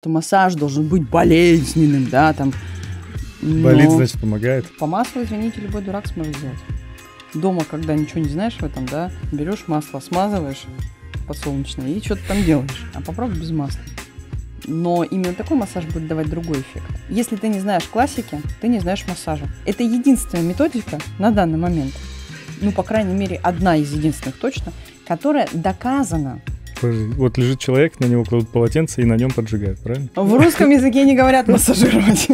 то массаж должен быть болезненным, да, там. Но... Болит, значит, помогает. По маслу, извините, любой дурак сможет сделать. Дома, когда ничего не знаешь в этом, да, берешь масло, смазываешь подсолнечное и что-то там делаешь. А попробуй без масла. Но именно такой массаж будет давать другой эффект. Если ты не знаешь классики, ты не знаешь массажа. Это единственная методика на данный момент, ну, по крайней мере, одна из единственных точно, которая доказана Типа, вот лежит человек, на него кладут полотенце и на нем поджигают, правильно? В русском языке не говорят массажировать.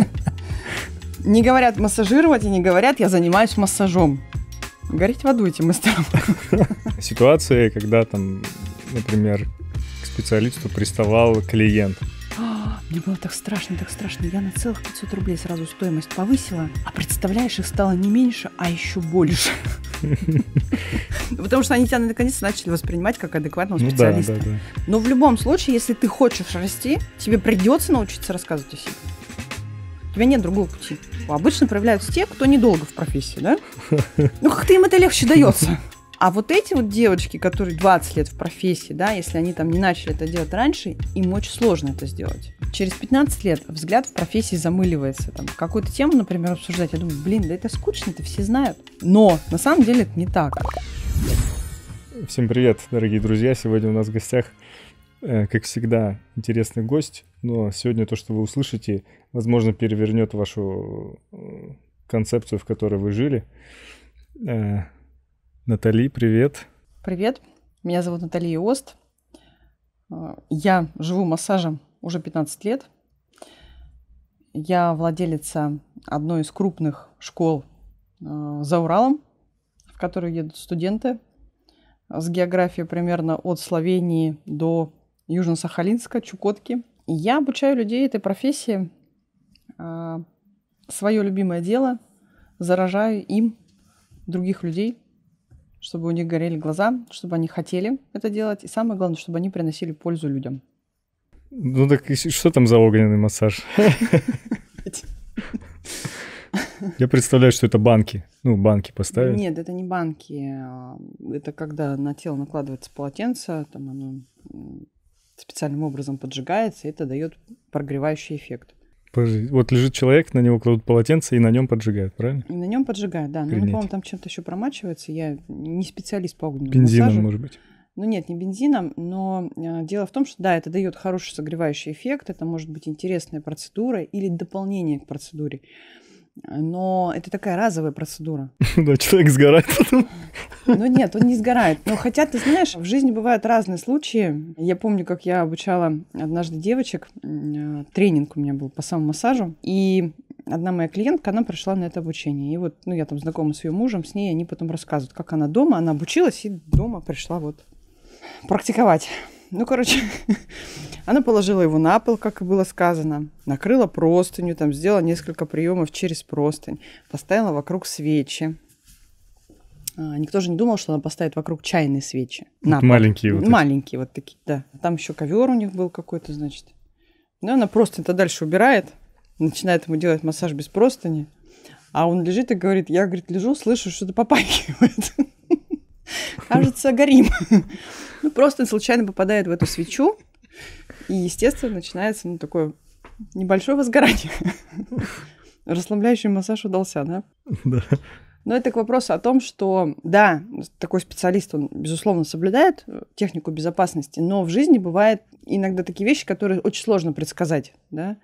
Не говорят массажировать и не говорят я занимаюсь массажом. Гореть в аду этим мастерам. Ситуация, когда там, например, к специалисту приставал клиент, мне было так страшно, так страшно. Я на целых 500 рублей сразу стоимость повысила. А представляешь, их стало не меньше, а еще больше. Потому что они тебя наконец-то начали воспринимать как адекватного ну специалиста. Но в любом случае, если ты хочешь расти, тебе придется научиться рассказывать о себе. У тебя нет другого пути. Обычно проявляются те, кто недолго в профессии, да? Ну как-то им это легче дается. А вот эти вот девочки, которые 20 лет в профессии, да, если они там не начали это делать раньше, им очень сложно это сделать. Через 15 лет взгляд в профессии замыливается. Там, какую-то тему, например, обсуждать, я думаю, блин, да это скучно, это все знают. Но на самом деле это не так. Всем привет, дорогие друзья. Сегодня у нас в гостях, э, как всегда, интересный гость. Но сегодня то, что вы услышите, возможно, перевернет вашу э, концепцию, в которой вы жили э, Натали, привет. Привет, меня зовут Наталья Ост. Э, я живу массажем уже 15 лет. Я владелица одной из крупных школ э, за Уралом, в которую едут студенты с географией примерно от Словении до Южно-Сахалинска, Чукотки. Я обучаю людей этой профессии, э, свое любимое дело, заражаю им других людей – чтобы у них горели глаза, чтобы они хотели это делать, и самое главное, чтобы они приносили пользу людям. Ну так что там за огненный массаж? Я представляю, что это банки. Ну, банки поставили. Нет, это не банки. А, это когда на тело накладывается полотенце, там оно специальным образом поджигается, и это дает прогревающий эффект. Подожди, вот лежит человек, на него кладут полотенце и на нем поджигают, правильно? И на нем поджигают, да. Но Ну, по-моему, там чем-то еще промачивается. Я не специалист по огненному Бензином, массажу. может быть. Ну нет, не бензином, но а, дело в том, что да, это дает хороший согревающий эффект, это может быть интересная процедура или дополнение к процедуре. Э, но это такая разовая процедура. Да, человек сгорает потом. Ну нет, он не сгорает. Но хотя, ты знаешь, в жизни бывают разные случаи. Я помню, как я обучала однажды девочек, э, тренинг у меня был по самомассажу, и одна моя клиентка, она пришла на это обучение. И вот, ну, я там знакома с ее мужем, с ней они потом рассказывают, как она дома, она обучилась и дома пришла вот практиковать. Ну, короче, она положила его на пол, как и было сказано, накрыла простыню, там сделала несколько приемов через простынь, поставила вокруг свечи. А, никто же не думал, что она поставит вокруг чайные свечи. На вот маленькие вот. Маленькие вот такие, да. Там еще ковер у них был какой-то, значит. Ну, она просто это дальше убирает, начинает ему делать массаж без простыни. А он лежит и говорит, я, говорит, лежу, слышу, что-то попахивает. Кажется, горим. Ну, просто он случайно попадает в эту свечу, и, естественно, начинается ну, такое небольшое возгорание. Расслабляющий массаж удался, да? Да. Но это к вопросу о том, что да, такой специалист, он, безусловно, соблюдает э, технику безопасности, но в жизни бывают иногда такие вещи, которые очень сложно предсказать, да.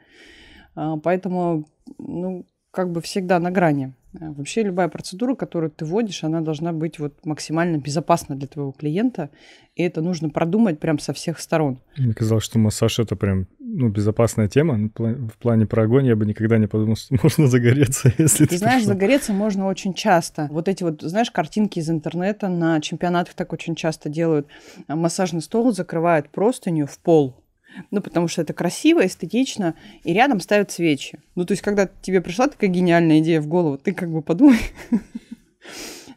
А, поэтому, ну, как бы всегда на грани. Э, вообще любая процедура, которую ты вводишь, она должна быть вот максимально безопасна для твоего клиента, и это нужно продумать прям со всех сторон. Мне казалось, что массаж это прям ну, безопасная тема. Ну, в плане про огонь я бы никогда не подумал, что можно загореться, если ты... ты знаешь, пришло. загореться можно очень часто. Вот эти вот, знаешь, картинки из интернета на чемпионатах так очень часто делают. Массажный стол закрывают простыню в пол, ну, потому что это красиво, эстетично, и рядом ставят свечи. Ну, то есть, когда тебе пришла такая гениальная идея в голову, ты как бы подумай,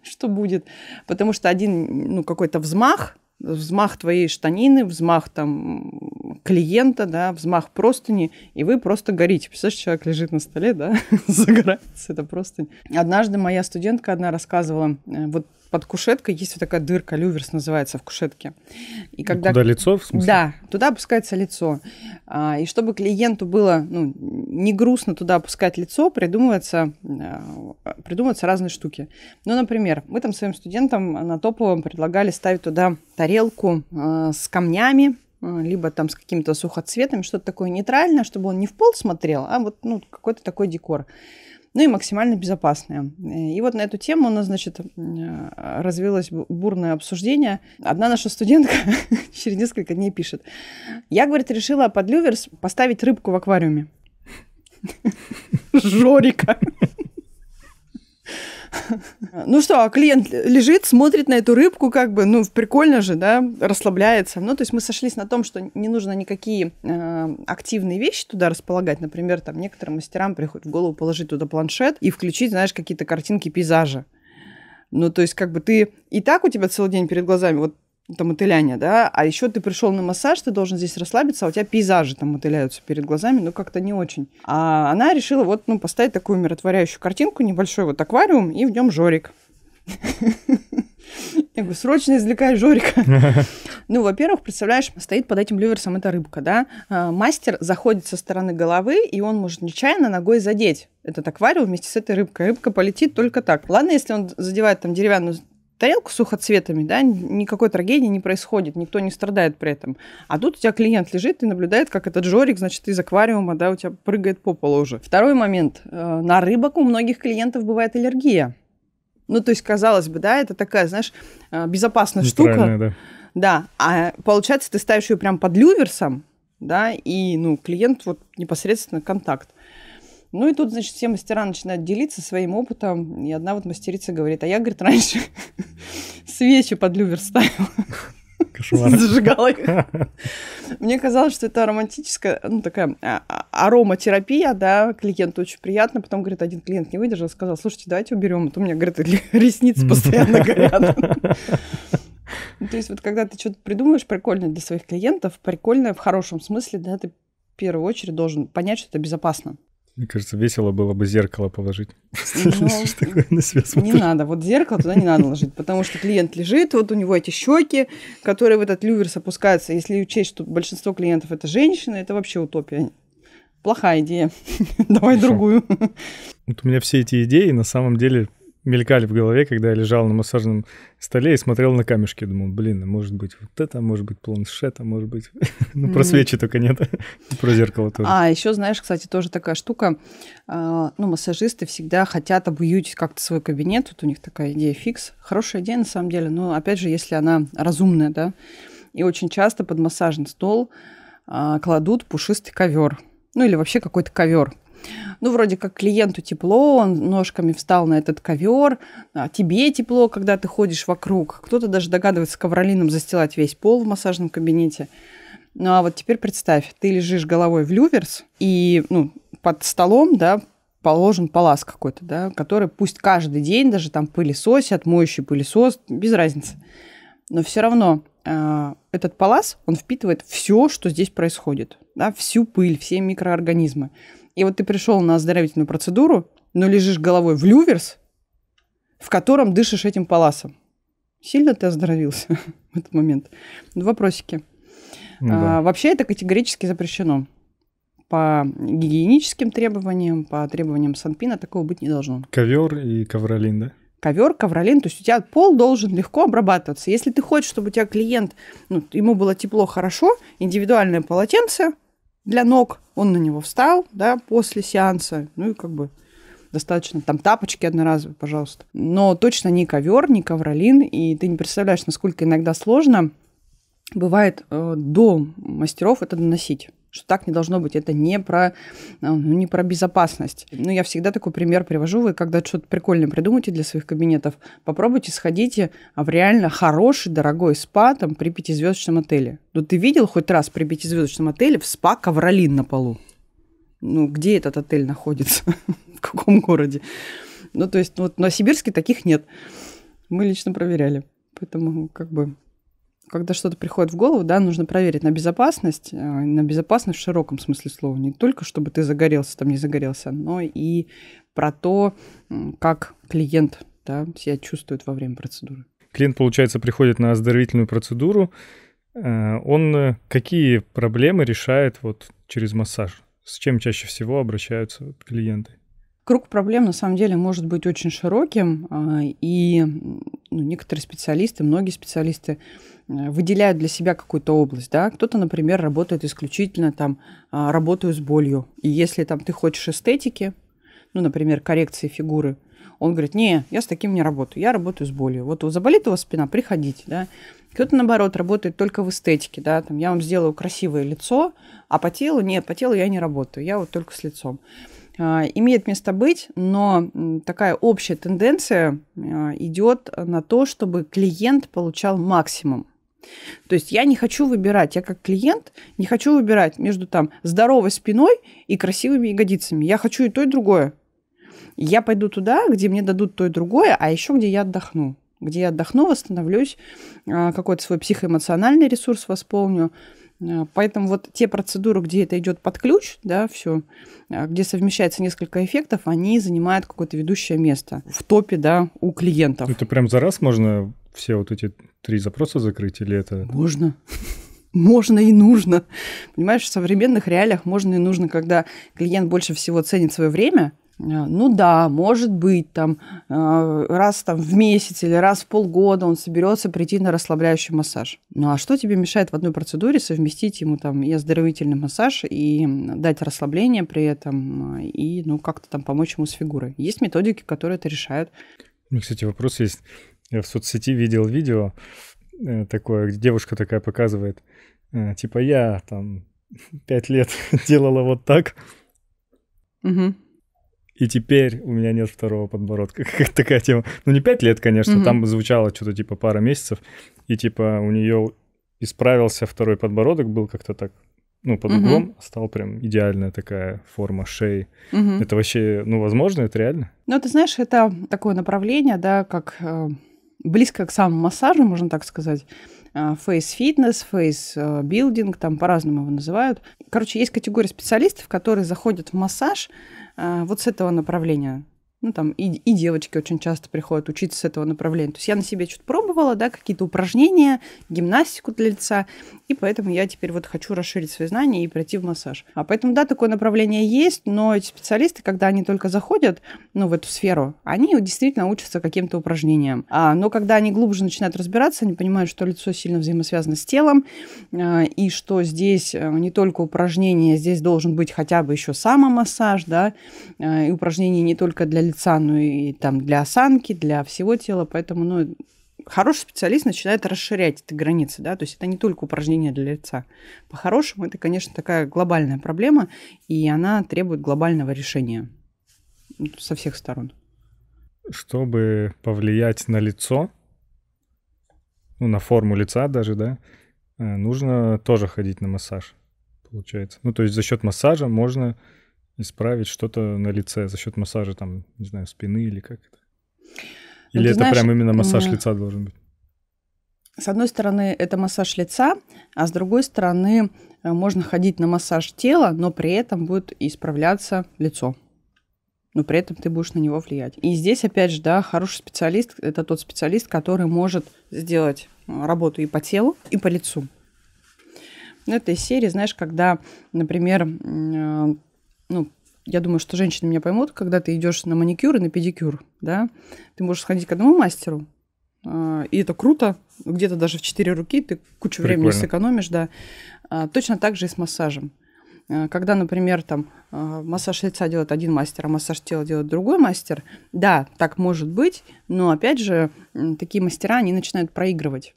что будет. Потому что один, ну, какой-то взмах, взмах твоей штанины, взмах там клиента, да, взмах простыни, и вы просто горите. Представляешь, человек лежит на столе, да, загорается, это просто. Однажды моя студентка одна рассказывала, э, вот под кушеткой есть вот такая дырка, люверс называется в кушетке. И ну, когда... Куда лицо, в смысле? Да, туда опускается лицо. А, и чтобы клиенту было ну, не грустно туда опускать лицо, придумываются, а, придумываются разные штуки. Ну, например, мы там своим студентам на топовом предлагали ставить туда тарелку а, с камнями, либо там с каким-то сухоцветом, что-то такое нейтральное, чтобы он не в пол смотрел, а вот ну, какой-то такой декор ну и максимально безопасные. И вот на эту тему у нас, значит, э, развилось бурное обсуждение. Одна наша студентка через несколько дней пишет. Я, говорит, решила под люверс поставить рыбку в аквариуме. Жорика. Ну что, а клиент лежит, смотрит на эту рыбку, как бы, ну, прикольно же, да, расслабляется. Ну, то есть мы сошлись на том, что не нужно никакие э, активные вещи туда располагать. Например, там некоторым мастерам приходит в голову положить туда планшет и включить, знаешь, какие-то картинки пейзажа. Ну, то есть, как бы ты... И так у тебя целый день перед глазами вот там мотыляния, да, а еще ты пришел на массаж, ты должен здесь расслабиться, а у тебя пейзажи там мотыляются перед глазами, ну как-то не очень. А она решила вот, ну, поставить такую умиротворяющую картинку, небольшой вот аквариум, и в нем Жорик. Я говорю, срочно извлекай Жорика. ну, во-первых, представляешь, стоит под этим люверсом эта рыбка, да? А, мастер заходит со стороны головы, и он может нечаянно ногой задеть этот аквариум вместе с этой рыбкой. Рыбка полетит только так. Ладно, если он задевает там деревянную тарелку с сухоцветами, да, никакой трагедии не происходит, никто не страдает при этом. А тут у тебя клиент лежит и наблюдает, как этот жорик, значит, из аквариума, да, у тебя прыгает по полу уже. Второй момент. Э, на рыбок у многих клиентов бывает аллергия. Ну, то есть, казалось бы, да, это такая, знаешь, э, безопасная штука. Да. да. А получается, ты ставишь ее прям под люверсом, да, и, ну, клиент вот непосредственно контакт. Ну и тут, значит, все мастера начинают делиться своим опытом. И одна вот мастерица говорит, а я, говорит, раньше свечи под лювер ставила. Кошмар. Зажигала их. Мне казалось, что это романтическая, ну, такая а, а, ароматерапия, да, клиенту очень приятно. Потом, говорит, один клиент не выдержал, сказал, слушайте, давайте уберем, а то у меня, говорит, ресницы постоянно горят. Ну, то есть вот когда ты что-то придумаешь прикольное для своих клиентов, прикольное в хорошем смысле, да, ты в первую очередь должен понять, что это безопасно. Мне кажется, весело было бы зеркало положить. Ну, не надо, вот зеркало туда не надо ложить, потому что клиент лежит, вот у него эти щеки, которые в этот люверс опускаются. Если учесть, что большинство клиентов это женщины, это вообще утопия. Плохая идея. Давай другую. Вот у меня все эти идеи на самом деле мелькали в голове, когда я лежал на массажном столе и смотрел на камешки. Думал, блин, а может быть вот это, а может быть планшет, а может быть... ну, про свечи только нет, про зеркало тоже. А, еще знаешь, кстати, тоже такая штука. А, ну, массажисты всегда хотят обуютить как-то свой кабинет. Тут у них такая идея фикс. Хорошая идея, на самом деле. Но, опять же, если она разумная, да. И очень часто под массажный стол а, кладут пушистый ковер ну или вообще какой-то ковер, ну, вроде как клиенту тепло, он ножками встал на этот ковер, а тебе тепло, когда ты ходишь вокруг. Кто-то даже догадывается ковролином застилать весь пол в массажном кабинете. Ну, а вот теперь представь, ты лежишь головой в люверс, и ну, под столом, да, положен палас какой-то, да, который пусть каждый день даже там пылесосят, моющий пылесос, без разницы. Но все равно э, этот палас, он впитывает все, что здесь происходит, да, всю пыль, все микроорганизмы. И вот ты пришел на оздоровительную процедуру, но лежишь головой в люверс, в котором дышишь этим паласом. Сильно ты оздоровился в этот момент? Вопросики. Ну а, да. а, вообще это категорически запрещено. По гигиеническим требованиям, по требованиям Санпина такого быть не должно. Ковер и ковролин, да? ковер, ковролин, то есть у тебя пол должен легко обрабатываться. Если ты хочешь, чтобы у тебя клиент, ну, ему было тепло, хорошо, индивидуальное полотенце, для ног. Он на него встал, да, после сеанса. Ну и как бы достаточно там тапочки одноразовые, пожалуйста. Но точно не ковер, не ковролин, и ты не представляешь, насколько иногда сложно бывает э, до мастеров это доносить что так не должно быть, это не про, э, ну, не про безопасность. Ну, я всегда такой пример привожу, вы когда что-то прикольное придумаете для своих кабинетов, попробуйте сходите а в реально хороший, дорогой спа там при пятизвездочном отеле. Ну, ты видел хоть раз при пятизвездочном отеле в спа ковролин на полу? Ну, где этот отель находится? в каком городе? Ну, то есть, вот в Новосибирске таких нет. Мы лично проверяли. Поэтому, как бы, когда что-то приходит в голову, да, нужно проверить на безопасность, э, на безопасность в широком смысле слова, не только чтобы ты загорелся, там не загорелся, но и про то, как клиент да, себя чувствует во время процедуры. Клиент, получается, приходит на оздоровительную процедуру, э, он э, какие проблемы решает вот через массаж? С чем чаще всего обращаются клиенты? Круг проблем на самом деле может быть очень широким, а, и ну, некоторые специалисты, многие специалисты Э, выделяют для себя какую-то область, да, кто-то, например, работает исключительно там, а, работаю с болью, и если там ты хочешь эстетики, ну, например, коррекции фигуры, он говорит, не, я с таким не работаю, я работаю с болью. Вот заболит у вас спина, приходите, да. Кто-то, наоборот, работает только в эстетике, да, там, я вам сделаю красивое лицо, а по телу, нет, по телу я не работаю, я вот только с лицом. А, имеет место быть, но такая общая тенденция а, идет на то, чтобы клиент получал максимум то есть я не хочу выбирать, я как клиент не хочу выбирать между там здоровой спиной и красивыми ягодицами. Я хочу и то, и другое. Я пойду туда, где мне дадут то и другое, а еще где я отдохну. Где я отдохну, восстановлюсь, а, какой-то свой психоэмоциональный ресурс восполню. А, поэтому вот те процедуры, где это идет под ключ, да, все, а, где совмещается несколько эффектов, они занимают какое-то ведущее место в топе, да, у клиентов. Это прям за раз можно все вот эти три запроса закрыть или это... Можно. Можно и нужно. Понимаешь, в современных реалиях можно и нужно, когда клиент больше всего ценит свое время, а, ну да, может быть, там а, раз там, в месяц или раз в полгода он соберется прийти на расслабляющий массаж. Ну а что тебе мешает в одной процедуре совместить ему там и оздоровительный массаж, и дать расслабление при этом, а, и ну как-то там помочь ему с фигурой? Есть методики, которые это решают. У меня, кстати, вопрос есть. Я в соцсети видел видео э, такое, где девушка такая показывает, э, типа, я там пять лет делала вот так, угу. и теперь у меня нет второго подбородка. Какая такая тема. Ну, не пять лет, конечно, угу. там звучало что-то типа пара месяцев, и типа у нее исправился второй подбородок, был как-то так ну, под углом угу. стал прям идеальная такая форма шеи. Угу. Это вообще, ну, возможно, это реально? Ну, ты знаешь, это такое направление, да, как э, близко к самому массажу, можно так сказать. А, face fitness, face э, building, там по-разному его называют. Короче, есть категория специалистов, которые заходят в массаж э, вот с этого направления ну, там, и, и девочки очень часто приходят учиться с этого направления. То есть я на себе что-то пробовала, да, какие-то упражнения, гимнастику для лица, и поэтому я теперь вот хочу расширить свои знания и пройти в массаж. А поэтому, да, такое направление есть, но эти специалисты, когда они только заходят, ну, в эту сферу, они действительно учатся каким-то упражнениям. А, но когда они глубже начинают разбираться, они понимают, что лицо сильно взаимосвязано с телом, э, и что здесь э, не только упражнение, здесь должен быть хотя бы еще самомассаж, да, э, и упражнение не только для лица, лица, но и там для осанки, для всего тела. Поэтому, ну, хороший специалист начинает расширять эти границы, да, то есть это не только упражнение для лица. По-хорошему, это, конечно, такая глобальная проблема, и она требует глобального решения со всех сторон. Чтобы повлиять на лицо, ну, на форму лица даже, да, э, нужно тоже ходить на массаж, получается. Ну, то есть за счет массажа можно исправить что-то на лице за счет массажа, там, не знаю, спины или как это? Ну, или ну, это знаешь, прям именно массаж лица должен быть? С одной стороны, это массаж лица, а с другой стороны, э, можно ходить на массаж тела, но при этом будет исправляться лицо. Но при этом ты будешь на него влиять. И здесь, опять же, да, хороший специалист – это тот специалист, который может сделать э, работу и по телу, и по лицу. Ну, этой серии, знаешь, когда, например, э, ну, я думаю, что женщины меня поймут, когда ты идешь на маникюр и на педикюр, да, ты можешь сходить к одному мастеру, а, и это круто, где-то даже в четыре руки ты кучу Прикольно. времени сэкономишь, да. А, точно так же и с массажем. А, когда, например, там массаж лица делает один мастер, а массаж тела делает другой мастер, да, так может быть, но опять же такие мастера, они начинают проигрывать.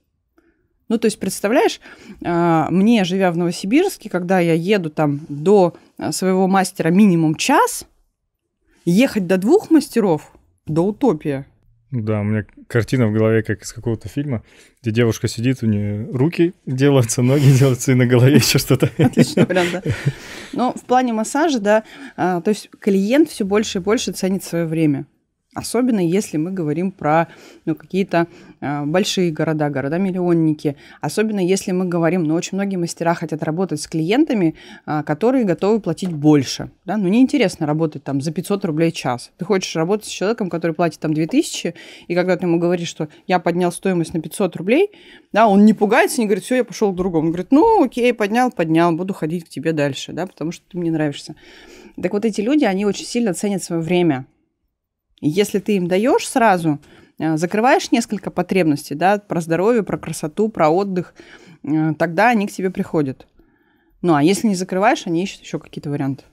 Ну, то есть, представляешь, а, мне, живя в Новосибирске, когда я еду там до а, своего мастера минимум час, ехать до двух мастеров, до утопия. Да, у меня картина в голове, как из какого-то фильма, где девушка сидит, у нее руки делаются, ноги делаются, и на голове еще что-то. Отлично, вариант, да. Но ну, в плане массажа, да, а, то есть клиент все больше и больше ценит свое время. Особенно если мы говорим про ну, какие-то э, большие города, города-миллионники. Особенно если мы говорим, но ну, очень многие мастера хотят работать с клиентами, э, которые готовы платить больше. Да? Ну, неинтересно работать там за 500 рублей в час. Ты хочешь работать с человеком, который платит там 2000, и когда ты ему говоришь, что я поднял стоимость на 500 рублей, да, он не пугается, не говорит, все, я пошел к другому. Он говорит, ну, окей, поднял, поднял, буду ходить к тебе дальше, да, потому что ты мне нравишься. Так вот эти люди, они очень сильно ценят свое время если ты им даешь сразу, э, закрываешь несколько потребностей, да, про здоровье, про красоту, про отдых, э, тогда они к тебе приходят. Ну, а если не закрываешь, они ищут еще какие-то варианты,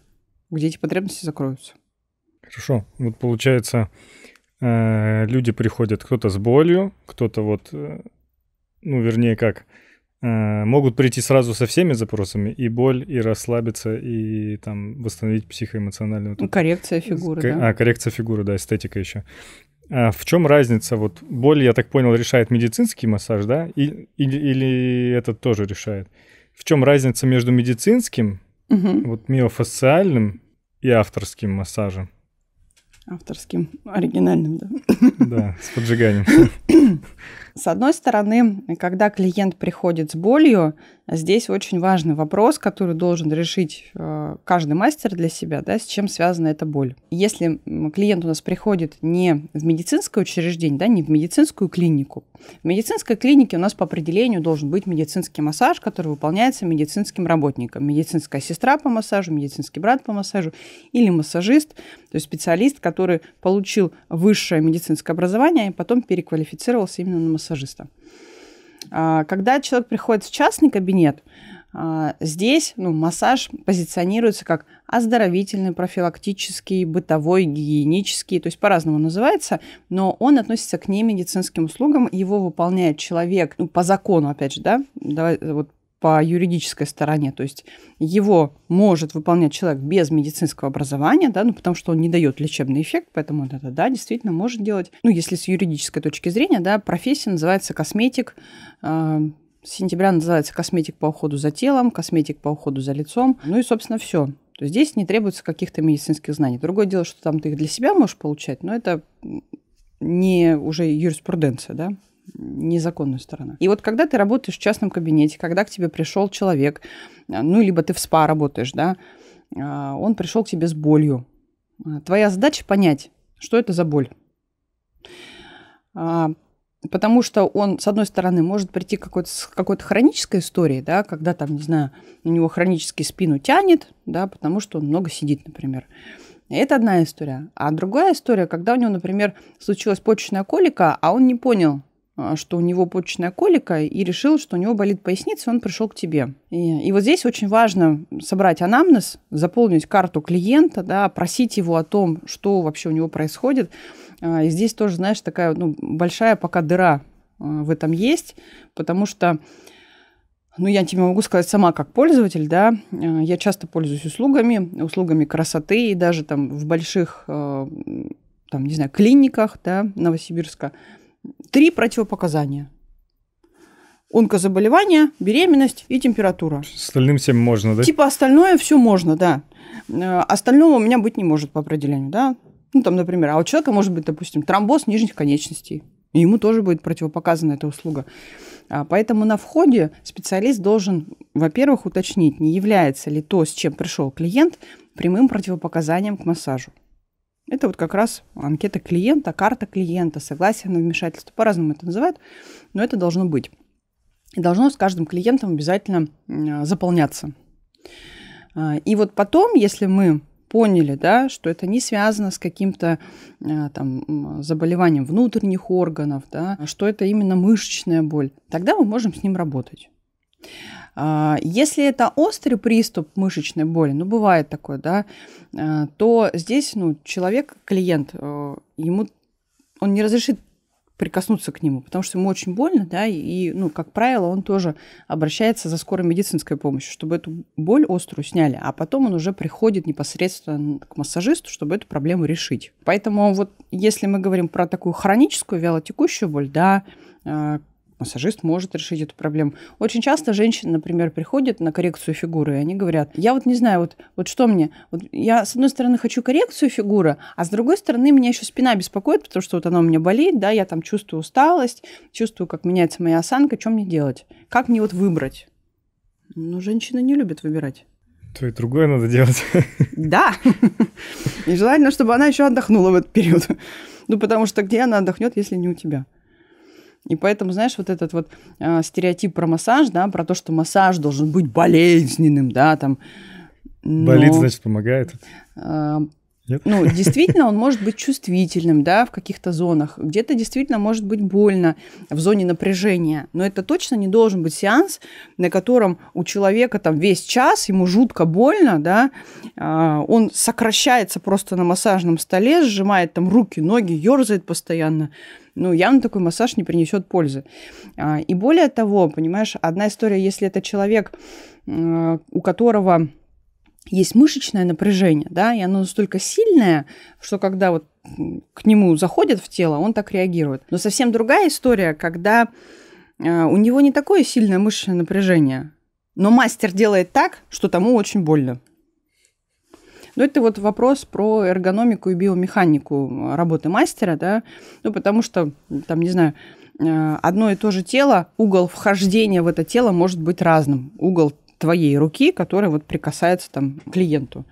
где эти потребности закроются. Хорошо. Вот получается, э, люди приходят, кто-то с болью, кто-то вот, ну, вернее, как, Э, могут прийти сразу со всеми запросами и боль, и расслабиться, и там восстановить психоэмоциональную... Ну, коррекция фигуры, К... да. А, коррекция фигуры, да, эстетика еще. А в чем разница? Вот боль, я так понял, решает медицинский массаж, да? И, или, или этот тоже решает? В чем разница между медицинским, угу. вот миофасциальным и авторским массажем? Авторским, оригинальным, да. Да, с поджиганием. С одной стороны, когда клиент приходит с болью, здесь очень важный вопрос, который должен решить э, каждый мастер для себя, да, с чем связана эта боль. Если клиент у нас приходит не в медицинское учреждение, да, не в медицинскую клинику, в медицинской клинике у нас по определению должен быть медицинский массаж, который выполняется медицинским работником. Медицинская сестра по массажу, медицинский брат по массажу или массажист, то есть специалист, который получил высшее медицинское образование и потом переквалифицировался именно на массаж массажиста. А, когда человек приходит в частный кабинет, а, здесь ну, массаж позиционируется как оздоровительный, профилактический, бытовой, гигиенический, то есть по-разному называется, но он относится к немедицинским услугам, его выполняет человек ну, по закону, опять же, да, давай вот по юридической стороне. То есть его может выполнять человек без медицинского образования, да, ну, потому что он не дает лечебный эффект, поэтому он это, да, действительно может делать. Ну, если с юридической точки зрения, да, профессия называется косметик, э, с сентября называется косметик по уходу за телом, косметик по уходу за лицом, ну и, собственно, все. То есть здесь не требуется каких-то медицинских знаний. Другое дело, что там ты их для себя можешь получать, но это не уже юриспруденция, да, незаконную сторону. И вот когда ты работаешь в частном кабинете, когда к тебе пришел человек, э, ну, либо ты в СПА работаешь, да, а, он пришел к тебе с болью. А, твоя задача понять, что это за боль. А, потому что он, с одной стороны, может прийти какой-то, какой хронической истории, да, когда там, не знаю, у него хронически спину тянет, да, потому что он много сидит, например. Это одна история. А другая история, когда у него, например, случилась почечная колика, а он не понял, а, что у него почечная колика, и решил, что у него болит поясница, он пришел к тебе. И, и вот здесь очень важно собрать анамнез, заполнить карту клиента, да, просить его о том, что вообще у него происходит. А, и здесь тоже, знаешь, такая ну, большая пока дыра а, в этом есть, потому что ну, я тебе могу сказать сама как пользователь, да, я часто пользуюсь услугами, услугами красоты, и даже там в больших, там, не знаю, клиниках, да, Новосибирска – Три противопоказания. Онкозаболевания, беременность и температура. С Остальным всем можно, да? Типа остальное все можно, да. Э, остального у меня быть не может по определению, да. Ну, там, например, а у человека может быть, допустим, тромбоз нижних конечностей. И ему тоже будет противопоказана эта услуга. А, поэтому на входе специалист должен, во-первых, уточнить, не является ли то, с чем пришел клиент, прямым противопоказанием к массажу. Это вот как раз анкета клиента, карта клиента, согласие на вмешательство. По-разному это называют, но это должно быть. И должно с каждым клиентом обязательно а, заполняться. А, и вот потом, если мы поняли, да, что это не связано с каким-то а, там заболеванием внутренних органов, да, что это именно мышечная боль, тогда мы можем с ним работать. А, если это острый приступ мышечной боли, ну, бывает такое, да, а, то здесь, ну, человек, клиент, э, ему, он не разрешит прикоснуться к нему, потому что ему очень больно, да, и, ну, как правило, он тоже обращается за скорой медицинской помощью, чтобы эту боль острую сняли, а потом он уже приходит непосредственно к массажисту, чтобы эту проблему решить. Поэтому вот если мы говорим про такую хроническую вялотекущую боль, да, а, массажист может решить эту проблему. Очень часто женщины, например, приходят на коррекцию фигуры, и они говорят, я вот не знаю, вот, вот что мне, вот я с одной стороны хочу коррекцию фигуры, а с другой стороны меня еще спина беспокоит, потому что вот она у меня болит, да, я там чувствую усталость, чувствую, как меняется моя осанка, что мне делать, как мне вот выбрать? Ну, женщины не любят выбирать. То и другое надо делать. Да. И желательно, чтобы она еще отдохнула в этот период. Ну, потому что где она отдохнет, если не у тебя? И поэтому, знаешь, вот этот вот э, стереотип про массаж, да, про то, что массаж должен быть болезненным, да, там. Но... Болит, значит, помогает. Э, нет? Ну, действительно, он может быть чувствительным, да, в каких-то зонах. Где-то действительно может быть больно в зоне напряжения. Но это точно не должен быть сеанс, на котором у человека там весь час, ему жутко больно, да, а, он сокращается просто на массажном столе, сжимает там руки, ноги, ерзает постоянно ну, явно такой массаж не принесет пользы. А, и более того, понимаешь, одна история, если это человек, э, у которого есть мышечное напряжение, да, и оно настолько сильное, что когда вот к нему заходят в тело, он так реагирует. Но совсем другая история, когда э, у него не такое сильное мышечное напряжение, но мастер делает так, что тому очень больно. Но ну, это вот вопрос про эргономику и биомеханику работы мастера, да, ну, потому что, там, не знаю, э, одно и то же тело, угол вхождения в это тело может быть разным. Угол твоей руки, которая вот прикасается там клиенту.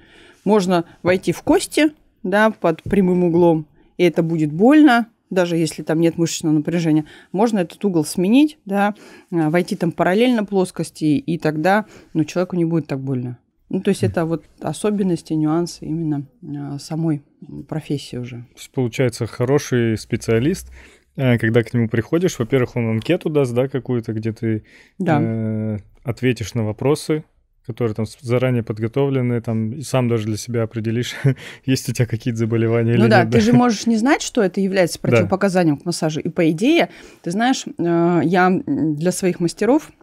Можно войти в кости, да, под прямым углом, и это будет больно, даже если там нет мышечного напряжения, можно этот угол сменить, да, э, войти там параллельно плоскости, и тогда ну, человеку не будет так больно. Ну, то есть это вот особенности, нюансы именно а, самой профессии уже. То есть, получается, хороший специалист, э, когда к нему приходишь, во-первых, он анкету даст, да, какую-то, где ты да. э, ответишь на вопросы, которые там заранее подготовлены, там и сам даже для себя определишь, есть у тебя какие-то заболевания ну или да, нет. Ну да, ты же можешь не знать, что это является противопоказанием да. к массажу. И по идее, ты знаешь, э, я для своих мастеров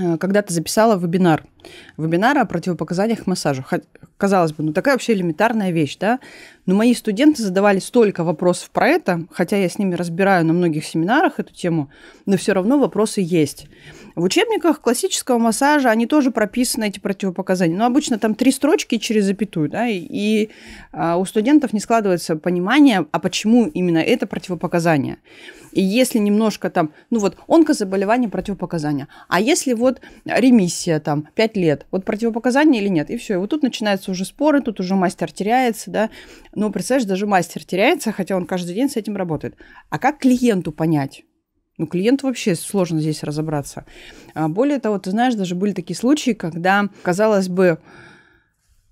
Э, когда-то записала вебинар. Вебинар о противопоказаниях к массажу. казалось бы, ну такая вообще элементарная вещь, да? Но мои студенты задавали столько вопросов про это, хотя я с ними разбираю на многих семинарах эту тему, но все равно вопросы есть. В учебниках классического массажа они тоже прописаны, эти противопоказания. Но обычно там три строчки через запятую, да, и, и а, у студентов не складывается понимание, а почему именно это противопоказание. И если немножко там, ну вот онкозаболевание, противопоказания. А если вот ремиссия там 5 лет, вот противопоказания или нет? И все. И вот тут начинаются уже споры, тут уже мастер теряется, да. Ну, представляешь, даже мастер теряется, хотя он каждый день с этим работает. А как клиенту понять? Ну, клиенту вообще сложно здесь разобраться. А более того, ты знаешь, даже были такие случаи, когда, казалось бы,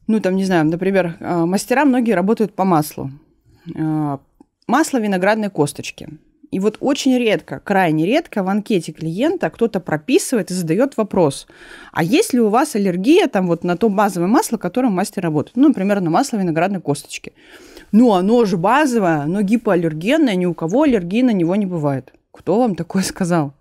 ну, там, не знаю, например, а, мастера многие работают по маслу. А, масло виноградной косточки – и вот очень редко, крайне редко в анкете клиента кто-то прописывает и задает вопрос, а есть ли у вас аллергия там вот на то базовое масло, которым мастер работает? Ну, например, на масло виноградной косточки. Ну, оно же базовое, но гипоаллергенное, ни у кого аллергии на него не бывает. Кто вам такое сказал?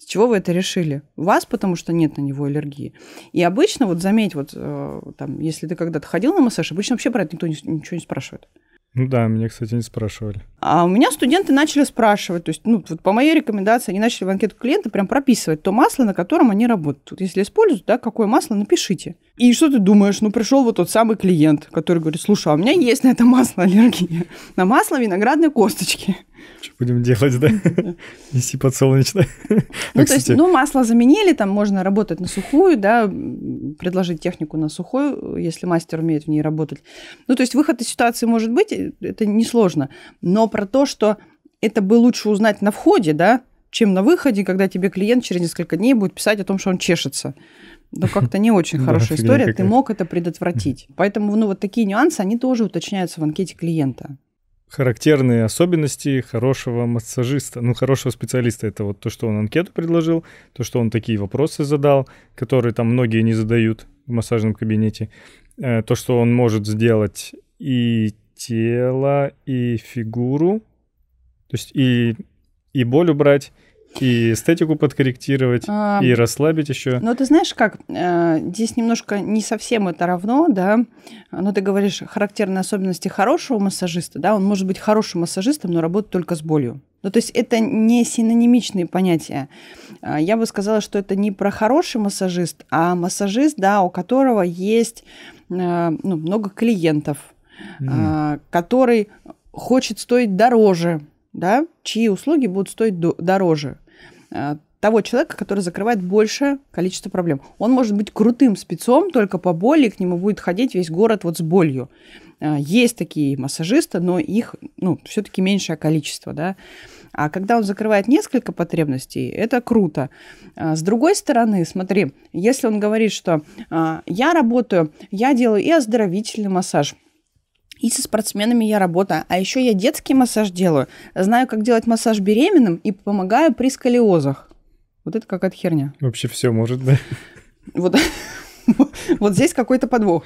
С чего вы это решили? Вас, потому что нет на него аллергии. И обычно, вот заметь, вот э, там, если ты когда-то ходил на массаж, обычно вообще про это никто не, ничего не спрашивает. Ну да, меня, кстати, не спрашивали. А у меня студенты начали спрашивать, то есть, ну, вот по моей рекомендации, они начали в анкету клиента прям прописывать то масло, на котором они работают. Вот если используют, да, какое масло, напишите. И что ты думаешь? Ну, пришел вот тот самый клиент, который говорит, слушай, а у меня есть на это масло аллергия. На масло виноградной косточки. Что будем делать, да? Неси подсолнечное. Ну, ну то есть, ну, масло заменили, там можно работать на сухую, да, предложить технику на сухую, если мастер умеет в ней работать. Ну, то есть, выход из ситуации может быть, это несложно. Но про то, что это бы лучше узнать на входе, да, чем на выходе, когда тебе клиент через несколько дней будет писать о том, что он чешется. Ну, как-то не очень хорошая история. Ты мог это предотвратить. Поэтому, ну, вот такие нюансы, они тоже уточняются в анкете клиента. Характерные особенности хорошего массажиста, ну, хорошего специалиста, это вот то, что он анкету предложил, то, что он такие вопросы задал, которые там многие не задают в массажном кабинете, э, то, что он может сделать и тело, и фигуру, то есть и, и боль убрать, и эстетику подкорректировать, а, и расслабить еще. Ну, ты знаешь, как э, здесь немножко не совсем это равно, да. Но ну, ты говоришь, характерные особенности хорошего массажиста, да, он может быть хорошим массажистом, но работает только с болью. Ну, то есть это не синонимичные понятия. А, я бы сказала, что это не про хороший массажист, а массажист, да, у которого есть э, ну, много клиентов, mm. который хочет стоить дороже, да, чьи услуги будут стоить дороже э, того человека, который закрывает большее количество проблем. Он может быть крутым спецом только по боли, и к нему будет ходить весь город вот с болью. Э, есть такие массажисты, но их ну, все-таки меньшее количество. Да? А когда он закрывает несколько потребностей, это круто. Э, с другой стороны, смотри, если он говорит, что я работаю, я делаю и оздоровительный массаж – и со спортсменами я работаю. А еще я детский массаж делаю. Знаю, как делать массаж беременным и помогаю при сколиозах. Вот это какая-то херня. Вообще все может, да? Вот. вот здесь какой-то подвох.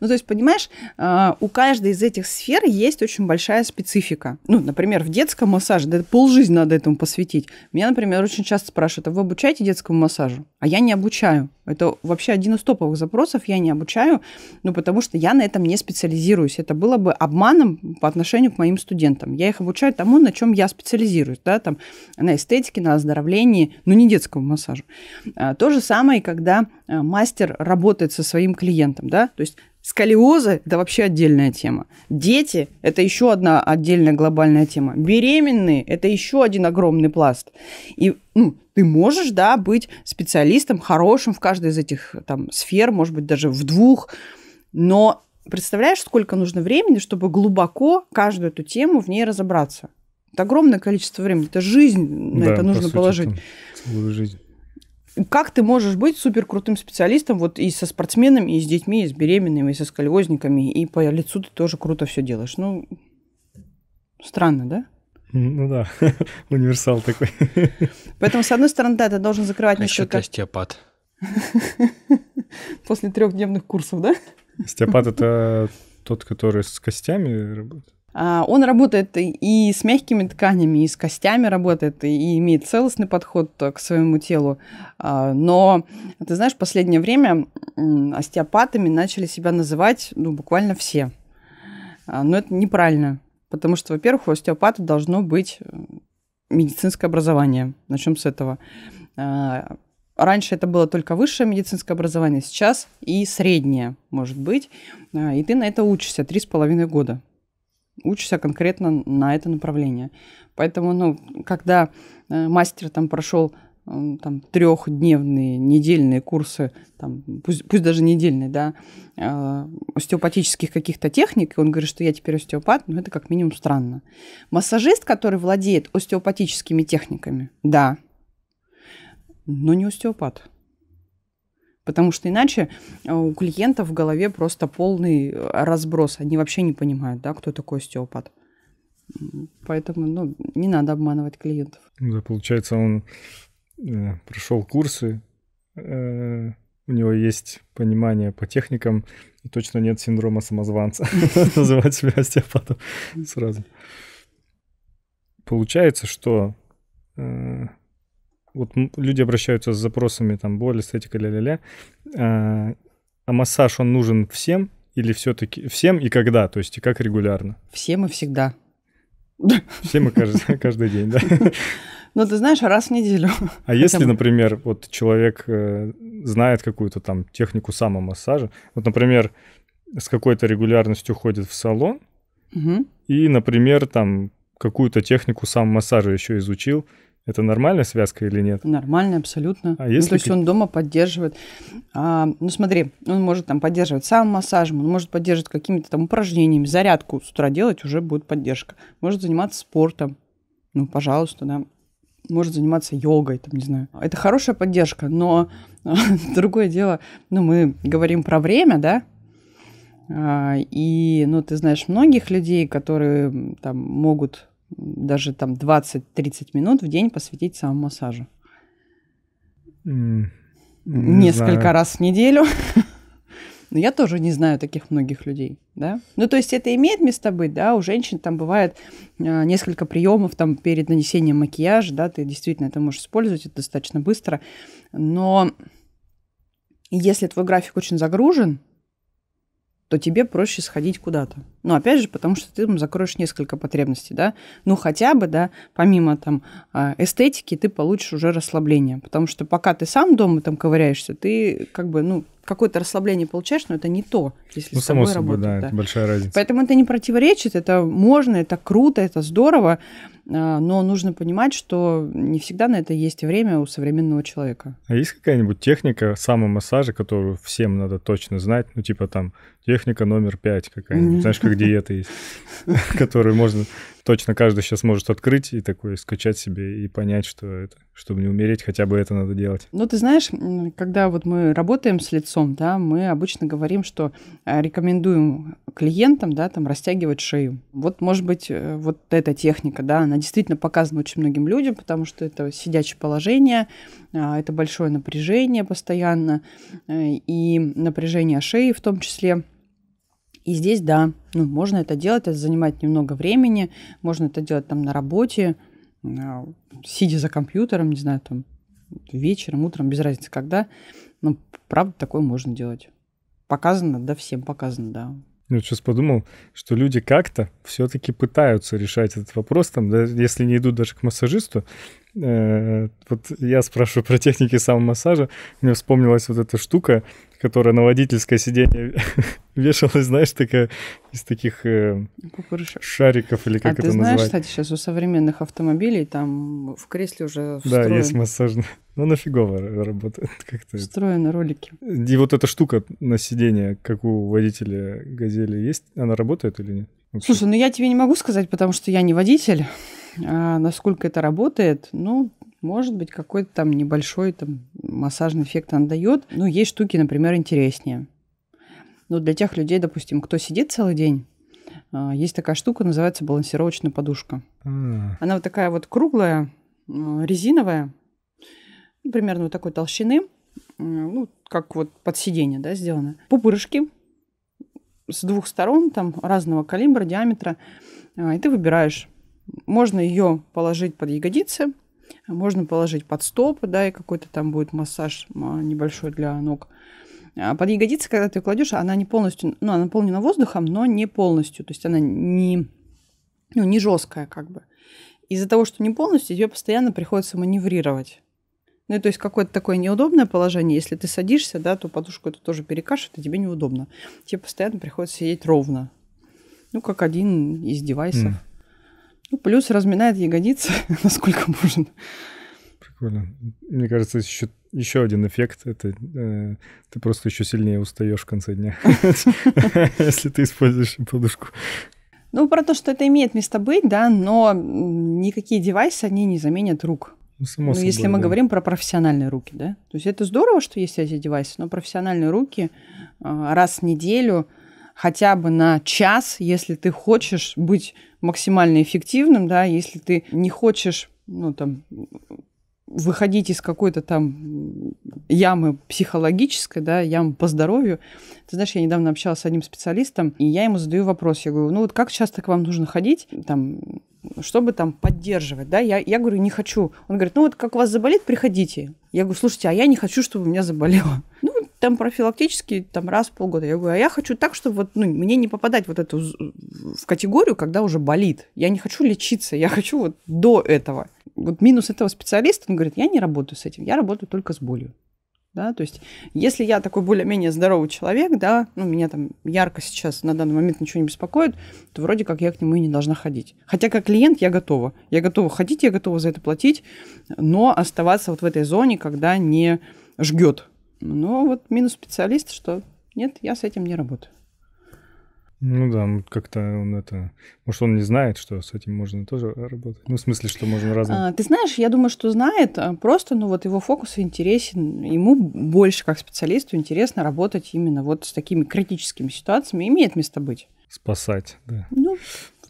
Ну, то есть, понимаешь, а, у каждой из этих сфер есть очень большая специфика. Ну, например, в детском массаже, да полжизни надо этому посвятить. Меня, например, очень часто спрашивают, а вы обучаете детскому массажу? А я не обучаю. Это вообще один из топовых запросов, я не обучаю, ну, потому что я на этом не специализируюсь. Это было бы обманом по отношению к моим студентам. Я их обучаю тому, на чем я специализируюсь, да, там, на эстетике, на оздоровлении, но не детскому массажу. А, то же самое, когда Э, мастер работает со своим клиентом, да, то есть Сколиозы – это вообще отдельная тема. Дети – это еще одна отдельная глобальная тема. Беременные – это еще один огромный пласт. И ну, ты можешь, да, быть специалистом хорошим в каждой из этих там сфер, может быть, даже в двух, но представляешь, сколько нужно времени, чтобы глубоко каждую эту тему в ней разобраться? Это огромное количество времени, это жизнь на да, это нужно сути, положить. Целую жизнь как ты можешь быть супер крутым специалистом вот и со спортсменами, и с детьми, и с беременными, и со сколиозниками, и по лицу ты тоже круто все делаешь. Ну, странно, да? Ну да, универсал такой. Поэтому, с одной стороны, да, ты должен закрывать а несколько... остеопат. После трехдневных курсов, да? Остеопат — это тот, который с костями работает? А, он работает и с мягкими тканями, и с костями работает, и имеет целостный подход к своему телу. А, но, ты знаешь, в последнее время остеопатами начали себя называть ну, буквально все. А, но это неправильно, потому что, во-первых, у остеопата должно быть э, медицинское образование. Начнем с этого. Раньше это было только высшее медицинское образование, сейчас и среднее, может быть. И ты на это учишься три с половиной года учишься конкретно на это направление. Поэтому, ну, когда э, мастер там прошел там, трехдневные, недельные курсы, там, пусть, пусть даже недельные, да, э, остеопатических каких-то техник, и он говорит, что я теперь остеопат, ну, это как минимум странно. Массажист, который владеет остеопатическими техниками, да, но не остеопат. Потому что иначе э, у клиентов в голове просто полный э, разброс. Они вообще не понимают, да, кто такой остеопат. Поэтому ну, не надо обманывать клиентов. Да, получается, он э, прошел курсы, э, у него есть понимание по техникам, и точно нет синдрома самозванца. Называть себя остеопатом сразу. Получается, что э, вот люди обращаются с запросами там боль, эстетика, ля-ля-ля. А, а массаж, он нужен всем или все-таки всем и когда? То есть и как регулярно? Всем и всегда. Всем и каждый, каждый день, да? Ну, ты знаешь, раз в неделю. А если, например, вот человек э, знает какую-то там технику самомассажа, вот, например, с какой-то регулярностью ходит в салон, и, например, там какую-то технику самомассажа еще изучил, это нормальная связка или нет? Нормальная, абсолютно. А если... ну, то есть он дома поддерживает. А, ну, смотри, он может там поддерживать сам массажем, он может поддерживать какими-то там упражнениями, зарядку с утра делать, уже будет поддержка. Может заниматься спортом, ну, пожалуйста, да. Может заниматься йогой, там, не знаю. Это хорошая поддержка, но другое дело, ну, мы говорим про время, да, а, и, ну, ты знаешь многих людей, которые там могут даже там 20-30 минут в день посвятить самомассажу. Mm, не Несколько знаю. раз в неделю. Но я тоже не знаю таких многих людей, да. Ну, то есть это имеет место быть, да, у женщин там бывает э, несколько приемов там перед нанесением макияжа, да, ты действительно это можешь использовать, это достаточно быстро, но если твой график очень загружен, то тебе проще сходить куда-то. Ну, опять же, потому что ты там закроешь несколько потребностей, да. Ну, хотя бы, да, помимо там а, эстетики, ты получишь уже расслабление. Потому что пока ты сам дома там ковыряешься, ты как бы, ну, какое-то расслабление получаешь, но это не то, если ну, с тобой само собой, Да, да, это большая разница. Поэтому это не противоречит, это можно, это круто, это здорово, а, но нужно понимать, что не всегда на это есть время у современного человека. А есть какая-нибудь техника самомассажа, которую всем надо точно знать? Ну, типа там техника номер пять какая-нибудь. Знаешь, как как диеты есть, которые можно точно каждый сейчас может открыть и такой скачать себе и понять, что это, чтобы не умереть, хотя бы это надо делать. Ну, ты знаешь, когда вот мы работаем с лицом, да, мы обычно говорим, что э, рекомендуем клиентам, да, там, растягивать шею. Вот, может быть, э, вот эта техника, да, она действительно показана очень многим людям, потому что это сидячее положение, а, это большое напряжение постоянно, э, и напряжение шеи в том числе – и здесь, да, ну, можно это делать, это занимает немного времени, можно это делать там на работе, а, сидя за компьютером, не знаю, там вечером, утром, без разницы когда. Ну, правда, такое можно делать. Показано, да, всем показано, да. Я сейчас подумал, что люди как-то все-таки пытаются решать этот вопрос, там, да, если не идут даже к массажисту, Э, вот я спрашиваю про техники самомассажа, мне вспомнилась вот эта штука, которая на водительское сиденье вешалась, знаешь, такая из таких э, шариков или а как а это ты знаешь, кстати, сейчас у современных автомобилей там в кресле уже встроен... Да, есть массажный. Ну, нафигово работает как-то. Встроены ролики. И вот эта штука на сиденье, как у водителя «Газели» есть, она работает или нет? Вообще? Слушай, ну я тебе не могу сказать, потому что я не водитель. А насколько это работает, ну, может быть, какой-то там небольшой там, массажный эффект он дает. Ну, есть штуки, например, интереснее. Но ну, для тех людей, допустим, кто сидит целый день, а, есть такая штука, называется балансировочная подушка. Mm. Она вот такая вот круглая, а, резиновая, ну, примерно вот такой толщины, ну, как вот под сиденье, да, сделано. Пупырышки с двух сторон, там разного калибра, диаметра, а, и ты выбираешь можно ее положить под ягодицы, можно положить под стопы, да, и какой-то там будет массаж а, небольшой для ног. А, под ягодицы, когда ты кладешь, она не полностью, ну, она наполнена воздухом, но не полностью, то есть она не, ну, не жесткая как бы. Из-за того, что не полностью, ее постоянно приходится маневрировать. Ну, и то есть какое-то такое неудобное положение. Если ты садишься, да, то подушку это тоже перекашивает, и тебе неудобно. Тебе постоянно приходится сидеть ровно. Ну, как один из девайсов. Mm. Ну, плюс разминает ягодицы, насколько можно. Прикольно. Мне кажется, еще, еще один эффект это э, ты просто еще сильнее устаешь в конце дня, если ты используешь подушку. Ну, про то, что это имеет место быть, да, но никакие девайсы, они не заменят рук. Ну, само ну, собой, если мы да. говорим про профессиональные руки, да. То есть это здорово, что есть эти девайсы, но профессиональные руки а, раз в неделю, хотя бы на час, если ты хочешь быть максимально эффективным, да, если ты не хочешь, ну, там, выходить из какой-то там ямы психологической, да, ямы по здоровью. Ты знаешь, я недавно общалась с одним специалистом, и я ему задаю вопрос, я говорю, ну вот как часто к вам нужно ходить, там, чтобы там поддерживать, да, я, я говорю, не хочу. Он говорит, ну вот как у вас заболит, приходите. Я говорю, слушайте, а я не хочу, чтобы у меня заболело. Ну, там профилактически там раз в полгода. Я говорю, а я хочу так, чтобы вот, ну, мне не попадать вот эту в категорию, когда уже болит. Я не хочу лечиться, я хочу вот до этого. Вот минус этого специалиста, он говорит, я не работаю с этим, я работаю только с болью. Да, то есть, если я такой более-менее здоровый человек, да, ну, меня там ярко сейчас на данный момент ничего не беспокоит, то вроде как я к нему и не должна ходить. Хотя как клиент я готова. Я готова ходить, я готова за это платить, но оставаться вот в этой зоне, когда не жгет но ну, вот минус специалист, что нет, я с этим не работаю. Ну да, ну, как-то он это... Может, он не знает, что с этим можно тоже работать? Ну, в смысле, что можно разные... А, ты знаешь, я думаю, что знает, а, просто, ну, вот его фокус интересен, ему больше, как специалисту, интересно работать именно вот с такими критическими ситуациями, имеет место быть. Спасать, да. Ну,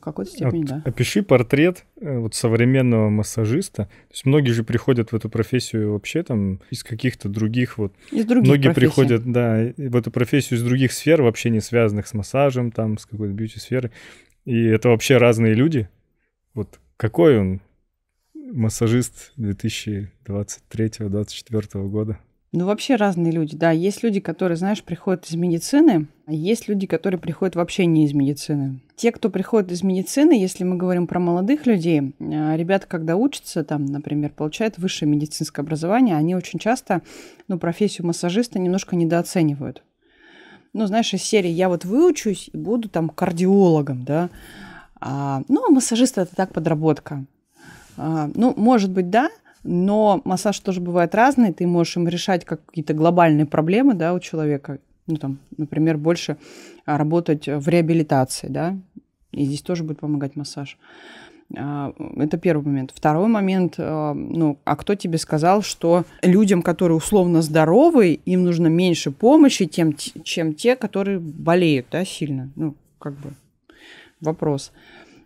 какой-то степени, От, да. Опиши портрет э, вот современного массажиста. То есть многие же приходят в эту профессию вообще там из каких-то других вот. Из других Многие профессий. приходят, да, в эту профессию из других сфер, вообще не связанных с массажем, там, с какой-то бьюти-сферы. И это вообще разные люди. Вот какой он массажист 2023-2024 года? Ну, вообще разные люди, да. Есть люди, которые, знаешь, приходят из медицины, а есть люди, которые приходят вообще не из медицины. Те, кто приходит из медицины, если мы говорим про молодых людей, а, ребята, когда учатся, там, например, получают высшее медицинское образование, они очень часто, ну, профессию массажиста немножко недооценивают. Ну, знаешь, из серии «я вот выучусь и буду там кардиологом», да. А, ну, а массажист – это так подработка. А, ну, может быть, да – но массаж тоже бывает разный. Ты можешь им решать какие-то глобальные проблемы да, у человека. Ну, там, например, больше а, работать в реабилитации, да, и здесь тоже будет помогать массаж. А, это первый момент. Второй момент, а, ну, а кто тебе сказал, что людям, которые условно здоровы, им нужно меньше помощи, тем, чем те, которые болеют, да, сильно? Ну, как бы вопрос.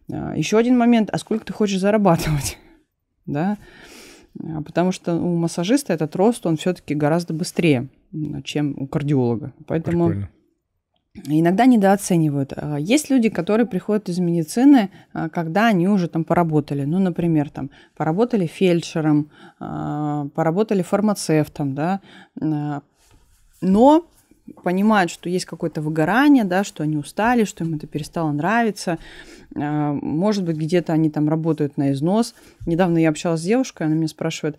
Еще один момент, а сколько ты хочешь зарабатывать, да? А, потому что у массажиста этот рост, он все-таки гораздо быстрее, чем у кардиолога. Поэтому Прикольно. иногда недооценивают. А, есть люди, которые приходят из медицины, а, когда они уже там поработали. Ну, например, там поработали фельдшером, поработали фармацевтом, да. Но понимают, что есть какое-то выгорание, да, что они устали, что им это перестало нравиться. А, может быть, где-то они там работают на износ. Недавно я общалась с девушкой, она меня спрашивает,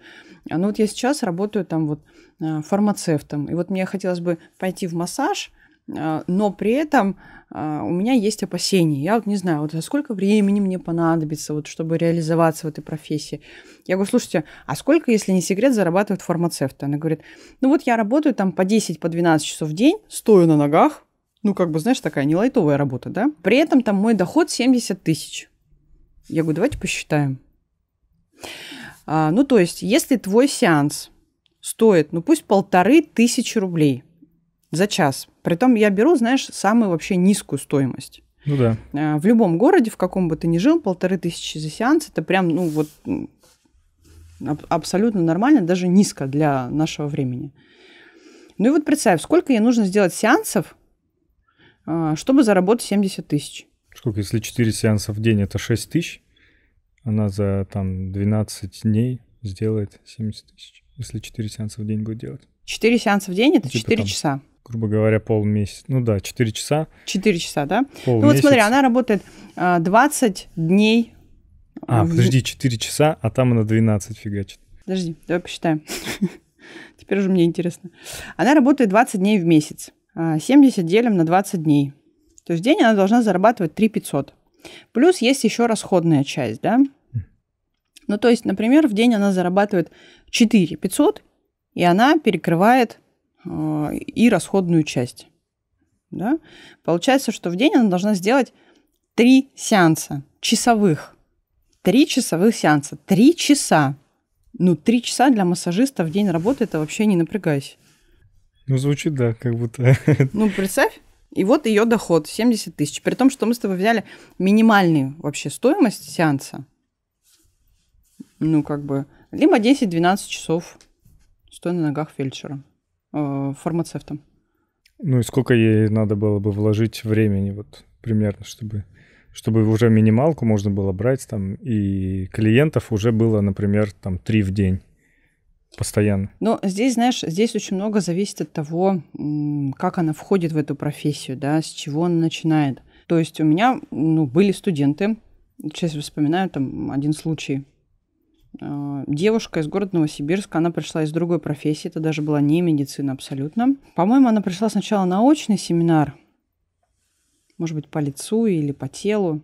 «А ну вот я сейчас работаю там вот а, фармацевтом, и вот мне хотелось бы пойти в массаж, Э, но при этом э, у меня есть опасения. Я вот не знаю, вот сколько времени мне понадобится, вот, чтобы реализоваться в этой профессии. Я говорю, слушайте, а сколько, если не секрет, зарабатывают фармацевты? Она говорит, ну вот я работаю там по 10, по 12 часов в день, стою на ногах, ну как бы, знаешь, такая не лайтовая работа, да? При этом там мой доход 70 тысяч. Я говорю, давайте посчитаем. А, ну то есть, если твой сеанс стоит, ну пусть полторы тысячи рублей за час, Притом я беру, знаешь, самую вообще низкую стоимость. Ну да. Э, в любом городе, в каком бы ты ни жил, полторы тысячи за сеанс, это прям, ну вот, абсолютно нормально, даже низко для нашего времени. Ну и вот представь, сколько ей нужно сделать сеансов, э, чтобы заработать 70 тысяч. Сколько, если 4 сеанса в день, это 6 тысяч? Она за там 12 дней сделает 70 тысяч, если 4 сеанса в день будет делать. 4 сеанса в день это ну, типа 4 там... часа грубо говоря, полмесяца. Ну да, 4 часа. 4 часа, да? Полмесяц. Ну вот смотри, она работает 20 а, дней. А, а, в... подожди, 4 часа, а там она 12 фигачит. Подожди, давай посчитаем. Теперь уже мне интересно. Она работает 20 дней в месяц. 70 а, делим на 20 дней. То есть день она должна зарабатывать 3 500. Плюс есть еще расходная часть, да? Ну, то есть, например, в день она зарабатывает 4 500, и она перекрывает Э, и расходную часть. Да? Получается, что в день она должна сделать три сеанса часовых. Три часовых сеанса. Три часа. Ну, три часа для массажиста в день работы это вообще не напрягайся. Ну, звучит, да, как будто. Ну, представь. И вот ее доход 70 тысяч. При том, что мы с тобой взяли минимальную вообще стоимость сеанса. Ну, как бы, либо 10-12 часов стоя на ногах фельдшера. Э, фармацевтом. Ну и сколько ей надо было бы вложить времени, вот примерно, чтобы, чтобы уже минималку можно было брать там, и клиентов уже было, например, там три в день постоянно. Но здесь, знаешь, здесь очень много зависит от того, как она входит в эту профессию, да, с чего она начинает. То есть у меня ну, были студенты, сейчас вспоминаю там один случай, а, девушка из города Новосибирска, она пришла из другой профессии, это даже была не медицина абсолютно. По-моему, она пришла сначала на очный семинар, может быть, по лицу или по телу.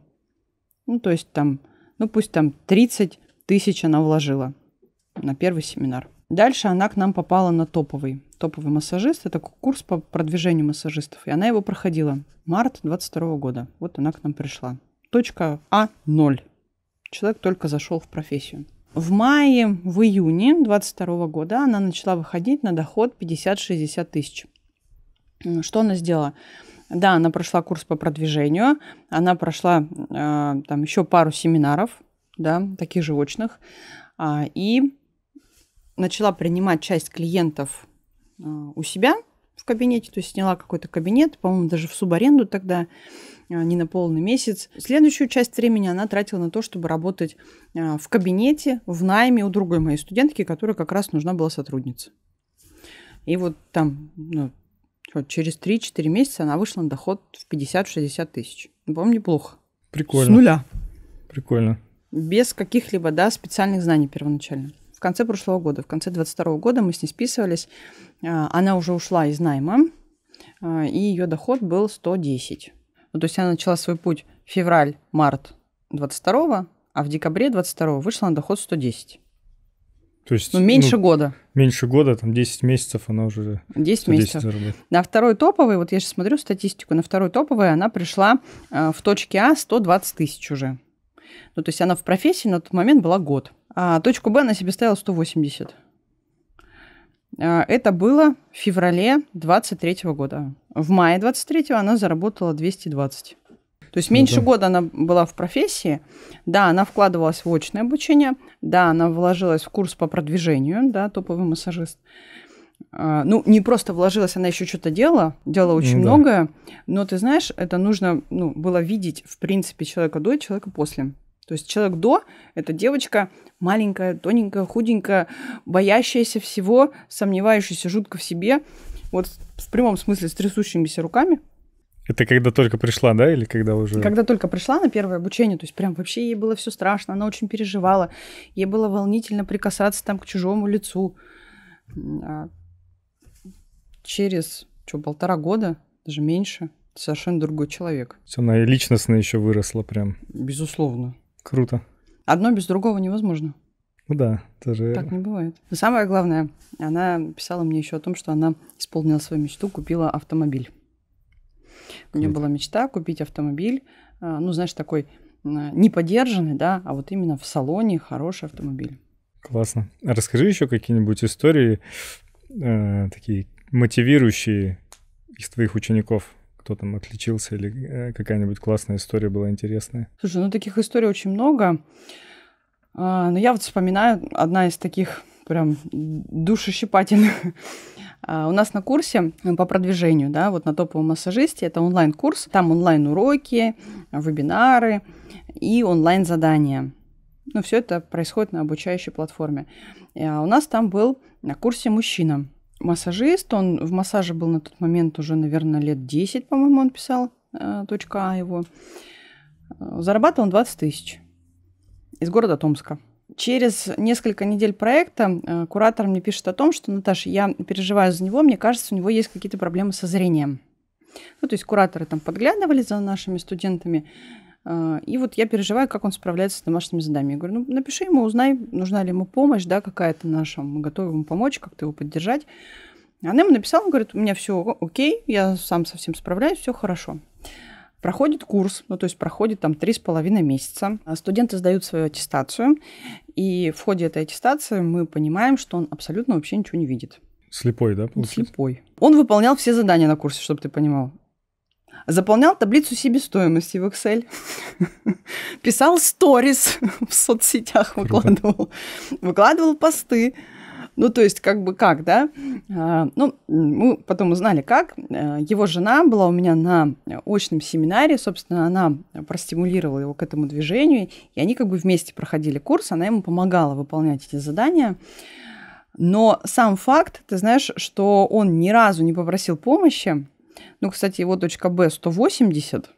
Ну, то есть там, ну пусть там 30 тысяч она вложила на первый семинар. Дальше она к нам попала на топовый. Топовый массажист – это курс по продвижению массажистов. И она его проходила. Март 22 года. Вот она к нам пришла. Точка А – ноль. Человек только зашел в профессию. В мае, в июне 2022 года она начала выходить на доход 50-60 тысяч. Что она сделала? Да, она прошла курс по продвижению, она прошла э, там еще пару семинаров, да, таких живочных, э, а, и начала принимать часть клиентов э, у себя – в кабинете, то есть сняла какой-то кабинет, по-моему, даже в субаренду тогда, а, не на полный месяц. Следующую часть времени она тратила на то, чтобы работать а, в кабинете, в найме у другой моей студентки, которая как раз нужна была сотрудница. И вот там, ну, через 3-4 месяца она вышла на доход в 50-60 тысяч. Ну, по-моему, неплохо. Прикольно. С нуля. Прикольно. Без каких-либо, да, специальных знаний первоначально в конце прошлого года, в конце 22 года мы с ней списывались. А, она уже ушла из найма, а, и ее доход был 110. Ну, то есть она начала свой путь февраль-март 22 а в декабре 22 вышла на доход 110. То есть, ну, меньше ну, года. Меньше года, там 10 месяцев она уже 10 месяцев. Заработает. На второй топовый, вот я сейчас смотрю статистику, на второй топовый она пришла э, в точке А 120 тысяч уже. Ну, то есть она в профессии на тот момент была год. А точку Б она себе ставила 180. А, это было в феврале 23 года. В мае 23 она заработала 220. То есть меньше ну, да. года она была в профессии, да, она вкладывалась в очное обучение, да, она вложилась в курс по продвижению, да, топовый массажист, а, ну, не просто вложилась, она еще что-то делала, делала очень ну, многое, но ты знаешь, это нужно ну, было видеть, в принципе, человека до и человека после. То есть человек до – это девочка маленькая, тоненькая, худенькая, боящаяся всего, сомневающаяся жутко в себе, вот в прямом смысле с трясущимися руками. Это когда только пришла, да, или когда уже? Когда только пришла на первое обучение, то есть прям вообще ей было все страшно, она очень переживала, ей было волнительно прикасаться там к чужому лицу, а, через что, полтора года, даже меньше, совершенно другой человек. Все, она и личностно еще выросла прям. Безусловно. Круто. Одно без другого невозможно. Ну да, тоже. Так не бывает. Но самое главное, она писала мне еще о том, что она исполнила свою мечту, купила автомобиль. У нее была мечта купить автомобиль, а, ну, знаешь, такой а, не подержанный, да, а вот именно в салоне хороший автомобиль. Классно. А расскажи еще какие-нибудь истории, э, такие мотивирующие из твоих учеников? Кто там отличился или э, какая-нибудь классная история была интересная? Слушай, ну таких историй очень много. А, но я вот вспоминаю одна из таких прям душещипательных. А, у нас на курсе э, по продвижению, да, вот на топовом массажисте, это онлайн-курс, там онлайн-уроки, вебинары и онлайн-задания. Ну, все это происходит на обучающей платформе. А у нас там был на курсе мужчина, массажист, он в массаже был на тот момент уже, наверное, лет 10, по-моему, он писал, э, точка А его. Э, зарабатывал он 20 тысяч из города Томска. Через несколько недель проекта э, куратор мне пишет о том, что, Наташа, я переживаю за него, мне кажется, у него есть какие-то проблемы со зрением. Ну, то есть кураторы там подглядывали за нашими студентами, а, и вот я переживаю, как он справляется с домашними заданиями. Я говорю, ну, напиши ему, узнай, нужна ли ему помощь, да, какая-то наша, мы готовы ему помочь, как-то его поддержать. Она ему написала, он говорит, у меня все окей, я сам совсем справляюсь, все хорошо. Проходит курс, ну то есть проходит там три с половиной месяца. А студенты сдают свою аттестацию, и в ходе этой аттестации мы понимаем, что он абсолютно вообще ничего не видит. Слепой, да? Получается? Слепой. Он выполнял все задания на курсе, чтобы ты понимал заполнял таблицу себестоимости в Excel, писал сторис в соцсетях, выкладывал, выкладывал посты. Ну, то есть, как бы как, да? А, ну, мы потом узнали, как. Э, его жена была у меня на очном семинаре, собственно, она простимулировала его к этому движению, и они как бы вместе проходили курс, она ему помогала выполнять эти задания. Но сам факт, ты знаешь, что он ни разу не попросил помощи, ну, кстати, его дочка Б 180.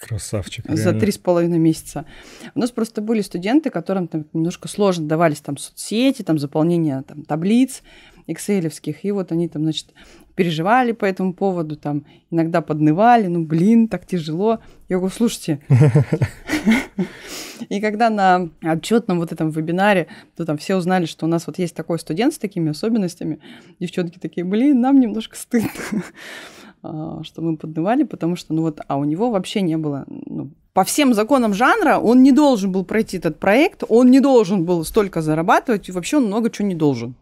Красавчик. За три с половиной месяца. У нас просто были студенты, которым там немножко сложно давались там соцсети, там заполнение там, таблиц экселевских. И вот они там, значит, переживали по этому поводу, там иногда поднывали, ну, блин, так тяжело. Я говорю, слушайте. И когда на отчетном вот этом вебинаре, то там все узнали, что у нас вот есть такой студент с такими особенностями, девчонки такие, блин, нам немножко стыдно. А, что мы поднывали, потому что, ну вот, а у него вообще не было, ну, по всем законам жанра он не должен был пройти этот проект, он не должен был столько зарабатывать, и вообще он много чего не должен.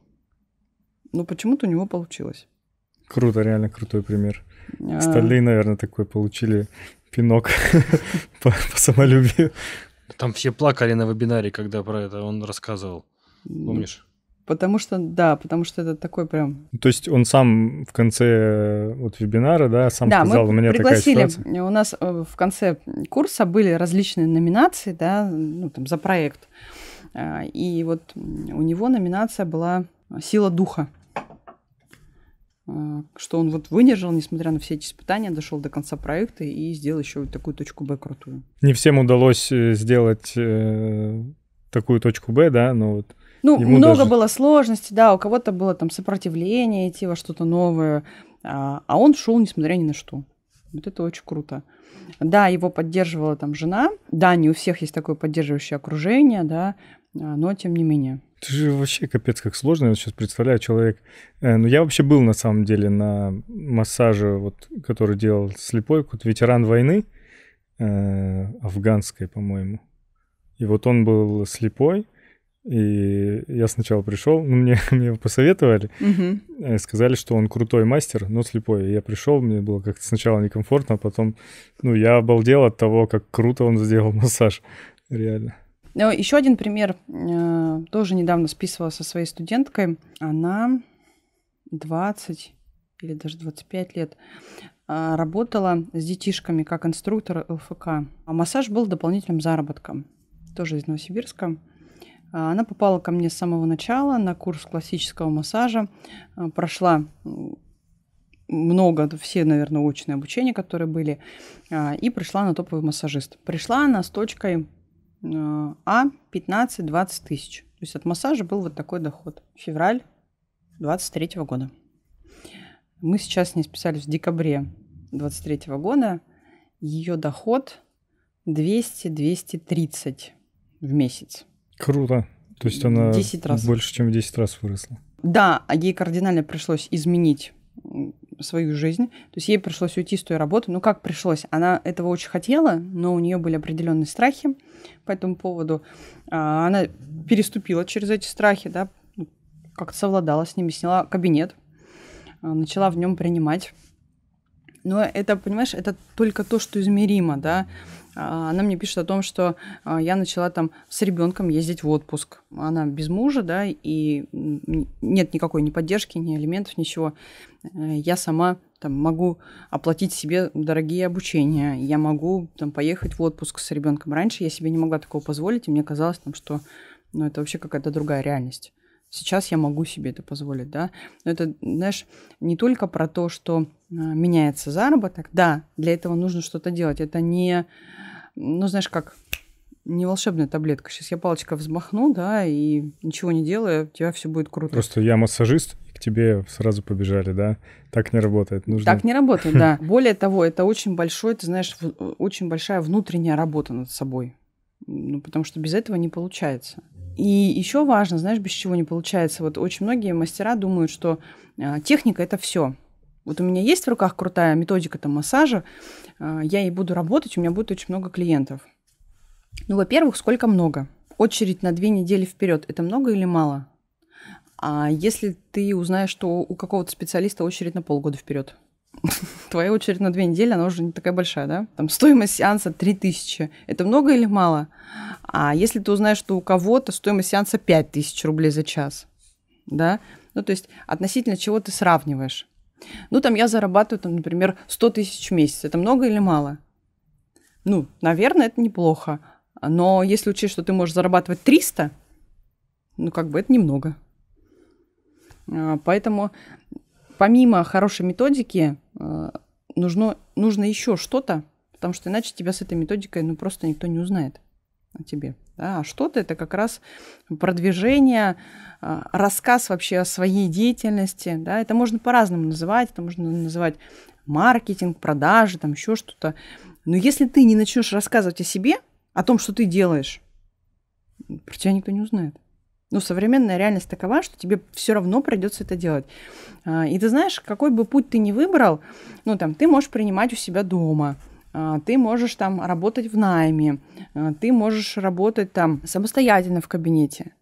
Но ну, почему-то у него получилось. Круто, реально крутой пример. А... Остальные, наверное, такой получили пинок по, по самолюбию. Там все плакали на вебинаре, когда про это он рассказывал. Ну, Помнишь? Потому что, да, потому что это такой прям... То есть он сам в конце э, вот вебинара, да, сам да, сказал, мы у меня пригласили, такая ситуация. У нас э, в конце курса были различные номинации, да, ну, там, за проект. А, и вот у него номинация была «Сила духа». А, что он вот выдержал, несмотря на все эти испытания, дошел до конца проекта и сделал еще вот такую точку Б крутую. Не всем удалось э, сделать такую точку Б, да, но вот ну, Ему много даже... было сложностей, да, у кого-то было там сопротивление идти во что-то новое, а, а он шел, несмотря ни на что. Вот это очень круто. Да, его поддерживала там жена. Да, не у всех есть такое поддерживающее окружение, да, а, но тем не менее. Это же вообще капец как сложно. Я сейчас представляю, человек... Э, ну, я вообще был, на самом деле, на массаже, вот, который делал слепой, какой-то ветеран войны, э, афганской, по-моему. И вот он был слепой, и я сначала пришел, ну, мне, мне его посоветовали, угу. сказали, что он крутой мастер, но слепой. я пришел, мне было как-то сначала некомфортно, а потом, ну, я обалдел от того, как круто он сделал массаж, реально. Ну Еще один пример, э, тоже недавно списывала со своей студенткой. Она 20 или даже 25 лет э, работала с детишками как инструктор ЛФК. А массаж был дополнительным заработком, тоже из Новосибирска. А, она попала ко мне с самого начала на курс классического массажа, а, прошла много, все, наверное, очные обучения, которые были, а, и пришла на топовый массажист. Пришла она с точкой А 15-20 тысяч. То есть от массажа был вот такой доход. Февраль 23 года. Мы сейчас не списались в декабре 23 года. Ее доход 200-230 в месяц. Круто. То есть она 10 раз. больше, чем в 10 раз выросла. Да, а ей кардинально пришлось изменить свою жизнь. То есть ей пришлось уйти с той работы. Ну, как пришлось? Она этого очень хотела, но у нее были определенные страхи по этому поводу. А, она переступила через эти страхи, да, ну, как-то совладала с ними, сняла кабинет, а, начала в нем принимать. Но это, понимаешь, это только то, что измеримо, да. А, она мне пишет о том, что а, я начала там с ребенком ездить в отпуск. Она без мужа, да, и нет никакой ни поддержки, ни элементов, ничего. Э, я сама там, могу оплатить себе дорогие обучения, я могу там, поехать в отпуск с ребенком. Раньше я себе не могла такого позволить, и мне казалось, там, что ну, это вообще какая-то другая реальность. Сейчас я могу себе это позволить, да. Но это, знаешь, не только про то, что э, меняется заработок. Да, для этого нужно что-то делать. Это не, ну, знаешь, как не волшебная таблетка. Сейчас я палочкой взмахну, да, и ничего не делаю, у тебя все будет круто. Просто я массажист, и к тебе сразу побежали, да? Так не работает. Нужно... Так не работает, да. Более того, это очень большой, ты знаешь, очень большая внутренняя работа над собой. Ну, потому что без этого не получается. И еще важно, знаешь, без чего не получается. Вот очень многие мастера думают, что а, техника это все. Вот у меня есть в руках крутая методика там массажа, а, я ей буду работать, у меня будет очень много клиентов. Ну, во-первых, сколько много? Очередь на две недели вперед – это много или мало? А если ты узнаешь, что у какого-то специалиста очередь на полгода вперед – твоя очередь на две недели, она уже не такая большая, да? Там стоимость сеанса 3000. Это много или мало? А если ты узнаешь, что у кого-то стоимость сеанса 5000 рублей за час, да? Ну, то есть относительно чего ты сравниваешь? Ну, там я зарабатываю, там, например, 100 тысяч в месяц. Это много или мало? Ну, наверное, это неплохо. Но если учесть, что ты можешь зарабатывать 300, ну, как бы это немного. А, поэтому помимо хорошей методики э, нужно, нужно еще что-то, потому что иначе тебя с этой методикой ну, просто никто не узнает о тебе. Да? А что-то это как раз продвижение, э, рассказ вообще о своей деятельности. Да? Это можно по-разному называть, это можно называть маркетинг, продажи, там еще что-то. Но если ты не начнешь рассказывать о себе, о том, что ты делаешь, про тебя никто не узнает. Ну, современная реальность такова, что тебе все равно придется это делать. А, и ты знаешь, какой бы путь ты ни выбрал, ну, там, ты можешь принимать у себя дома, а, ты можешь там работать в найме, а, ты можешь работать там самостоятельно в кабинете.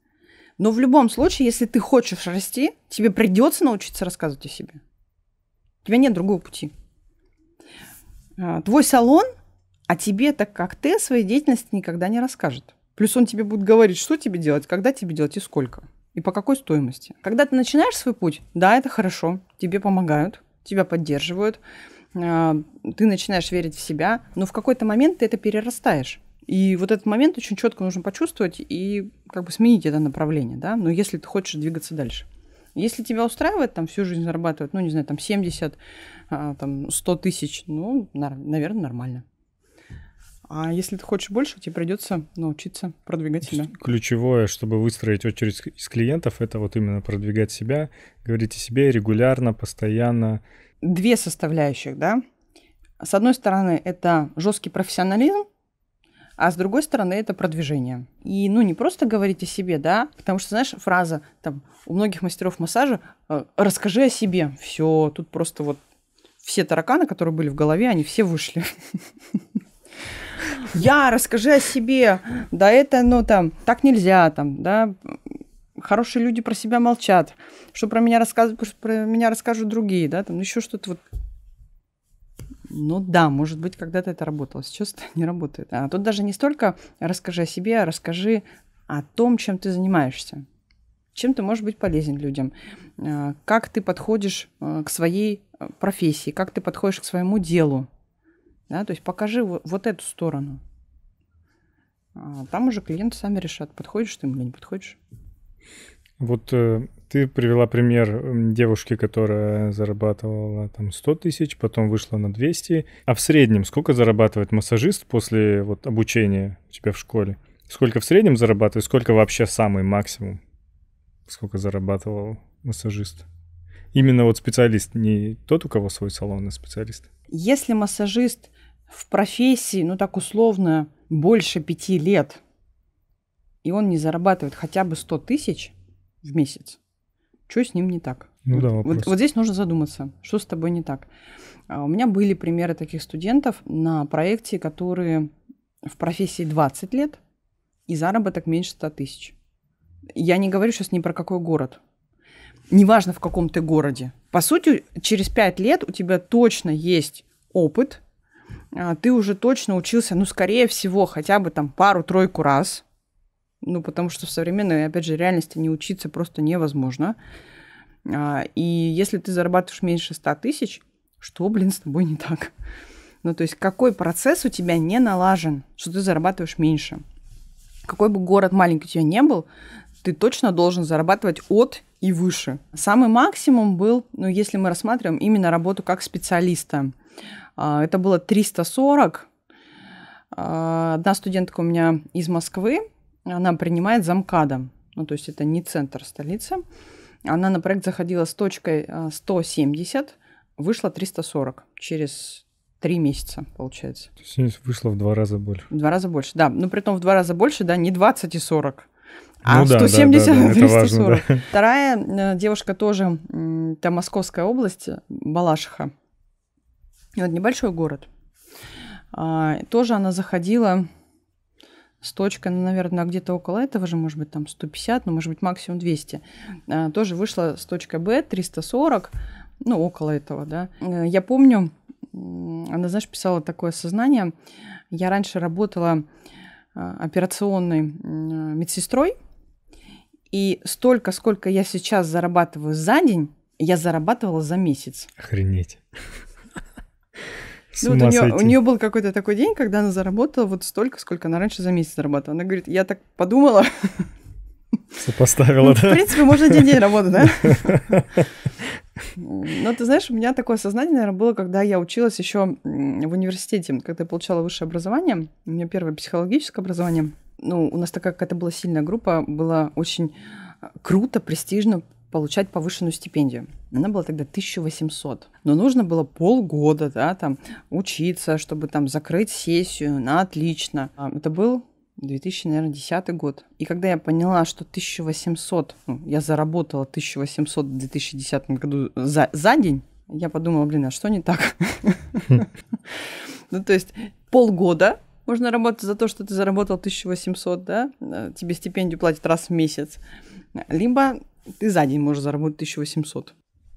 Но в любом случае, если ты хочешь расти, тебе придется научиться рассказывать о себе. У тебя нет другого пути. Твой салон о тебе так, как ты, о своей деятельности никогда не расскажет. Плюс он тебе будет говорить, что тебе делать, когда тебе делать и сколько. И по какой стоимости. Когда ты начинаешь свой путь, да, это хорошо, тебе помогают, тебя поддерживают, а, ты начинаешь верить в себя, но в какой-то момент ты это перерастаешь. И вот этот момент очень четко нужно почувствовать и как бы сменить это направление, да, но если ты хочешь двигаться дальше. Если тебя устраивает там всю жизнь зарабатывать, ну, не знаю, там 70, а, там 100 тысяч, ну, наверное, нормально. А если ты хочешь больше, тебе придется научиться продвигать себя. Ключевое, чтобы выстроить очередь из клиентов, это вот именно продвигать себя, говорить о себе регулярно, постоянно. Две составляющих, да? С одной стороны, это жесткий профессионализм, а с другой стороны, это продвижение. И, ну, не просто говорить о себе, да, потому что, знаешь, фраза там у многих мастеров массажа э, «расскажи о себе». Все, тут просто вот все тараканы, которые были в голове, они все вышли. я расскажи о себе, да это, ну там, так нельзя, там, да, хорошие люди про себя молчат, что про меня рассказывают, про меня расскажут другие, да, там еще что-то вот. Ну да, может быть, когда-то это работало, сейчас это не работает. А тут даже не столько расскажи о себе, а расскажи о том, чем ты занимаешься, чем ты можешь быть полезен людям, а, как ты подходишь э, к своей э, профессии, как ты подходишь к своему делу, да, то есть покажи вот, эту сторону. А там уже клиенты сами решат, подходишь ты им или не подходишь. Вот э, ты привела пример девушки, которая зарабатывала там 100 тысяч, потом вышла на 200. А в среднем сколько зарабатывает массажист после вот, обучения у тебя в школе? Сколько в среднем зарабатывает, сколько вообще самый максимум? Сколько зарабатывал массажист? Именно вот специалист, не тот, у кого свой салон, а специалист. Если массажист в профессии, ну так условно, больше пяти лет, и он не зарабатывает хотя бы 100 тысяч в месяц, что с ним не так? Ну вот, да, Вот, вот здесь нужно задуматься, что с тобой не так. А, у меня были примеры таких студентов на проекте, которые в профессии 20 лет, и заработок меньше 100 тысяч. Я не говорю сейчас ни про какой город неважно в каком ты городе. По сути, через пять лет у тебя точно есть опыт, а, ты уже точно учился, ну, скорее всего, хотя бы там пару-тройку раз, ну, потому что в современной, опять же, реальности не учиться просто невозможно. А, и если ты зарабатываешь меньше 100 тысяч, что, блин, с тобой не так? Ну, то есть какой процесс у тебя не налажен, что ты зарабатываешь меньше? Какой бы город маленький у тебя не был, ты точно должен зарабатывать от и выше. Самый максимум был, ну, если мы рассматриваем именно работу как специалиста. А, это было 340. А, одна студентка у меня из Москвы, она принимает замкадом. Ну, то есть это не центр столицы. Она на проект заходила с точкой 170, а, вышла 340 через три месяца, получается. То есть вышла в два раза больше. В два раза больше, да. Но при том в два раза больше, да, не 20 и 40, а ну, 170 да, да, да, 340. Важно, да. Вторая э, девушка тоже, это Московская область, Балашиха. Вот небольшой город. А, тоже она заходила с точкой, ну, наверное, где-то около этого же, может быть, там 150, ну, может быть, максимум 200. А, тоже вышла с точкой Б 340, ну, около этого, да. Э, я помню, она, знаешь, писала такое сознание. Я раньше работала а, операционной медсестрой, и столько, сколько я сейчас зарабатываю за день, я зарабатывала за месяц. Охренеть. Ну, вот у, нее, был какой-то такой день, когда она заработала вот столько, сколько она раньше за месяц зарабатывала. Она говорит, я так подумала. Сопоставила, ну, да? В принципе, можно день день работать, да? Но ну, ты знаешь, у меня такое сознание, наверное, было, когда я училась еще в университете, когда я получала высшее образование. У меня первое психологическое образование – ну, у нас такая какая-то была сильная группа, было очень а, круто, престижно получать повышенную стипендию. Она была тогда 1800. Но нужно было полгода, да, там, учиться, чтобы там закрыть сессию на ну, отлично. А, это был 2010 год. И когда я поняла, что 1800, ну, я заработала 1800 в 2010 году за, за день, я подумала, блин, а что не так? Хм. Ну, то есть полгода можно работать за то, что ты заработал 1800, да, э, тебе стипендию платят раз в месяц. Либо ты за день можешь заработать 1800.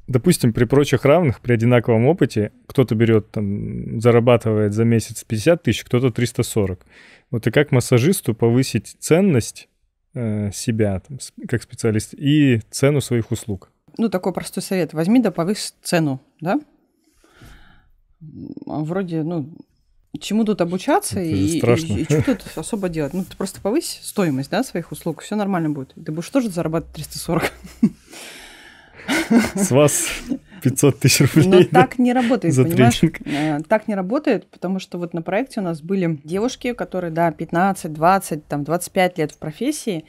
Допустим, при прочих равных, при одинаковом опыте, кто-то берет, там, зарабатывает за месяц 50 тысяч, кто-то 340. Вот и как массажисту повысить ценность э, себя там, как специалист и цену своих услуг? Ну, такой простой совет. Возьми да повысь цену, да? А вроде, ну, чему тут обучаться и, и, и, и что тут особо делать? Ну, ты просто повысь стоимость да, своих услуг, все нормально будет. Ты будешь тоже зарабатывать 340. С вас 500 тысяч рублей. Но да? так не работает, за понимаешь? Тренинг. Э, так не работает, потому что вот на проекте у нас были девушки, которые, да, 15, 20, там, 25 лет в профессии,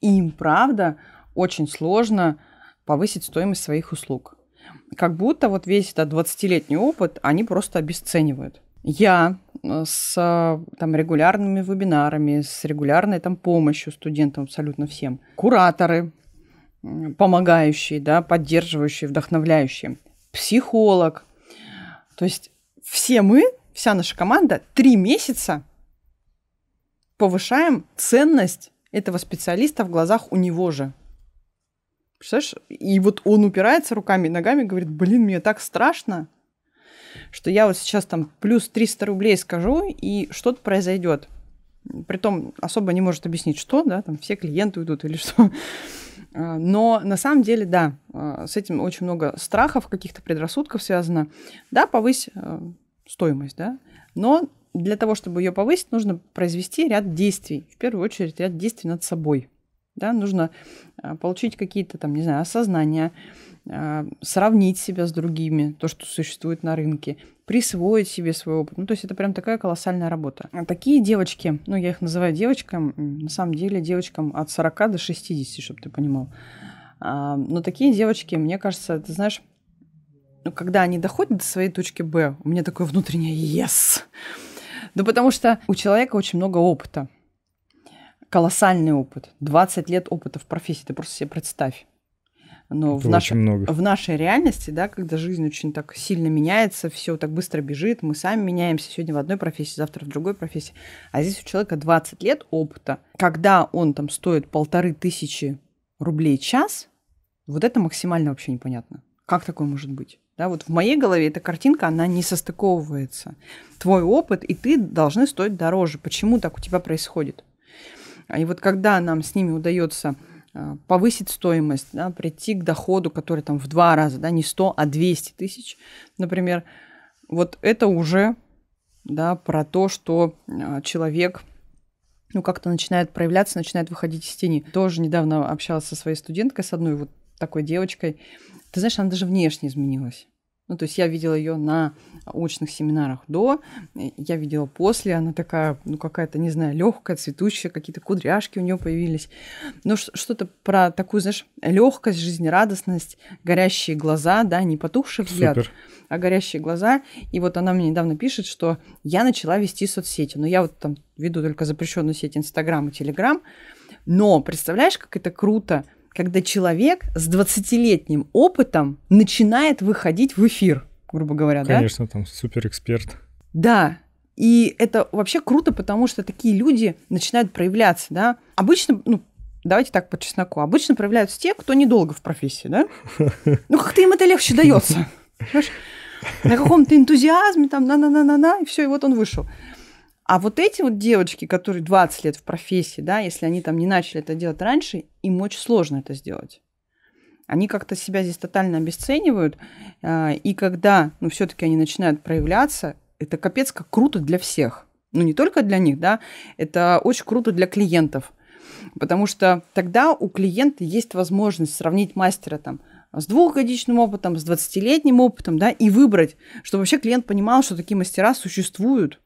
и им, правда, очень сложно повысить стоимость своих услуг. Как будто вот весь этот 20-летний опыт они просто обесценивают я э, с а, там, регулярными вебинарами, с регулярной там, помощью студентам абсолютно всем, кураторы, помогающие, да, поддерживающие, вдохновляющие, психолог. То есть все мы, вся наша команда, три месяца повышаем ценность этого специалиста в глазах у него же. Представляешь? И вот он упирается руками и ногами говорит, блин, мне так страшно, что я вот сейчас там плюс 300 рублей скажу, и что-то произойдет. Притом особо не может объяснить, что, да, там все клиенты уйдут или что. А, но на самом деле, да, а, с этим очень много страхов, каких-то предрассудков связано. Да, повысь а, стоимость, да, но для того, чтобы ее повысить, нужно произвести ряд действий. В первую очередь, ряд действий над собой – да? Нужно а, получить какие-то там, не знаю, осознания, а, сравнить себя с другими, то, что существует на рынке, присвоить себе свой опыт. Ну, то есть это прям такая колоссальная работа. А такие девочки, ну, я их называю девочкам, на самом деле девочкам от 40 до 60, чтобы ты понимал. А, но такие девочки, мне кажется, ты знаешь, ну, когда они доходят до своей точки Б, у меня такое внутреннее «yes». Да потому что у человека очень много опыта колоссальный опыт. 20 лет опыта в профессии, ты просто себе представь. Но Это в, наш... много. в нашей реальности, да, когда жизнь очень так сильно меняется, все так быстро бежит, мы сами меняемся сегодня в одной профессии, завтра в другой профессии. А здесь у человека 20 лет опыта. Когда он там стоит полторы тысячи рублей час, вот это максимально вообще непонятно. Как такое может быть? Да, вот в моей голове эта картинка, она не состыковывается. Твой опыт и ты должны стоить дороже. Почему так у тебя происходит? А и вот когда нам с ними удается а, повысить стоимость, да, прийти к доходу, который там в два раза, да, не 100, а 200 тысяч, например, вот это уже да, про то, что а, человек ну, как-то начинает проявляться, начинает выходить из тени. Тоже недавно общалась со своей студенткой, с одной вот такой девочкой. Ты знаешь, она даже внешне изменилась. Ну, то есть я видела ее на очных семинарах до, я видела после, она такая, ну, какая-то, не знаю, легкая, цветущая, какие-то кудряшки у нее появились. Но ну, что-то про такую, знаешь, легкость, жизнерадостность, горящие глаза, да, не потухший взгляд, Супер. а горящие глаза. И вот она мне недавно пишет, что я начала вести соцсети. Но ну, я вот там веду только запрещенную сеть Инстаграм и Телеграм. Но представляешь, как это круто – когда человек с 20-летним опытом начинает выходить в эфир, грубо говоря, Конечно, да? там суперэксперт. Да, и это вообще круто, потому что такие люди начинают проявляться, да. Обычно, ну, давайте так по чесноку, обычно проявляются те, кто недолго в профессии, да? Ну, как-то им это легче дается. На каком-то энтузиазме, там, на-на-на-на-на, и все, и вот он вышел. А вот эти вот девочки, которые 20 лет в профессии, да, если они там не начали это делать раньше, им очень сложно это сделать. Они как-то себя здесь тотально обесценивают. А, и когда, ну, все-таки они начинают проявляться, это капец как круто для всех. Ну, не только для них, да, это очень круто для клиентов. Потому что тогда у клиента есть возможность сравнить мастера там с двухгодичным опытом, с 20-летним опытом, да, и выбрать, чтобы вообще клиент понимал, что такие мастера существуют,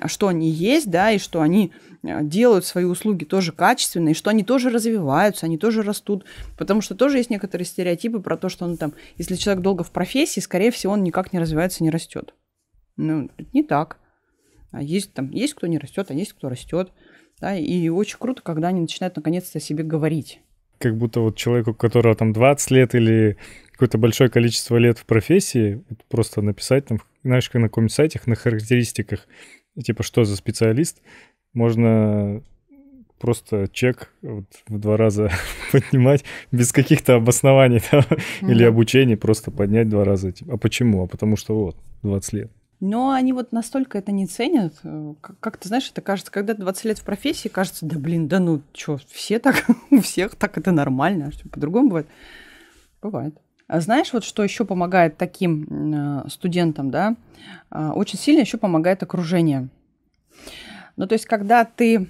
Э, что они есть, да, и что они э, делают свои услуги тоже качественные, что они тоже развиваются, они тоже растут. Потому что тоже есть некоторые стереотипы про то, что он ну, там, если человек долго в профессии, скорее всего, он никак не развивается, не растет. Ну, не так. А есть там, есть кто не растет, а есть кто растет. Да, и очень круто, когда они начинают наконец-то о себе говорить. Как будто вот человеку, у которого там 20 лет или какое-то большое количество лет в профессии, просто написать там, знаешь, как на каком-нибудь сайте, на характеристиках, типа, что за специалист, можно просто чек вот в два раза поднимать без каких-то обоснований там, mm-hmm. или обучений, просто поднять два раза. Типа, а почему? А потому что вот, 20 лет. Но они вот настолько это не ценят. Как, э, как ты знаешь, это кажется, когда 20 лет в профессии, кажется, да блин, да ну что, все так, у всех так это нормально, а что по-другому бывает. Бывает. А знаешь, вот что еще помогает таким э, студентам, да? А, очень сильно еще помогает окружение. Ну, то есть, когда ты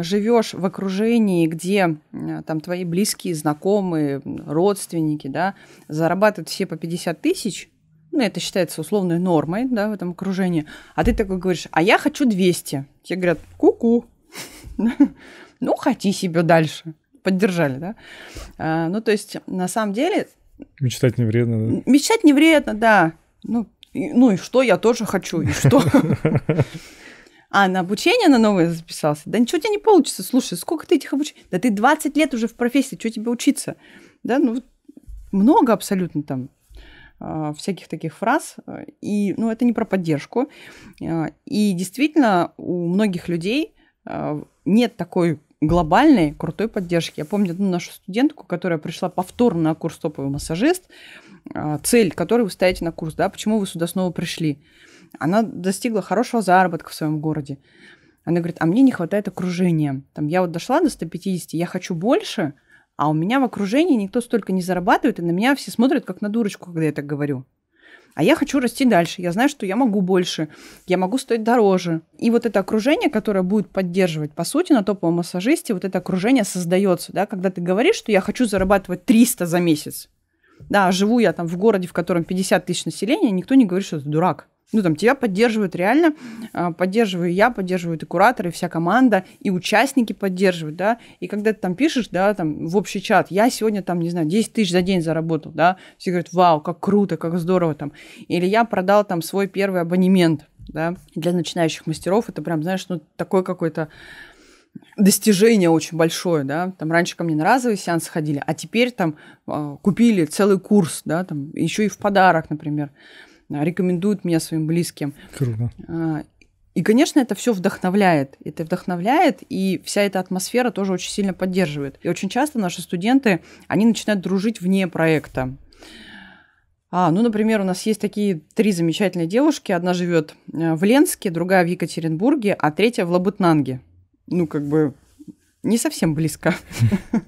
живешь в окружении, где там твои близкие, знакомые, родственники, да, зарабатывают все по 50 тысяч, ну, это считается условной нормой, да, в этом окружении, а ты такой говоришь, а я хочу 200. Тебе говорят, ку-ку. Ну, хоти себе дальше. Поддержали, да? А, ну, то есть, на самом деле, Мечтать не вредно, да? Мечтать не вредно, да. Ну, и, ну и что, я тоже хочу, и что? А, на обучение на новое записался? Да ничего у тебя не получится. Слушай, сколько ты этих обучений? Да ты 20 лет уже в профессии, что тебе учиться? Да, ну, много абсолютно там а, всяких таких фраз. Э, и, ну, это не про поддержку. А, и действительно, у многих людей э, нет такой глобальной крутой поддержки. Я помню одну нашу студентку, которая пришла повторно на курс «Топовый массажист», а, цель, которой вы ставите на курс, да, почему вы сюда снова пришли. Она достигла хорошего заработка в своем городе. Она говорит, а мне не хватает окружения. Там, я вот дошла до 150, я хочу больше, а у меня в окружении никто столько не зарабатывает, и на меня все смотрят как на дурочку, когда я так говорю а я хочу расти дальше, я знаю, что я могу больше, я могу стоить дороже. И вот это окружение, которое будет поддерживать, по сути, на топовом массажисте вот это окружение создается, да, когда ты говоришь, что я хочу зарабатывать 300 за месяц, да, живу я там в городе, в котором 50 тысяч населения, никто не говорит, что ты дурак. Ну, там тебя поддерживают реально, а, поддерживаю я, поддерживают и кураторы, и вся команда, и участники поддерживают, да, и когда ты там пишешь, да, там в общий чат, я сегодня там, не знаю, 10 тысяч за день заработал, да, все говорят, вау, как круто, как здорово там, или я продал там свой первый абонемент, да, для начинающих мастеров это прям, знаешь, ну, такой какой-то достижение очень большое, да, там раньше ко мне на разовые сеансы ходили, а теперь там а, купили целый курс, да, там еще и в подарок, например, рекомендуют меня своим близким. Круто. А, и, конечно, это все вдохновляет. Это вдохновляет, и вся эта атмосфера тоже очень сильно поддерживает. И очень часто наши студенты, они начинают дружить вне проекта. А, ну, например, у нас есть такие три замечательные девушки. Одна живет э, в Ленске, другая в Екатеринбурге, а третья в Лабутнанге Ну, как бы не совсем близко.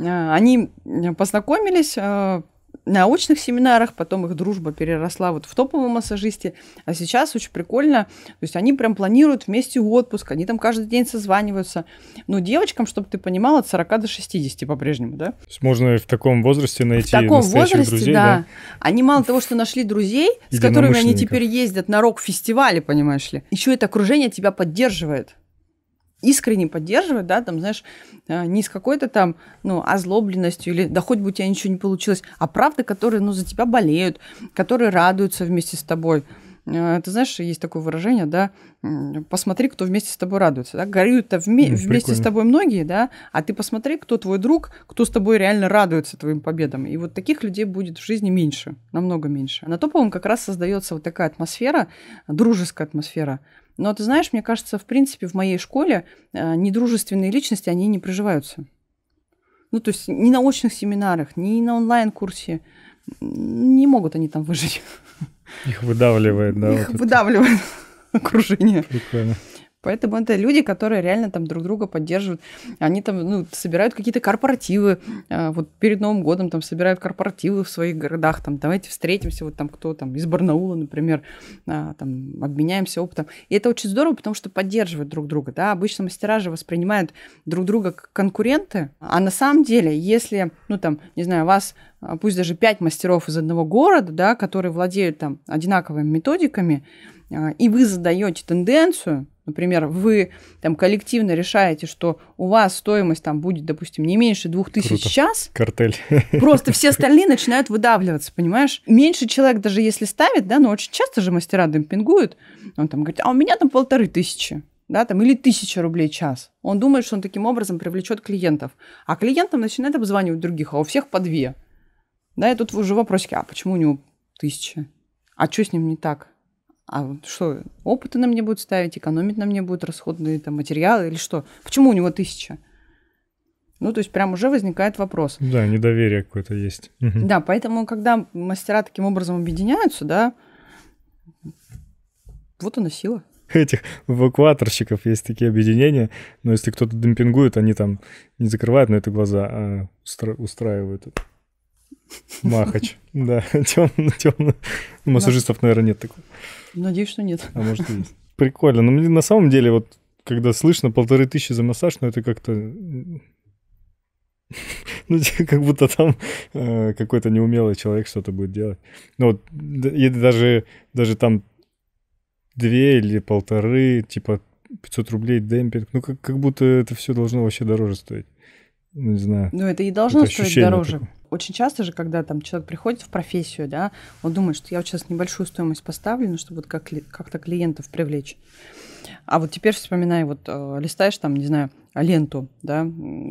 А, они э, познакомились, э, научных семинарах, потом их дружба переросла вот в топовом массажисте, а сейчас очень прикольно, то есть они прям планируют вместе отпуск, они там каждый день созваниваются. Ну, девочкам, чтобы ты понимала, от 40 до 60 по-прежнему, да? Можно в таком возрасте найти в таком возрасте, друзей, да. да. Они мало того, что нашли друзей, с которыми они теперь ездят на рок-фестивале, понимаешь ли, еще это окружение тебя поддерживает искренне поддерживать, да, там, знаешь, э, не с какой-то там, ну, озлобленностью или да хоть бы у тебя ничего не получилось, а правда, которые, ну, за тебя болеют, которые радуются вместе с тобой. Э, ты знаешь, есть такое выражение, да, посмотри, кто вместе с тобой радуется, да, горюют-то вме- ну, вместе с тобой многие, да, а ты посмотри, кто твой друг, кто с тобой реально радуется твоим победам. И вот таких людей будет в жизни меньше, намного меньше. А на топовом как раз создается вот такая атмосфера, дружеская атмосфера, но ты знаешь, мне кажется, в принципе, в моей школе э, недружественные личности, они не проживаются. Ну, то есть ни на очных семинарах, ни на онлайн-курсе не могут они там выжить. Их выдавливает, да? Их вот выдавливает это. окружение. Прикольно. Поэтому это люди, которые реально там друг друга поддерживают. Они там ну, собирают какие-то корпоративы. А, вот перед Новым годом там собирают корпоративы в своих городах. Там давайте встретимся, вот там кто там из Барнаула, например, а, там обменяемся опытом. И это очень здорово, потому что поддерживают друг друга. Да? Обычно мастера же воспринимают друг друга как конкуренты. А на самом деле, если, ну там, не знаю, вас а, пусть даже пять мастеров из одного города, да, которые владеют там одинаковыми методиками, и вы задаете тенденцию, Например, вы там коллективно решаете, что у вас стоимость там будет, допустим, не меньше двух тысяч час. Картель. Просто все остальные начинают выдавливаться, понимаешь? Меньше человек даже если ставит, да, но очень часто же мастера демпингуют. Он там говорит, а у меня там полторы тысячи да, там, или тысяча рублей час. Он думает, что он таким образом привлечет клиентов. А клиентам начинает обзванивать других, а у всех по две. Да, и тут уже вопросики, а почему у него тысяча? А что с ним не так? А что, опыты на мне будут ставить, экономить на мне будут расходные там, материалы или что? Почему у него тысяча? Ну, то есть прям уже возникает вопрос. Да, недоверие какое-то есть. Да, поэтому, когда мастера таким образом объединяются, да, вот она сила. Этих эвакуаторщиков есть такие объединения, но если кто-то демпингует, они там не закрывают на это глаза, а устраивают Махач. Да, темно, темно. Массажистов, наверное, нет такого. Надеюсь, что нет. А может и есть. Прикольно. Но ну, мне на самом деле, вот когда слышно полторы тысячи за массаж, ну это как-то... Ну, как будто там э, какой-то неумелый человек что-то будет делать. Ну, вот, и даже, даже там две или полторы, типа 500 рублей демпинг. Ну, как, как будто это все должно вообще дороже стоить. Ну, не знаю. Ну, это и должно это стоить дороже. Такое очень часто же, когда там человек приходит в профессию, да, он думает, что я вот сейчас небольшую стоимость поставлю, ну, чтобы вот как, то клиентов привлечь. А вот теперь вспоминаю, вот э, листаешь там, не знаю, ленту, да,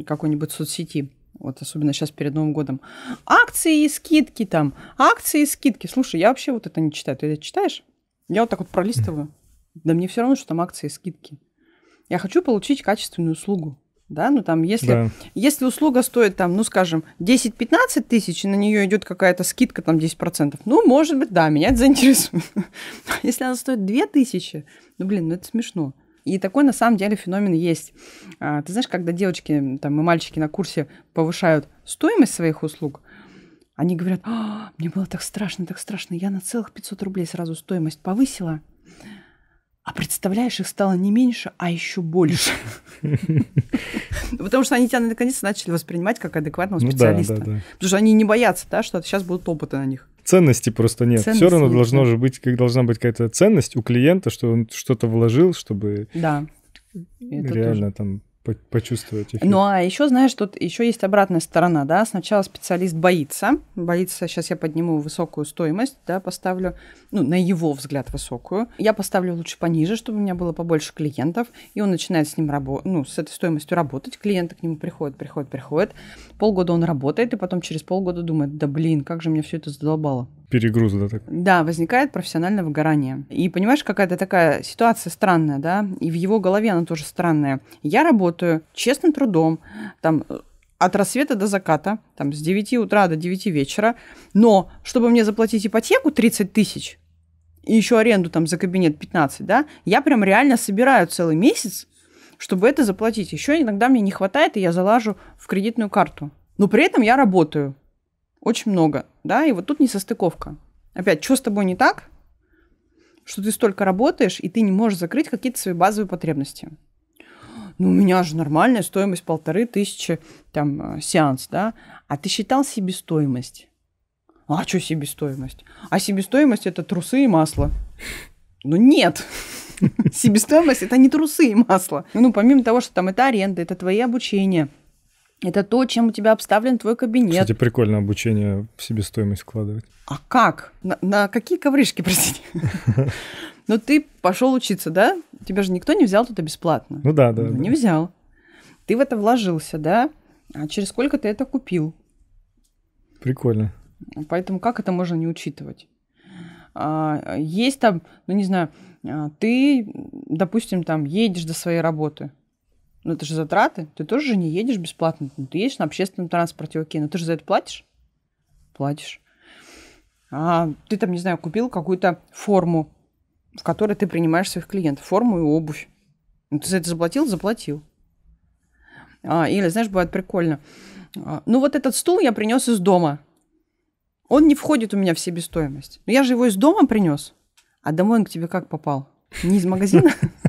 какой-нибудь соцсети, вот особенно сейчас перед Новым годом, акции и скидки там, акции и скидки. Слушай, я вообще вот это не читаю. Ты это читаешь? Я вот так вот пролистываю. Да мне все равно, что там акции и скидки. Я хочу получить качественную услугу да, ну там, если, да. если услуга стоит там, ну скажем, 10-15 тысяч, и на нее идет какая-то скидка там 10%, ну, может быть, да, меня это заинтересует. А если она стоит 2 тысячи, ну, блин, ну это смешно. И такой на самом деле феномен есть. А, ты знаешь, когда девочки там, и мальчики на курсе повышают стоимость своих услуг, они говорят, «А, мне было так страшно, так страшно, я на целых 500 рублей сразу стоимость повысила. А представляешь, их стало не меньше, а еще больше. Потому что они тебя наконец то начали воспринимать как адекватного ну специалиста. Потому что они не боятся, да, что сейчас будут опыты на них. Ценности просто нет. Все равно должно же быть, как должна быть какая-то ценность у клиента, что он что-то вложил, чтобы да. реально там почувствовать эффект. Ну а еще, знаешь, тут еще есть обратная сторона, да, сначала специалист боится, боится, сейчас я подниму высокую стоимость, да, поставлю, ну, на его взгляд высокую, я поставлю лучше пониже, чтобы у меня было побольше клиентов, и он начинает с ним работать, ну, с этой стоимостью работать, клиенты к нему приходят, приходят, приходят, полгода он работает, и потом через полгода думает, да блин, как же мне все это задолбало перегруза, да? Так? Да, возникает профессиональное выгорание. И понимаешь, какая-то такая ситуация странная, да? И в его голове она тоже странная. Я работаю честным трудом, там, э, от рассвета до заката, там, с 9 утра до 9 вечера, но чтобы мне заплатить ипотеку 30 тысяч, и еще аренду там за кабинет 15, да, я прям реально собираю целый месяц, чтобы это заплатить. Еще иногда мне не хватает, и я залажу в кредитную карту. Но при этом я работаю очень много да, и вот тут несостыковка. Опять, что с тобой не так, что ты столько работаешь, и ты не можешь закрыть какие-то свои базовые потребности? Ну, у меня же нормальная стоимость полторы тысячи, там, э, сеанс, да? А ты считал себестоимость? А что себестоимость? А себестоимость – это трусы и масло. Ну, нет. Себестоимость – это не трусы и масло. Ну, помимо того, что там это аренда, это твои обучения – это то, чем у тебя обставлен твой кабинет. Кстати, прикольно обучение в себестоимость вкладывать. А как? На, на какие ковришки, простите? Ну, ты пошел учиться, да? Тебя же никто не взял туда бесплатно. Ну да, ну, да. Не взял. Ты в это вложился, да? А через сколько ты это купил? Прикольно. Поэтому как это можно не учитывать? А, есть там, ну не знаю, а, ты, допустим, там едешь до своей работы, ну, это же затраты. Ты тоже же не едешь бесплатно. Ну, ты едешь на общественном транспорте, окей. Но ты же за это платишь? Платишь. А, ты там, не знаю, купил какую-то форму, в которой ты принимаешь своих клиентов. Форму и обувь. Ну, ты за это заплатил? Заплатил. А, или, знаешь, бывает прикольно. А, ну, вот этот стул я принес из дома. Он не входит у меня в себестоимость. Но я же его из дома принес. А домой он к тебе как попал? Не из магазина?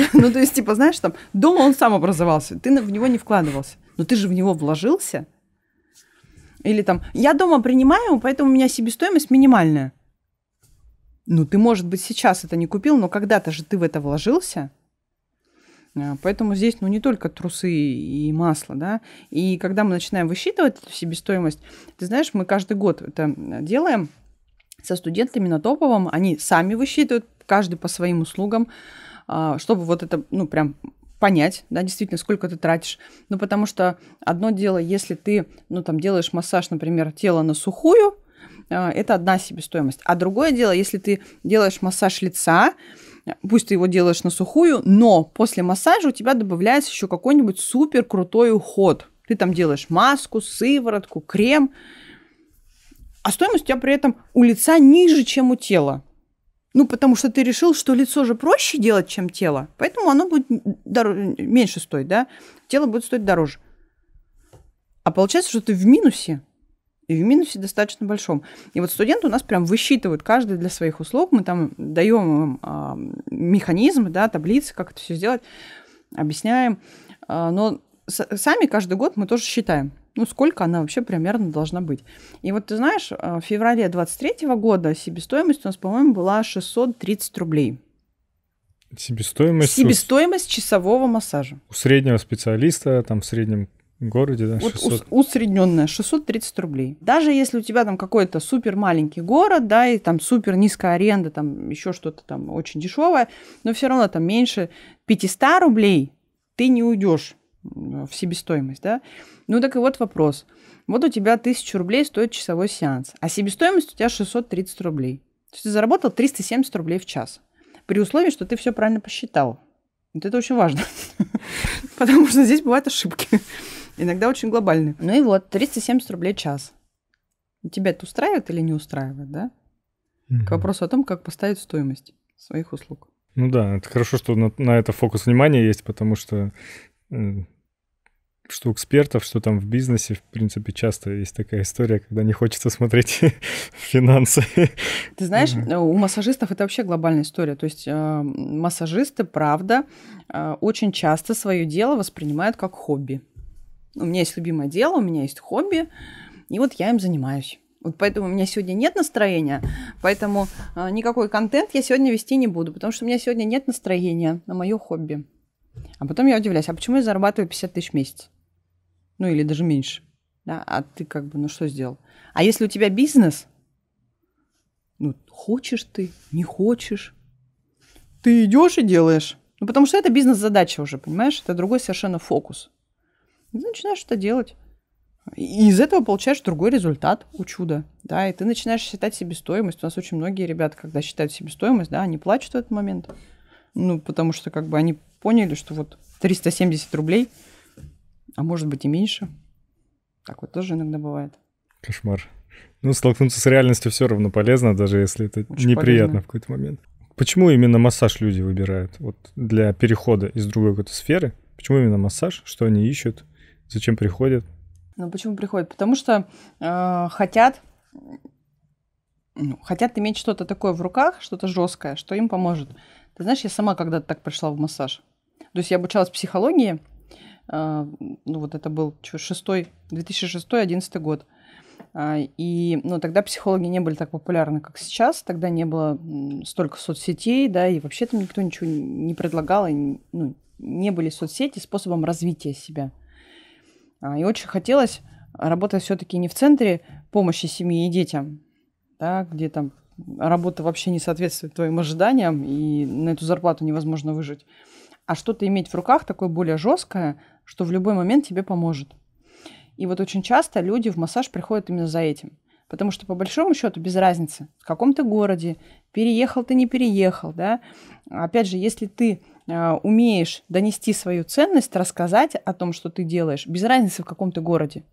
Ну, то есть, типа, знаешь, там, дома он сам образовался, ты в него не вкладывался. Но ты же в него вложился. Или там, я дома принимаю, поэтому у меня себестоимость минимальная. Ну, ты, может быть, сейчас это не купил, но когда-то же ты в это вложился. А, поэтому здесь, ну, не только трусы и масло, да. И когда мы начинаем высчитывать эту себестоимость, ты знаешь, мы каждый год это делаем со студентами на топовом. Они сами высчитывают, каждый по своим услугам. А, чтобы вот это, ну, прям понять, да, действительно, сколько ты тратишь. Ну, потому что одно дело, если ты, ну, там, делаешь массаж, например, тела на сухую, а, это одна себестоимость. А другое дело, если ты делаешь массаж лица, пусть ты его делаешь на сухую, но после массажа у тебя добавляется еще какой-нибудь супер крутой уход. Ты там делаешь маску, сыворотку, крем, а стоимость у тебя при этом у лица ниже, чем у тела. Ну, потому что ты решил, что лицо же проще делать, чем тело. Поэтому оно будет дороже, меньше стоить, да? Тело будет стоить дороже. А получается, что ты в минусе. И в минусе достаточно большом. И вот студенты у нас прям высчитывают каждый для своих услуг. Мы там даем им а, механизмы, да, таблицы, как это все сделать, объясняем. А, но сами каждый год мы тоже считаем ну, сколько она вообще примерно должна быть. И вот ты знаешь, э, в феврале 23 года себестоимость у нас, по-моему, была 630 рублей. Себестоимость? Себестоимость у... часового массажа. У среднего специалиста, там в среднем городе, да, вот 600. усредненная 630 рублей. Даже если у тебя там какой-то супер маленький город, да, и там супер низкая аренда, там еще что-то там очень дешевое, но все равно там меньше 500 рублей ты не уйдешь в себестоимость, да? Ну так и вот вопрос. Вот у тебя 1000 рублей стоит часовой сеанс, а себестоимость у тебя 630 рублей. То есть ты заработал 370 рублей в час. При условии, что ты все правильно посчитал. Вот это очень важно. Потому что здесь бывают ошибки. Иногда очень глобальные. Ну и вот, 370 рублей в час. Тебя это устраивает или не устраивает, да? К вопросу о том, как поставить стоимость своих услуг. Ну да, это хорошо, что на, на это фокус внимания есть, потому что что у экспертов, что там в бизнесе, в принципе, часто есть такая история, когда не хочется смотреть финансы. Ты знаешь, у массажистов это вообще глобальная история. То есть э, массажисты, правда, э, очень часто свое дело воспринимают как хобби. У меня есть любимое дело, у меня есть хобби, и вот я им занимаюсь. Вот поэтому у меня сегодня нет настроения, поэтому э, никакой контент я сегодня вести не буду, потому что у меня сегодня нет настроения на мое хобби. А потом я удивляюсь, а почему я зарабатываю 50 тысяч в месяц? Ну или даже меньше. Да? А ты как бы, ну что сделал? А если у тебя бизнес, ну хочешь ты, не хочешь, ты идешь и делаешь. Ну потому что это бизнес-задача уже, понимаешь? Это другой совершенно фокус. И ты начинаешь что-то делать. И из этого получаешь другой результат у чуда, да, и ты начинаешь считать себестоимость. У нас очень многие ребята, когда считают себестоимость, да, они плачут в этот момент, ну, потому что как бы они поняли, что вот 370 рублей, а может быть и меньше. Так вот тоже иногда бывает. Кошмар. Ну, столкнуться с реальностью все равно полезно, даже если это Очень неприятно полезно. в какой-то момент. Почему именно массаж люди выбирают? Вот для перехода из другой какой-то сферы, почему именно массаж? Что они ищут? Зачем приходят? Ну, почему приходят? Потому что э, хотят, ну, хотят иметь что-то такое в руках, что-то жесткое, что им поможет. Ты знаешь, я сама когда-то так пришла в массаж. То есть я обучалась психологии, а, ну вот это был 2006-2011 год. А, и ну, тогда психологи не были так популярны, как сейчас. Тогда не было столько соцсетей, да, и вообще там никто ничего не предлагал, и, ну, не были соцсети способом развития себя. А, и очень хотелось работать все-таки не в центре помощи семье и детям, да, где там работа вообще не соответствует твоим ожиданиям, и на эту зарплату невозможно выжить, а что-то иметь в руках такое более жесткое, что в любой момент тебе поможет. И вот очень часто люди в массаж приходят именно за этим. Потому что, по большому счету, без разницы, в каком ты городе, переехал ты, не переехал, да. Опять же, если ты э, умеешь донести свою ценность, рассказать о том, что ты делаешь, без разницы, в каком ты городе.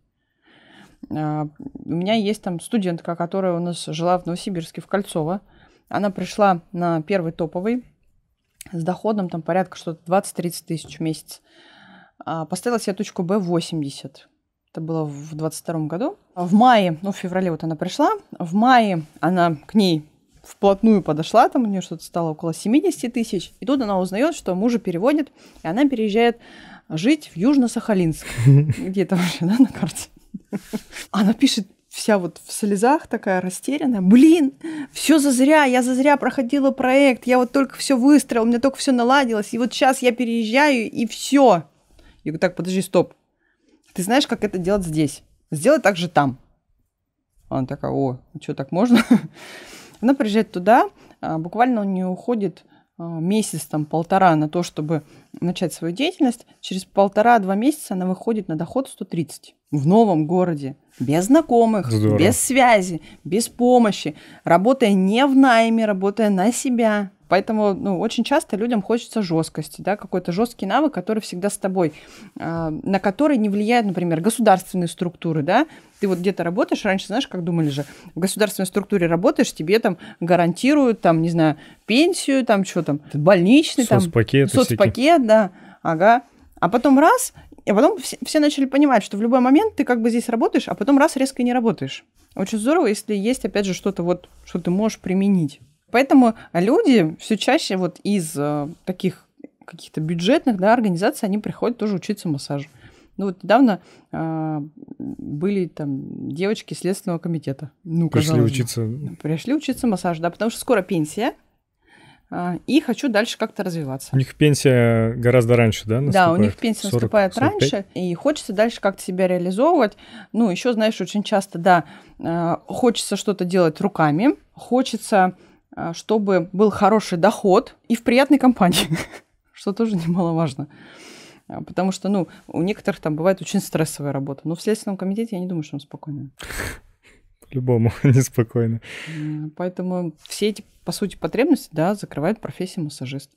Э, у меня есть там студентка, которая у нас жила в Новосибирске, в Кольцово. Она пришла на первый топовый с доходом там порядка что-то 20-30 тысяч в месяц. А, поставила себе точку Б 80. Это было в 22 году. В мае, ну, в феврале вот она пришла. В мае она к ней вплотную подошла, там у нее что-то стало около 70 тысяч. И тут она узнает, что мужа переводит, и она переезжает жить в Южно-Сахалинск. Где это вообще, да, на карте? Она пишет вся вот в слезах такая растерянная. Блин, все зазря, я зазря проходила проект, я вот только все выстроил, у меня только все наладилось, и вот сейчас я переезжаю, и все. Я говорю, так, подожди, стоп. Ты знаешь, как это делать здесь? Сделай так же там. Она такая, о, что, так можно? Она приезжает туда, а, буквально у нее уходит а, месяц, там, полтора на то, чтобы начать свою деятельность. Через полтора-два месяца она выходит на доход 130 в новом городе, без знакомых, Здорово. без связи, без помощи, работая не в найме, работая на себя. Поэтому ну, очень часто людям хочется жесткости, да, какой-то жесткий навык, который всегда с тобой, э, на который не влияют, например, государственные структуры, да. Ты вот где-то работаешь, раньше, знаешь, как думали же, в государственной структуре работаешь, тебе там гарантируют, там, не знаю, пенсию, там, что там, больничный, соцпакет, там, соцпакет, всякие. да, ага. А потом раз, и потом все, все начали понимать, что в любой момент ты как бы здесь работаешь, а потом раз резко не работаешь. Очень здорово, если есть, опять же, что-то вот, что ты можешь применить. Поэтому люди все чаще вот из э, таких каких-то бюджетных да, организаций, они приходят тоже учиться массажу. Ну вот недавно э, были там девочки Следственного комитета. Ну, Пришли учиться. Пришли учиться массажу, да, потому что скоро пенсия. А, и хочу дальше как-то развиваться. У них пенсия гораздо раньше, да? Наступает? Да, у них пенсия 40, наступает 45? раньше, и хочется дальше как-то себя реализовывать. Ну, еще, знаешь, очень часто, да, э, хочется что-то делать руками, хочется, э, чтобы был хороший доход и в приятной компании, что тоже немаловажно. Э, потому что, ну, у некоторых там бывает очень стрессовая работа. Но в Следственном комитете я не думаю, что он спокойный. Любому неспокойно. Поэтому все эти, по сути, потребности, да, закрывает профессия массажист.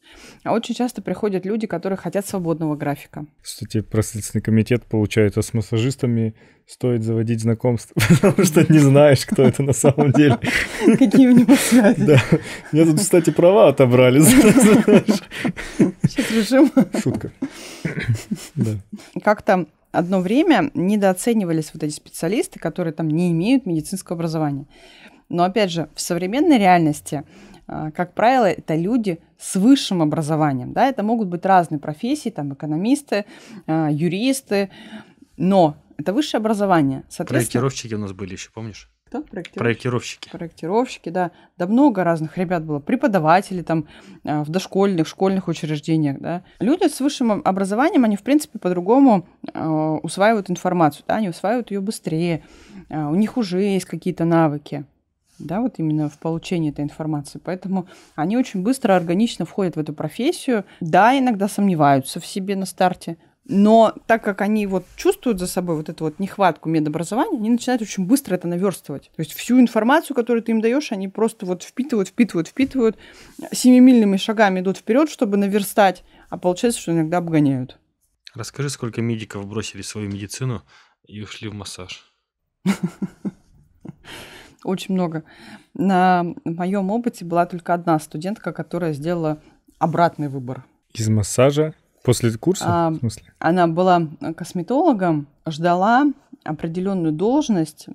А очень часто приходят люди, которые хотят свободного графика. Кстати, проследственный комитет, получается, а с массажистами стоит заводить знакомство, потому что не знаешь, кто это на самом деле. Какие у него связи. Да. Мне тут, кстати, права отобрали. Сейчас режим. Шутка. Да. Как-то одно время недооценивались вот эти специалисты, которые там не имеют медицинского образования. Но опять же, в современной реальности, а, как правило, это люди с высшим образованием. Да? Это могут быть разные профессии, там экономисты, а, юристы, но это высшее образование. Соответственно... Проектировщики у нас были еще, помнишь? кто? Проектировщики. Проектировщики. Проектировщики, да. Да много разных ребят было. Преподаватели там а, в дошкольных, школьных учреждениях, да. Люди с высшим образованием, они, в принципе, по-другому а, усваивают информацию, да, они усваивают ее быстрее. А, у них уже есть какие-то навыки, да, вот именно в получении этой информации. Поэтому они очень быстро, органично входят в эту профессию. Да, иногда сомневаются в себе на старте – но так как они вот чувствуют за собой вот эту вот нехватку медобразования, они начинают очень быстро это наверстывать. То есть всю информацию, которую ты им даешь, они просто вот впитывают, впитывают, впитывают, семимильными шагами идут вперед, чтобы наверстать, а получается, что иногда обгоняют. Расскажи, сколько медиков бросили свою медицину и ушли в массаж? Очень много. На моем опыте была только одна студентка, которая сделала обратный выбор. Из массажа После курса? А, в смысле? Она была косметологом, ждала определенную должность,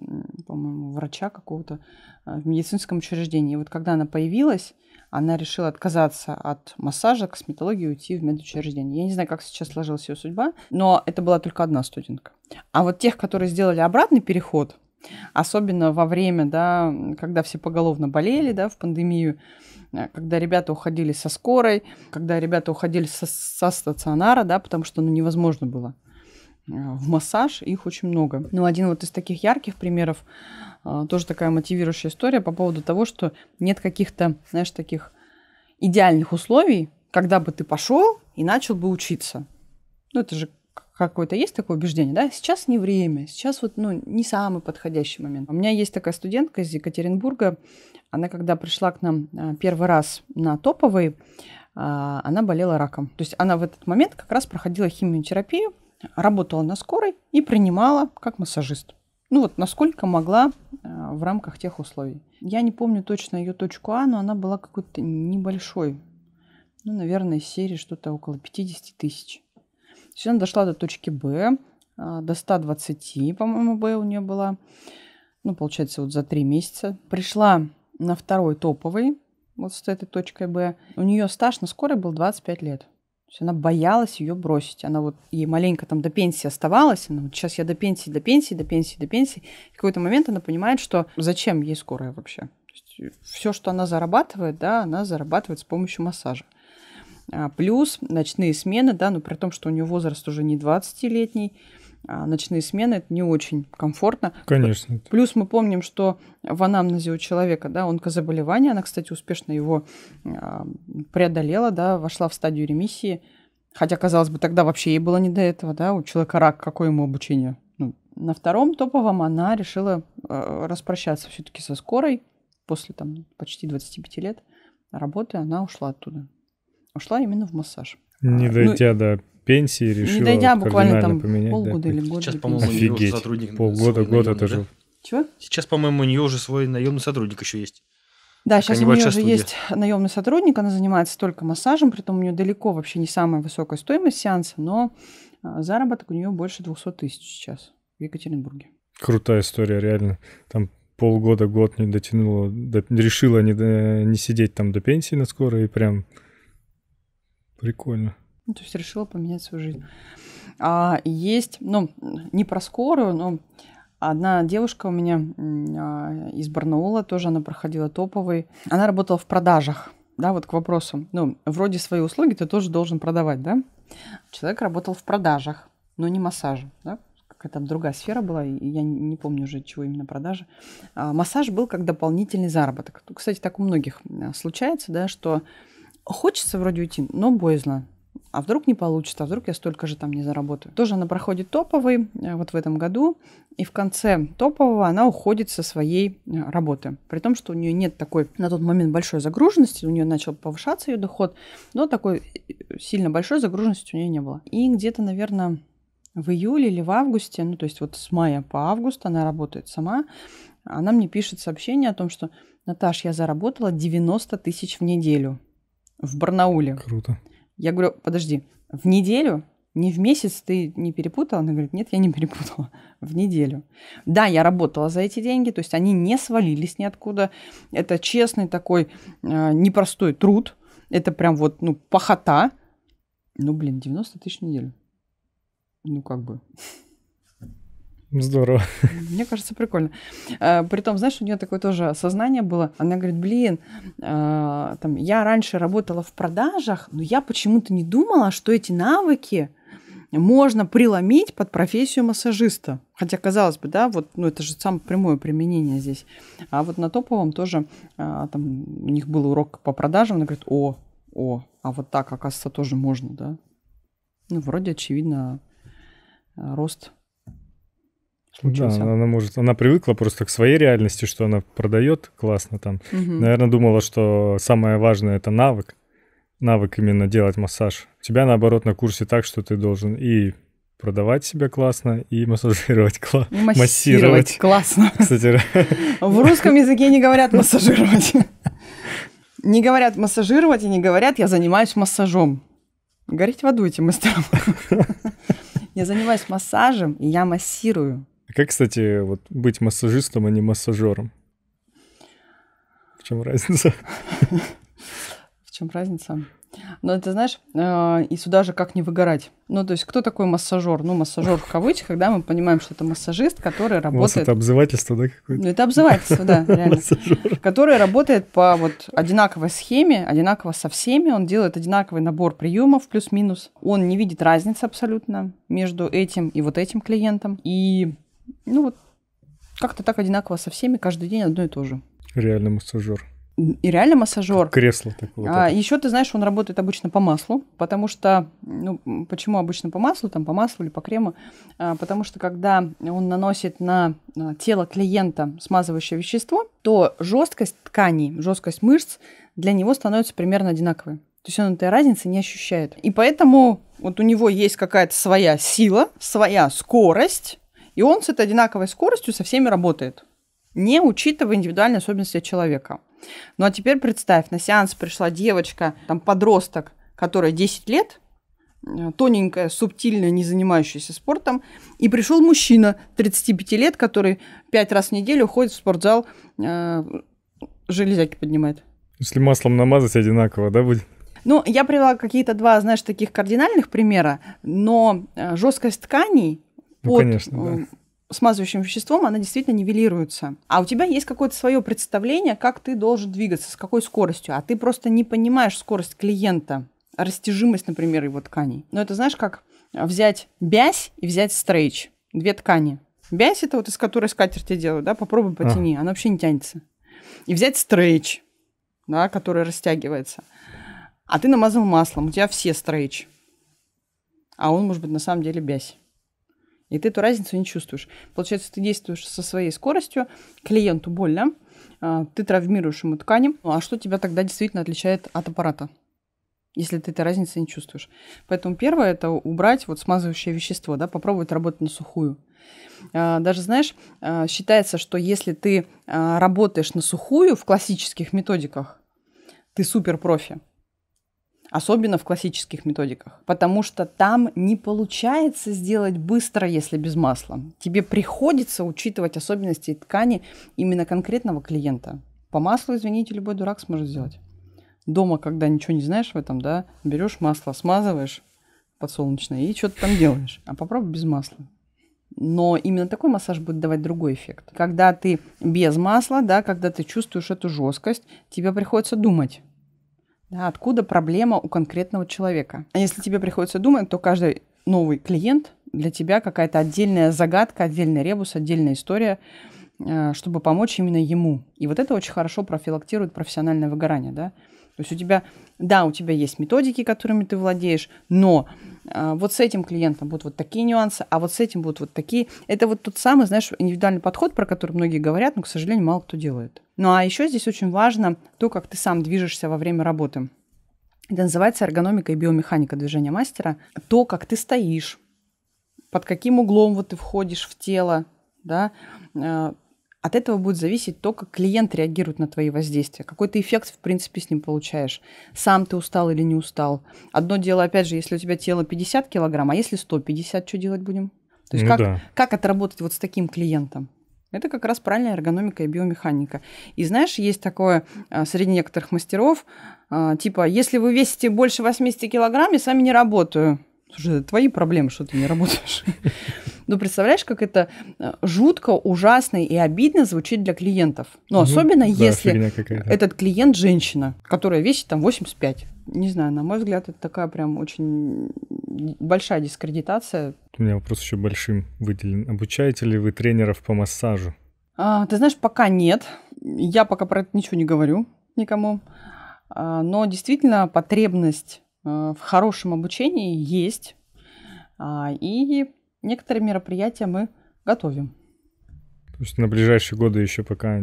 по-моему, врача какого-то а, в медицинском учреждении. И вот когда она появилась, она решила отказаться от массажа, косметологии, уйти в медучреждение. Я не знаю, как сейчас сложилась ее судьба, но это была только одна студентка. А вот тех, которые сделали обратный переход, особенно во время, да, когда все поголовно болели, да, в пандемию, Э, когда ребята уходили со скорой, когда ребята уходили со, со стационара, да, потому что ну, невозможно было э, в массаж, их очень много. Ну, один вот из таких ярких примеров, э, тоже такая мотивирующая история по поводу того, что нет каких-то, знаешь, таких идеальных условий, когда бы ты пошел и начал бы учиться. Ну, это же какое-то есть такое убеждение, да, сейчас не время, сейчас вот, ну, не самый подходящий момент. У меня есть такая студентка из Екатеринбурга, она, когда пришла к нам э, первый раз на топовый, а, она болела раком. То есть она в этот момент как раз проходила химиотерапию, работала на скорой и принимала как массажист. Ну вот, насколько могла э, в рамках тех условий. Я не помню точно ее точку А, но она была какой-то небольшой. Ну, наверное, серии что-то около 50 тысяч. То есть она дошла до точки Б, э, до 120, по-моему, Б у нее была. Ну, получается, вот за три месяца. Пришла на второй топовый вот с этой точкой Б. У нее стаж на скорой был 25 лет. То есть она боялась ее бросить. Она вот ей маленько там до пенсии оставалась. Она вот сейчас я до пенсии, до пенсии, до пенсии, до пенсии. И в какой-то момент она понимает, что зачем ей скорая вообще. Э, Все, что она зарабатывает, да, она зарабатывает с помощью массажа. А плюс ночные смены, да, но ну, при том, что у нее возраст уже не 20-летний, а, ночные смены, это не очень комфортно. Конечно. Плюс мы помним, что в анамнезе у человека, да, онкозаболевание, она, кстати, успешно его а, преодолела, да, вошла в стадию ремиссии. Хотя, казалось бы, тогда вообще ей было не до этого, да, у человека рак, какое ему обучение? Ну, на втором топовом она решила а, распрощаться все-таки со скорой после там почти 25 лет работы, она ушла оттуда. Ушла именно в массаж. Не дойдя ну, до пенсии решила Не дойдя буквально там поменять, полгода да. или год. Сейчас, по-моему, Офигеть. у сотрудник... Полгода, год это же... Чего? Сейчас, по-моему, у нее уже свой наемный сотрудник еще есть. Да, Такая сейчас у нее уже есть наемный сотрудник, она занимается только массажем, при том у нее далеко вообще не самая высокая стоимость сеанса, но а, заработок у нее больше 200 тысяч сейчас в Екатеринбурге. Крутая история, реально. Там полгода, год не дотянула, до, решила не, до, э, не сидеть там до пенсии на скорой, и прям прикольно. Ну, то есть решила поменять свою жизнь. А, есть, ну, не про скорую, но одна девушка у меня а, из Барнаула, тоже она проходила топовый. Она работала в продажах, да, вот к вопросу. Ну, вроде свои услуги ты тоже должен продавать, да? Человек работал в продажах, но не массажем, да? какая-то другая сфера была, и я не помню уже, чего именно продажи. А, массаж был как дополнительный заработок. Кстати, так у многих а, случается, да, что хочется вроде уйти, но боязно а вдруг не получится, а вдруг я столько же там не заработаю. Тоже она проходит топовый э, вот в этом году, и в конце топового она уходит со своей э, работы. При том, что у нее нет такой на тот момент большой загруженности, у нее начал повышаться ее доход, но такой э, сильно большой загруженности у нее не было. И где-то, наверное, в июле или в августе, ну то есть вот с мая по август она работает сама, она мне пишет сообщение о том, что Наташ, я заработала 90 тысяч в неделю в Барнауле. Круто. Я говорю, подожди, в неделю? Не в месяц ты не перепутала? Она говорит, нет, я не перепутала. В неделю. Да, я работала за эти деньги, то есть они не свалились ниоткуда. Это честный такой э, непростой труд. Это прям вот, ну, похота. Ну, блин, 90 тысяч в неделю. Ну, как бы. Здорово. Мне кажется, прикольно. А, притом, знаешь, у нее такое тоже осознание было. Она говорит, блин, а, там, я раньше работала в продажах, но я почему-то не думала, что эти навыки можно приломить под профессию массажиста. Хотя, казалось бы, да, вот, ну, это же самое прямое применение здесь. А вот на топовом тоже, а, там, у них был урок по продажам, она говорит, о, о, а вот так, оказывается, тоже можно, да. Ну, вроде, очевидно, рост случился. Да, она может, она привыкла просто к своей реальности, что она продает классно там. Угу. Наверное, думала, что самое важное это навык, навык именно делать массаж. У тебя наоборот на курсе так, что ты должен и продавать себя классно и массажировать классно массировать, массировать классно. Кстати, в русском языке не говорят массажировать. Не говорят массажировать и не говорят я занимаюсь массажом. Горите воду аду этим мастерам. Я занимаюсь массажем, и я массирую. Как, кстати, вот быть массажистом, а не массажером? В чем разница? В чем разница? Но ну, ты знаешь, э, и сюда же как не выгорать. Ну, то есть, кто такой массажер? Ну, массажер в кавычках, когда мы понимаем, что это массажист, который работает... У вас это обзывательство, да, какое-то? Ну, это обзывательство, да, реально. Массажер, Который работает по вот одинаковой схеме, одинаково со всеми, он делает одинаковый набор приемов плюс-минус. Он не видит разницы абсолютно между этим и вот этим клиентом. И ну вот как-то так одинаково со всеми, каждый день одно и то же. Реально массажер. И реально массажер. Как кресло такое. Вот а, это. еще ты знаешь, он работает обычно по маслу, потому что, ну, почему обычно по маслу, там по маслу или по крему? А, потому что когда он наносит на а, тело клиента смазывающее вещество, то жесткость тканей, жесткость мышц для него становится примерно одинаковой. То есть он этой разницы не ощущает. И поэтому вот у него есть какая-то своя сила, своя скорость, и он с этой одинаковой скоростью со всеми работает, не учитывая индивидуальные особенности человека. Ну а теперь представь, на сеанс пришла девочка, там подросток, которая 10 лет, э, тоненькая, субтильная, не занимающаяся спортом. И пришел мужчина 35 лет, который 5 раз в неделю ходит в спортзал, э, железяки поднимает. Если маслом намазать, одинаково, да, будет? Ну, я привела какие-то два, знаешь, таких кардинальных примера, но э, жесткость тканей ну, конечно, да. смазывающим веществом, она действительно нивелируется. А у тебя есть какое-то свое представление, как ты должен двигаться, с какой скоростью, а ты просто не понимаешь скорость клиента, а растяжимость, например, его тканей. Но это знаешь, как взять бязь и взять стрейч, две ткани. Бязь это вот из которой скатерти делают, да, попробуй а. потяни, а. она вообще не тянется. И взять стрейч, да, который растягивается. А ты намазал маслом, у тебя все стрейч. А он, может быть, на самом деле бязь. И ты эту разницу не чувствуешь. Получается, ты действуешь со своей скоростью, клиенту больно, а, ты травмируешь ему ткани. Ну, а что тебя тогда действительно отличает от аппарата? если ты этой разницы не чувствуешь. Поэтому первое – это убрать вот смазывающее вещество, да, попробовать работать на сухую. А, даже, знаешь, а, считается, что если ты работаешь на сухую в классических методиках, ты супер профи особенно в классических методиках, потому что там не получается сделать быстро, если без масла. Тебе приходится учитывать особенности ткани именно конкретного клиента. По маслу, извините, любой дурак сможет сделать. Дома, когда ничего не знаешь в этом, да, берешь масло, смазываешь подсолнечное и что-то там делаешь. А попробуй без масла. Но именно такой массаж будет давать другой эффект. Когда ты без масла, да, когда ты чувствуешь эту жесткость, тебе приходится думать да, откуда проблема у конкретного человека. А если тебе приходится думать, то каждый новый клиент для тебя какая-то отдельная загадка, отдельный ребус, отдельная история, э, чтобы помочь именно ему. И вот это очень хорошо профилактирует профессиональное выгорание, да. То есть у тебя, да, у тебя есть методики, которыми ты владеешь, но а, вот с этим клиентом будут вот такие нюансы, а вот с этим будут вот такие. Это вот тот самый, знаешь, индивидуальный подход, про который многие говорят, но, к сожалению, мало кто делает. Ну а еще здесь очень важно то, как ты сам движешься во время работы. Это называется эргономика и биомеханика движения мастера. То, как ты стоишь, под каким углом вот ты входишь в тело, да, э, от этого будет зависеть то, как клиент реагирует на твои воздействия, какой ты эффект, в принципе, с ним получаешь. Сам ты устал или не устал. Одно дело, опять же, если у тебя тело 50 килограмм, а если 150, что делать будем? То есть ну, как, да. как отработать вот с таким клиентом? Это как раз правильная эргономика и биомеханика. И знаешь, есть такое а, среди некоторых мастеров, а, типа, если вы весите больше 80 килограмм, я с вами не работаю. Слушай, это твои проблемы, что ты не работаешь. Ну, представляешь, как это э, жутко, ужасно и обидно звучит для клиентов. Ну, угу. особенно да, если этот клиент женщина, которая весит там 85. Не знаю, на мой взгляд, это такая прям очень большая дискредитация. У меня вопрос еще большим выделен. Обучаете ли вы тренеров по массажу? А, ты знаешь, пока нет. Я пока про это ничего не говорю никому. А, но действительно потребность э, в хорошем обучении есть. А, и некоторые мероприятия мы готовим. То есть на ближайшие годы еще пока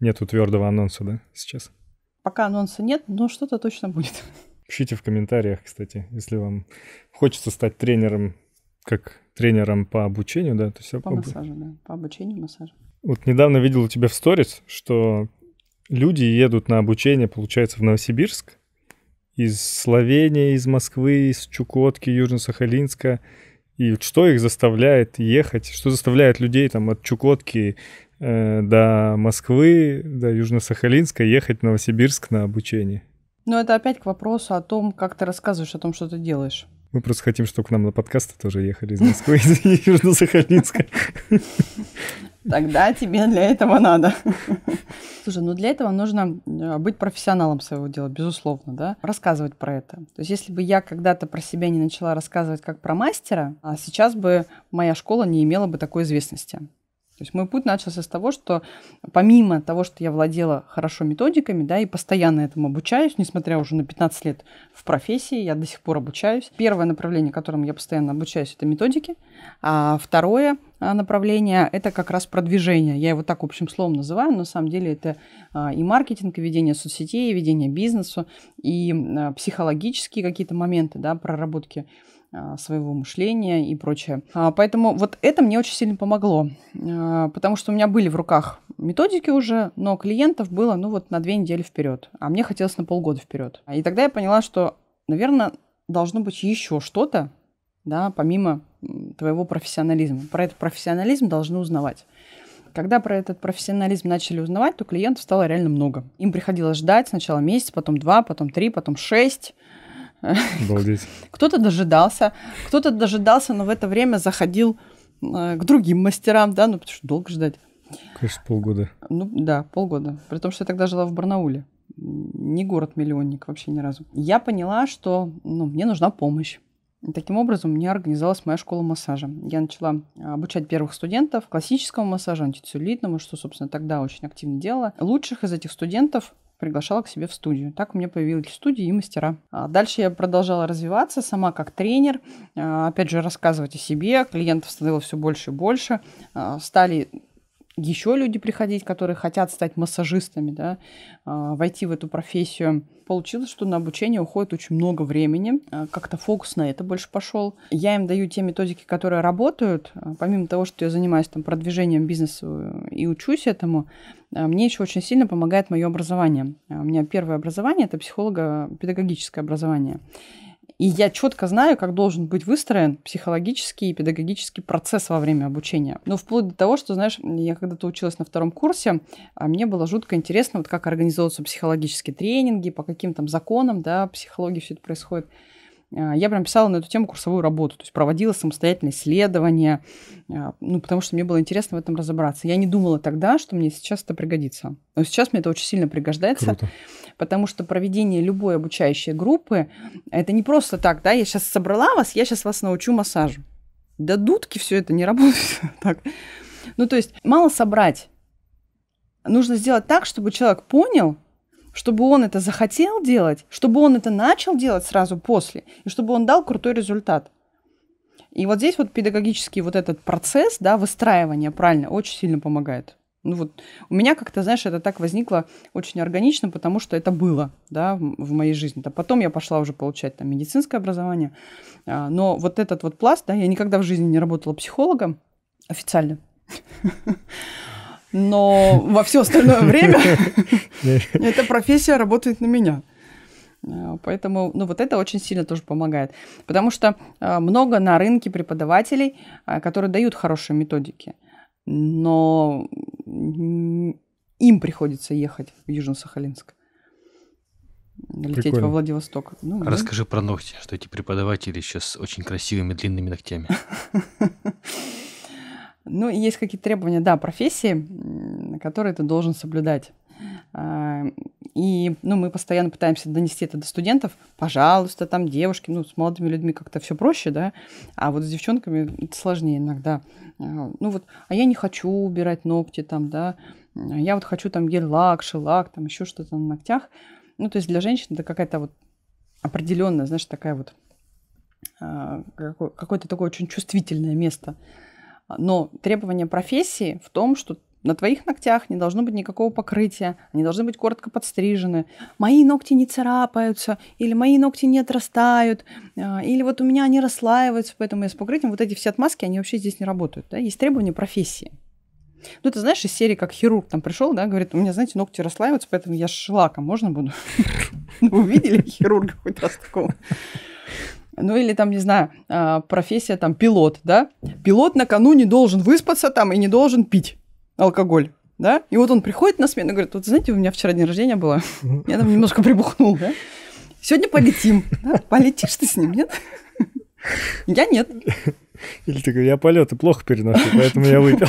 нету твердого анонса, да, сейчас? Пока анонса нет, но что-то точно будет. Пишите в комментариях, кстати, если вам хочется стать тренером, как тренером по обучению, да? То есть по об... массажу, да, по обучению массажу. Вот недавно видел у тебя в сторис, что люди едут на обучение, получается, в Новосибирск, из Словении, из Москвы, из Чукотки, Южно-Сахалинска – и что их заставляет ехать, что заставляет людей там от Чукотки э, до Москвы, до Южно-Сахалинска ехать в Новосибирск на обучение? Ну, это опять к вопросу о том, как ты рассказываешь о том, что ты делаешь. Мы просто хотим, чтобы к нам на подкасты тоже ехали из Москвы, из Южно-Сахалинска. Тогда тебе для этого надо. Слушай, ну для этого нужно э, быть профессионалом своего дела, безусловно, да, рассказывать про это. То есть если бы я когда-то про себя не начала рассказывать как про мастера, а сейчас бы моя школа не имела бы такой известности. То есть мой путь начался с того, что помимо того, что я владела хорошо методиками, да, и постоянно этому обучаюсь, несмотря уже на 15 лет в профессии, я до сих пор обучаюсь. Первое направление, которым я постоянно обучаюсь, это методики. А второе а, направление – это как раз продвижение. Я его так общим словом называю, но на самом деле это а, и маркетинг, и ведение соцсетей, и ведение бизнесу, и а, психологические какие-то моменты, да, проработки а, своего мышления и прочее. А, поэтому вот это мне очень сильно помогло, а, потому что у меня были в руках методики уже, но клиентов было, ну вот, на две недели вперед, а мне хотелось на полгода вперед. И тогда я поняла, что, наверное, должно быть еще что-то, да, помимо твоего профессионализма. Про этот профессионализм должны узнавать. Когда про этот профессионализм начали узнавать, то клиентов стало реально много. Им приходилось ждать сначала месяц, потом два, потом три, потом шесть – Обалдеть. Кто-то дожидался, кто-то дожидался, но в это время заходил э, к другим мастерам, да, ну потому что долго ждать. Конечно, полгода. Ну да, полгода. При том, что я тогда жила в Барнауле. Не город-миллионник вообще ни разу. Я поняла, что ну, мне нужна помощь. таким образом, мне организовалась моя школа массажа. Я начала э, обучать первых студентов классическому массажу, антицеллюлитному, что, собственно, тогда очень активно делала. Лучших из этих студентов приглашала к себе в студию. Так у меня появились студии и мастера. А дальше я продолжала развиваться сама как тренер, а, опять же, рассказывать о себе, клиентов становилось все больше и больше, а, стали еще люди приходить, которые хотят стать массажистами, да, а, войти в эту профессию. Получилось, что на обучение уходит очень много времени, а, как-то фокус на это больше пошел. Я им даю те методики, которые работают, а, помимо того, что я занимаюсь там продвижением бизнеса э, и учусь этому, мне еще очень сильно помогает мое образование. У меня первое образование это психолого-педагогическое образование. И я четко знаю, как должен быть выстроен психологический и педагогический процесс во время обучения. Но ну, вплоть до того, что, знаешь, я когда-то училась на втором курсе, а мне было жутко интересно, вот как организовываются психологические тренинги, по каким там законам, да, психологии все это происходит. А, я прям писала на эту тему курсовую работу, то есть проводила самостоятельное исследование, а, ну, потому что мне было интересно в этом разобраться. Я не думала тогда, что мне сейчас это пригодится. Но сейчас мне это очень сильно пригождается, Круто. потому что проведение любой обучающей группы, это не просто так, да, я сейчас собрала вас, я сейчас вас научу массажу. Да дудки все это не работает так. Ну, то есть мало собрать. Нужно сделать так, чтобы человек понял, чтобы он это захотел делать, чтобы он это начал делать сразу после, и чтобы он дал крутой результат. И вот здесь вот педагогический вот этот процесс, да, выстраивания правильно, очень сильно помогает. Ну вот у меня как-то, знаешь, это так возникло очень органично, потому что это было, да, в моей жизни. Да, потом я пошла уже получать там медицинское образование. А, но вот этот вот пласт, да, я никогда в жизни не работала психологом официально. но во все остальное время эта профессия работает на меня. Э, поэтому, ну, вот это очень сильно тоже помогает. Потому что э, много на рынке преподавателей, э, которые дают хорошие методики, но им приходится ехать в Южно-Сахалинск. Лететь Прикольно. во Владивосток. Ну, Расскажи да. про ногти, что эти преподаватели сейчас с очень красивыми длинными ногтями. Ну, есть какие-то требования, да, профессии, которые ты должен соблюдать. А, и ну, мы постоянно пытаемся донести это до студентов. Пожалуйста, там девушки, ну, с молодыми людьми как-то все проще, да, а вот с девчонками это сложнее иногда. А, ну вот, а я не хочу убирать ногти там, да, «А я вот хочу там гель-лак, шелак, там еще что-то на ногтях. Ну, то есть для женщин это какая-то вот определенная, знаешь, такая вот какое-то такое очень чувствительное место. Но требование профессии в том, что на твоих ногтях не должно быть никакого покрытия, они должны быть коротко подстрижены. Мои ногти не царапаются, или мои ногти не отрастают, э, или вот у меня они расслаиваются, поэтому я с покрытием. Вот эти все отмазки, они вообще здесь не работают. Да? Есть требования профессии. Ну, ты знаешь, из серии, как хирург там пришел, да, говорит, у меня, знаете, ногти расслаиваются, поэтому я с шлаком, можно буду? Ну, вы видели хирурга хоть раз такого? Ну или там, не знаю, а, профессия там пилот, да? Пилот накануне должен выспаться там и не должен пить алкоголь. Да? И вот он приходит на смену и говорит, вот знаете, у меня вчера день рождения было, я там немножко прибухнул, да? Сегодня полетим. Да? Полетишь ты с ним, нет? Я нет. Или ты говоришь, я полеты плохо переношу, поэтому я выпил.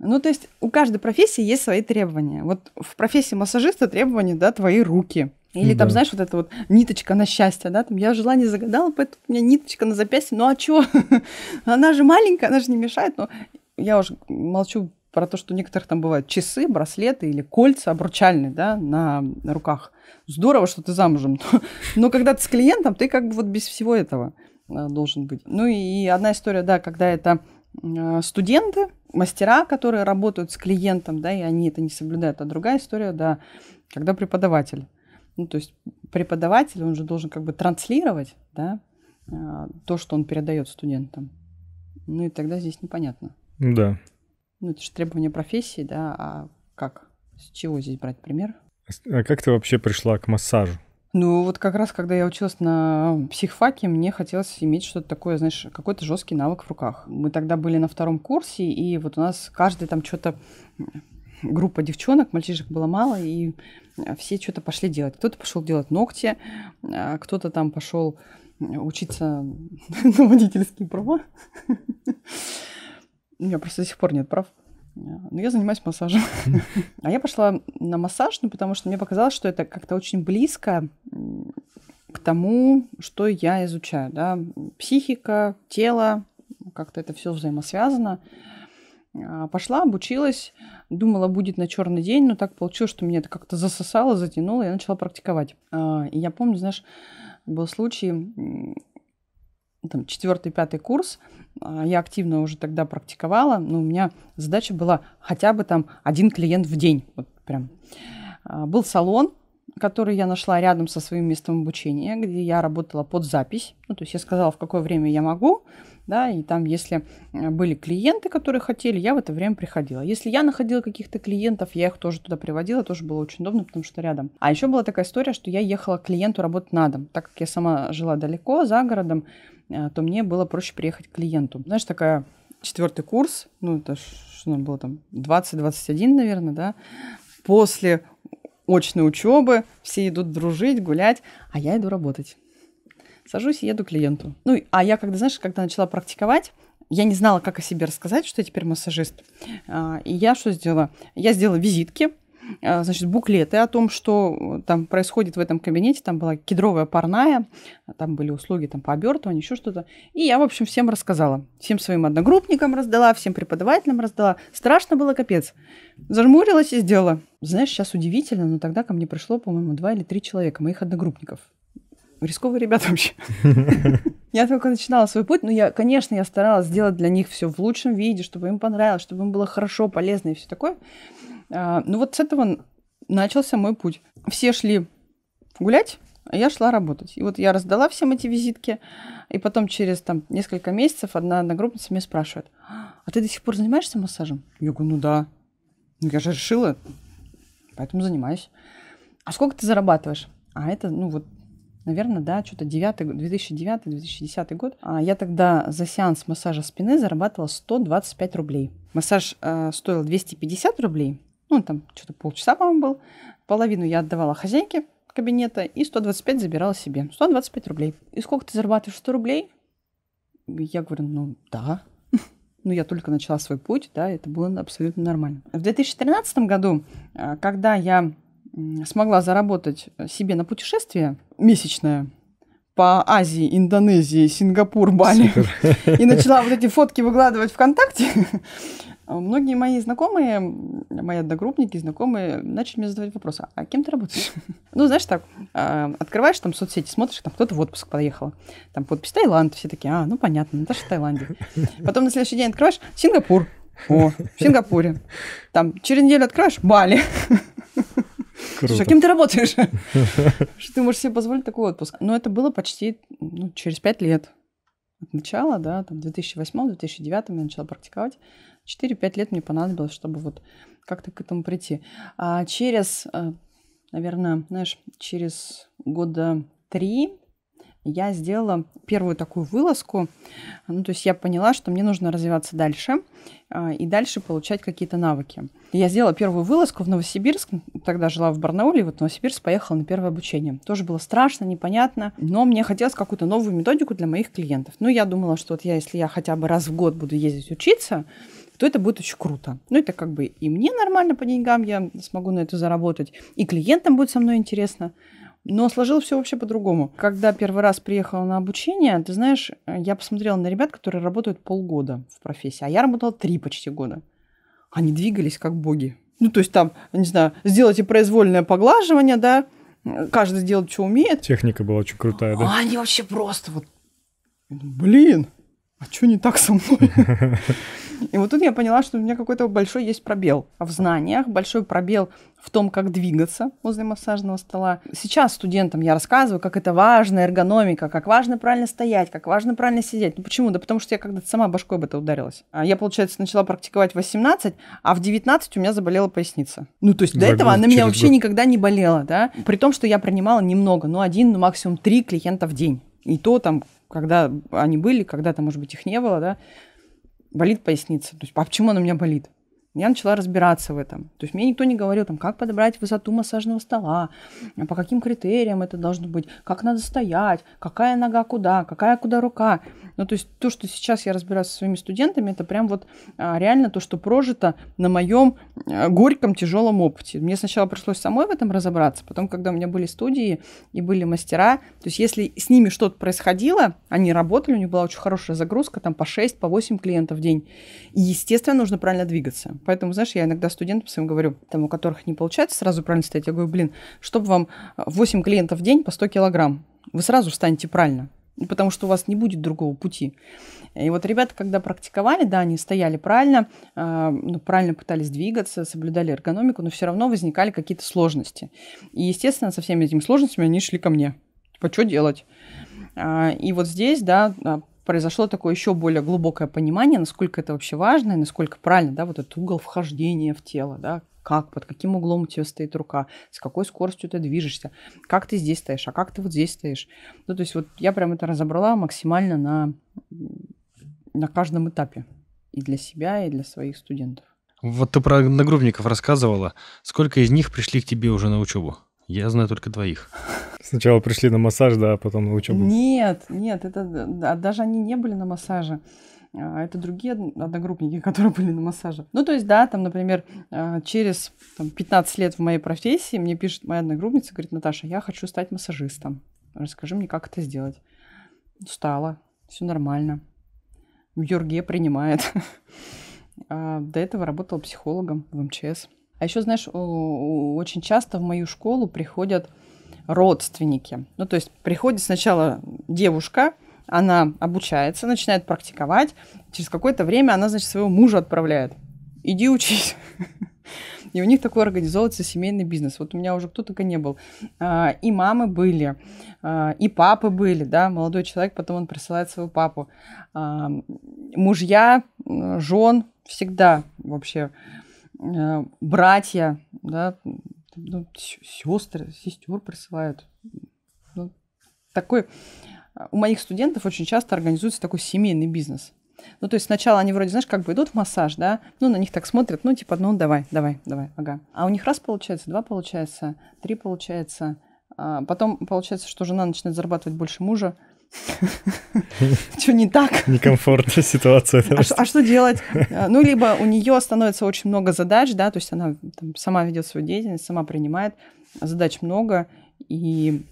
Ну, то есть у каждой профессии есть свои требования. Вот в профессии массажиста требования, да, твои руки. Или да. там, знаешь, вот эта вот ниточка на счастье, да, там я желание загадала, поэтому у меня ниточка на запястье, ну а чё? она же маленькая, она же не мешает, но я уже молчу про то, что у некоторых там бывают часы, браслеты или кольца обручальные, да, на на руках. Здорово, что ты замужем, но когда ты с клиентом, ты как бы вот без всего этого э, должен быть. Ну и одна история, да, когда это э, студенты, мастера, которые работают с клиентом, да, и они это не соблюдают. А другая история, да, когда преподаватель ну, то есть преподаватель, он же должен как бы транслировать, да, а, то, что он передает студентам. Ну и тогда здесь непонятно. Да. Ну, это же требование профессии, да, а как? С чего здесь брать пример? А как ты вообще пришла к массажу? Ну, вот как раз, когда я училась на психфаке, мне хотелось иметь что-то такое, знаешь, какой-то жесткий навык в руках. Мы тогда были на втором курсе, и вот у нас каждый там что-то группа девчонок, мальчишек было мало, и э, все что-то пошли делать. Кто-то пошел делать ногти, э, кто-то там пошел учиться на водительские права. У меня просто до сих пор нет прав. Э, но я занимаюсь массажем. А я пошла на массаж, ну, потому что мне показалось, что это как-то очень близко к тому, что я изучаю. Да? Психика, тело, как-то это все взаимосвязано. А, пошла, обучилась, думала, будет на черный день, но так получилось, что меня это как-то засосало, затянуло, я начала практиковать. А, и я помню, знаешь, был случай, там, четвертый, пятый курс, а, я активно уже тогда практиковала, но у меня задача была хотя бы там один клиент в день, вот прям. Был салон, который я нашла рядом со своим местом обучения, где я работала под запись. Ну, то есть я сказала, в какое время я могу, да, и там, если э, были клиенты, которые хотели, я в это время приходила. Если я находила каких-то клиентов, я их тоже туда приводила, тоже было очень удобно, потому что рядом. А еще была такая история, что я ехала к клиенту работать на дом, так как я сама жила далеко, за городом, э, то мне было проще приехать к клиенту. Знаешь, такая четвертый курс, ну, это что нам ну, было там, 20-21, наверное, да, после очной учебы все идут дружить, гулять, а я иду работать. Сажусь и еду к клиенту. Ну, а я, когда, знаешь, когда начала практиковать, я не знала, как о себе рассказать, что я теперь массажист. А, и я что сделала? Я сделала визитки, а, значит, буклеты о том, что э, там происходит в этом кабинете. Там была кедровая парная, там были услуги там, по обертыванию, еще что-то. И я, в общем, всем рассказала. Всем своим одногруппникам раздала, всем преподавателям раздала. Страшно было капец. Зажмурилась и сделала. Знаешь, сейчас удивительно, но тогда ко мне пришло, по-моему, два или три человека, моих одногруппников рисковые ребята вообще. Я только начинала свой путь, но я, конечно, я старалась сделать для них все в лучшем виде, чтобы им понравилось, чтобы им было хорошо, полезно и все такое. А, ну вот с этого начался мой путь. Все шли гулять, а я шла работать. И вот я раздала всем эти визитки, и потом через там несколько месяцев одна одногруппница меня спрашивает, а ты до сих пор занимаешься массажем? Я говорю, ну да. Ну я же решила, поэтому занимаюсь. А сколько ты зарабатываешь? А это, ну вот, наверное, да, что-то 2009-2010 год. А, я тогда за сеанс массажа спины зарабатывала 125 рублей. Массаж э, стоил 250 рублей, ну, там что-то полчаса, по-моему, был. Половину я отдавала хозяйке кабинета и 125 забирала себе. 125 рублей. И сколько ты зарабатываешь? 100 рублей? Я говорю, ну, да. Ну, я только начала свой путь, да, это было абсолютно нормально. В 2013 году, э, когда я смогла заработать э, себе на путешествие месячное по Азии, Индонезии, Сингапур, Бали. Супер. И начала вот эти фотки выкладывать ВКонтакте. А многие мои знакомые, мои одногруппники, знакомые, начали мне задавать вопрос, а кем ты работаешь? Ну, знаешь, так, а, открываешь там соцсети, смотришь, там кто-то в отпуск поехал, там подпись Таиланд, все такие, а, ну, понятно, Наташа ну, в Таиланде. Потом на следующий день открываешь Сингапур, о, в Сингапуре. Там через неделю открываешь Бали. Круто. Слушай, а кем ты работаешь? Что ты можешь себе позволить такой отпуск? Но ну, это было почти ну, через пять лет от начала, да, там 2008-2009 я начала практиковать. 4-5 лет мне понадобилось, чтобы вот как-то к этому прийти. А через, э, наверное, знаешь, через года три я сделала первую такую вылазку. Ну, то есть я поняла, что мне нужно развиваться дальше. А, и дальше получать какие-то навыки. Я сделала первую вылазку в Новосибирск, тогда жила в Барнауле, вот в Новосибирск поехала на первое обучение. Тоже было страшно, непонятно, но мне хотелось какую-то новую методику для моих клиентов. Ну, я думала, что вот я, если я хотя бы раз в год буду ездить учиться, то это будет очень круто. Ну, это как бы и мне нормально по деньгам, я смогу на это заработать, и клиентам будет со мной интересно. Но сложилось все вообще по-другому. Когда первый раз приехала на обучение, ты знаешь, я посмотрела на ребят, которые работают полгода в профессии, а я работала три почти года. Они двигались как боги. Ну, то есть там, не знаю, сделайте произвольное поглаживание, да, каждый делает, что умеет. Техника была очень крутая, да? А они вообще просто вот, блин, а что не так со мной? И вот тут я поняла, что у меня какой-то большой есть пробел в знаниях, большой пробел в том, как двигаться возле массажного стола. Сейчас студентам я рассказываю, как это важно, эргономика, как важно правильно стоять, как важно правильно сидеть. Ну почему? Да потому что я когда-то сама башкой об это ударилась. А я, получается, начала практиковать в 18, а в 19 у меня заболела поясница. Ну то есть до Загруз этого она меня вообще год. никогда не болела, да? При том, что я принимала немного, ну один, ну максимум три клиента в день. И то там когда они были, когда-то, может быть, их не было, да, болит поясница. То есть, а почему она у меня болит? Я начала разбираться в этом. То есть мне никто не говорил, там, как подобрать высоту массажного стола, а по каким критериям это должно быть, как надо стоять, какая нога куда, какая куда рука. Ну, то есть то, что сейчас я разбираюсь со своими студентами, это прям вот а, реально то, что прожито на моем а, горьком, тяжелом опыте. Мне сначала пришлось самой в этом разобраться, потом, когда у меня были студии и были мастера, то есть если с ними что-то происходило, они работали, у них была очень хорошая загрузка, там по 6, по 8 клиентов в день. И, естественно, нужно правильно двигаться. Поэтому, знаешь, я иногда студентам своим говорю, там, у которых не получается сразу правильно стоять, я говорю, блин, чтобы вам 8 э, клиентов в день по 100 килограмм, вы сразу встанете правильно ну, потому что у вас не будет другого пути. И вот ребята, когда практиковали, да, они стояли правильно, э, ну, правильно пытались двигаться, соблюдали эргономику, но все равно возникали какие-то сложности. И, естественно, со всеми этими сложностями они шли ко мне. Типа, что делать? А, и вот здесь, да, а, произошло такое еще более глубокое понимание, насколько это вообще важно и насколько правильно, да, вот этот угол вхождения в тело, да, как, под каким углом у тебя стоит рука, с какой скоростью ты движешься, как ты здесь стоишь, а как ты вот здесь стоишь. Ну, то есть вот я прям это разобрала максимально на, на каждом этапе и для себя, и для своих студентов. Вот ты про нагрубников рассказывала. Сколько из них пришли к тебе уже на учебу? Я знаю только двоих. Сначала пришли на массаж, да, а потом на учебу. Нет, нет, это даже они не были на массаже. А, это другие одногруппники, которые были на массаже. Ну, то есть, да, там, например, а, через там, 15 лет в моей профессии мне пишет моя одногруппница, говорит, Наташа, я хочу стать массажистом. Расскажи мне, как это сделать. Устала, все нормально. В Юрге принимает. А, до этого работала психологом в МЧС. А еще, знаешь, очень часто в мою школу приходят родственники. Ну, то есть приходит сначала девушка, она обучается, начинает практиковать. Через какое-то время она, значит, своего мужа отправляет. Иди учись. И у них такой организовывается семейный бизнес. Вот у меня уже кто только не был. А, и мамы были, а, и папы были, да, молодой человек, потом он присылает своего папу. А, мужья, жен всегда вообще Э, братья, да, ну, сестры, сестер присылают. Ну, такой... Э, у моих студентов очень часто организуется такой семейный бизнес. Ну, то есть сначала они вроде, знаешь, как бы идут в массаж, да, ну, на них так смотрят, ну, типа, ну, давай, давай, давай, ага. А у них раз получается, два получается, три получается. А потом получается, что жена начинает зарабатывать больше мужа, Что не так? Некомфортная ситуация. А, а что делать? Э, ну, либо у нее становится очень много задач, да, то есть она сама ведет свою деятельность, сама принимает, задач много, и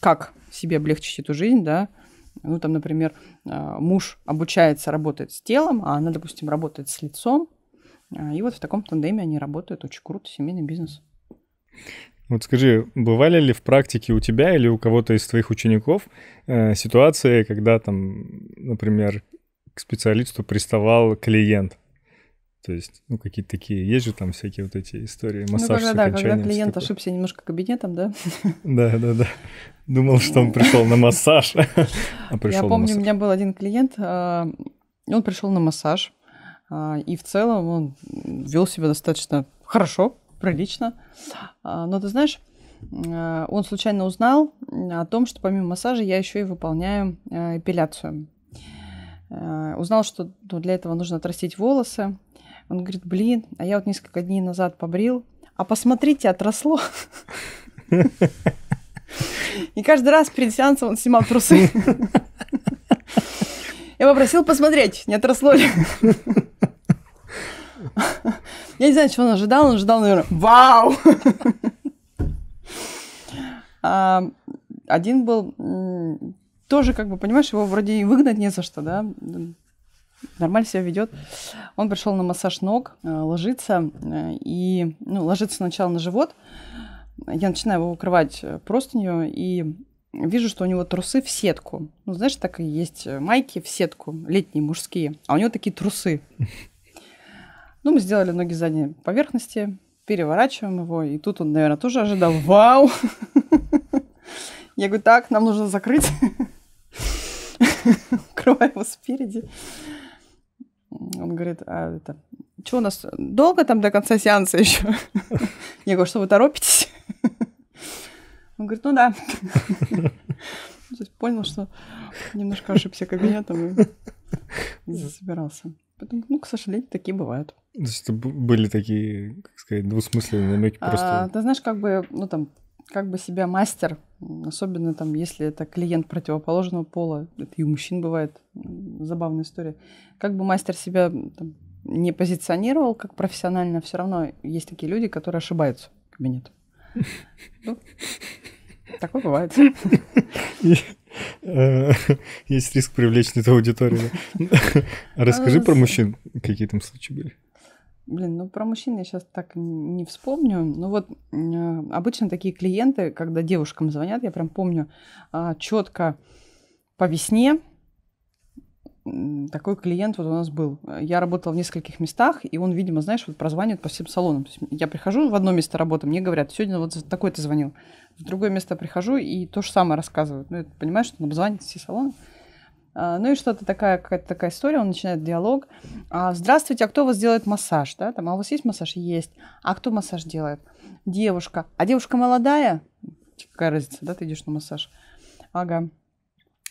как себе облегчить эту жизнь, да, ну, там, например, э, муж обучается, работает с телом, а она, допустим, работает с лицом. Э, и вот в таком тандеме они работают. Очень круто, семейный бизнес. Вот скажи, бывали ли в практике у тебя или у кого-то из твоих учеников э, ситуации, когда там, например, к специалисту приставал клиент? То есть, ну, какие-то такие, есть же там всякие вот эти истории, ну, массаж ну, когда, да, когда клиент такое. ошибся немножко кабинетом, да? Да, да, да. Думал, что он пришел на массаж, а пришел Я помню, у меня был один клиент, а, он пришел на массаж, а, и в целом он вел себя достаточно хорошо, прилично. А, но ты знаешь, э, он случайно узнал о том, что помимо массажа я еще и выполняю э, эпиляцию. Э, узнал, что ну, для этого нужно отрастить волосы. Он говорит, блин, а я вот несколько дней назад побрил, а посмотрите, отросло. И каждый раз перед сеансом он снимал трусы. Я попросил посмотреть, не отросло ли. Я не знаю, чего он ожидал. Он ожидал, наверное, вау! А, один был тоже, как бы, понимаешь, его вроде и выгнать не за что, да? Нормально себя ведет. Он пришел на массаж ног, э, ложится э, и, ну, ложится сначала на живот. Я начинаю его укрывать э, простынью и вижу, что у него трусы в сетку. Ну, знаешь, так и есть майки в сетку, летние, мужские. А у него такие трусы. Ну, мы сделали ноги задней поверхности, переворачиваем его, и тут он, наверное, тоже ожидал «Вау!» Я говорю, так, нам нужно закрыть. Укрываю его спереди. Он говорит, а это... Что у нас? Долго там до конца сеанса еще? Я говорю, что вы торопитесь? Он говорит, ну да. Понял, что немножко ошибся кабинетом и засобирался. Поэтому, ну, к сожалению, такие бывают. То есть это были такие, как сказать, двусмысленные намеки а, просто. А, ты знаешь, как бы, ну там, как бы себя мастер, особенно там, если это клиент противоположного пола, это и у мужчин бывает забавная история, как бы мастер себя там, не позиционировал как профессионально, все равно есть такие люди, которые ошибаются в кабинете. Ну, такое бывает. Э, есть риск привлечь не ту аудиторию. Расскажи про мужчин, какие там случаи были. Блин, ну про мужчин я сейчас так не вспомню. Ну вот э, обычно такие клиенты, когда девушкам звонят, я прям помню а, четко по весне, такой клиент вот у нас был. Э, я работала в нескольких местах, и он, видимо, знаешь, вот прозванивает по всем салонам. я прихожу в одно место работы, мне говорят, сегодня вот такой-то звонил. В другое место прихожу и то же самое рассказывают. Ну, это, понимаешь, что он обзванит все салоны. А, ну и что-то такая, какая-то такая история, он начинает диалог. А, Здравствуйте, а кто у вас делает массаж? Да? Там, а у вас есть массаж? Есть. А кто массаж делает? Девушка. А девушка молодая? Типа, какая разница, да, ты идешь на массаж? Ага.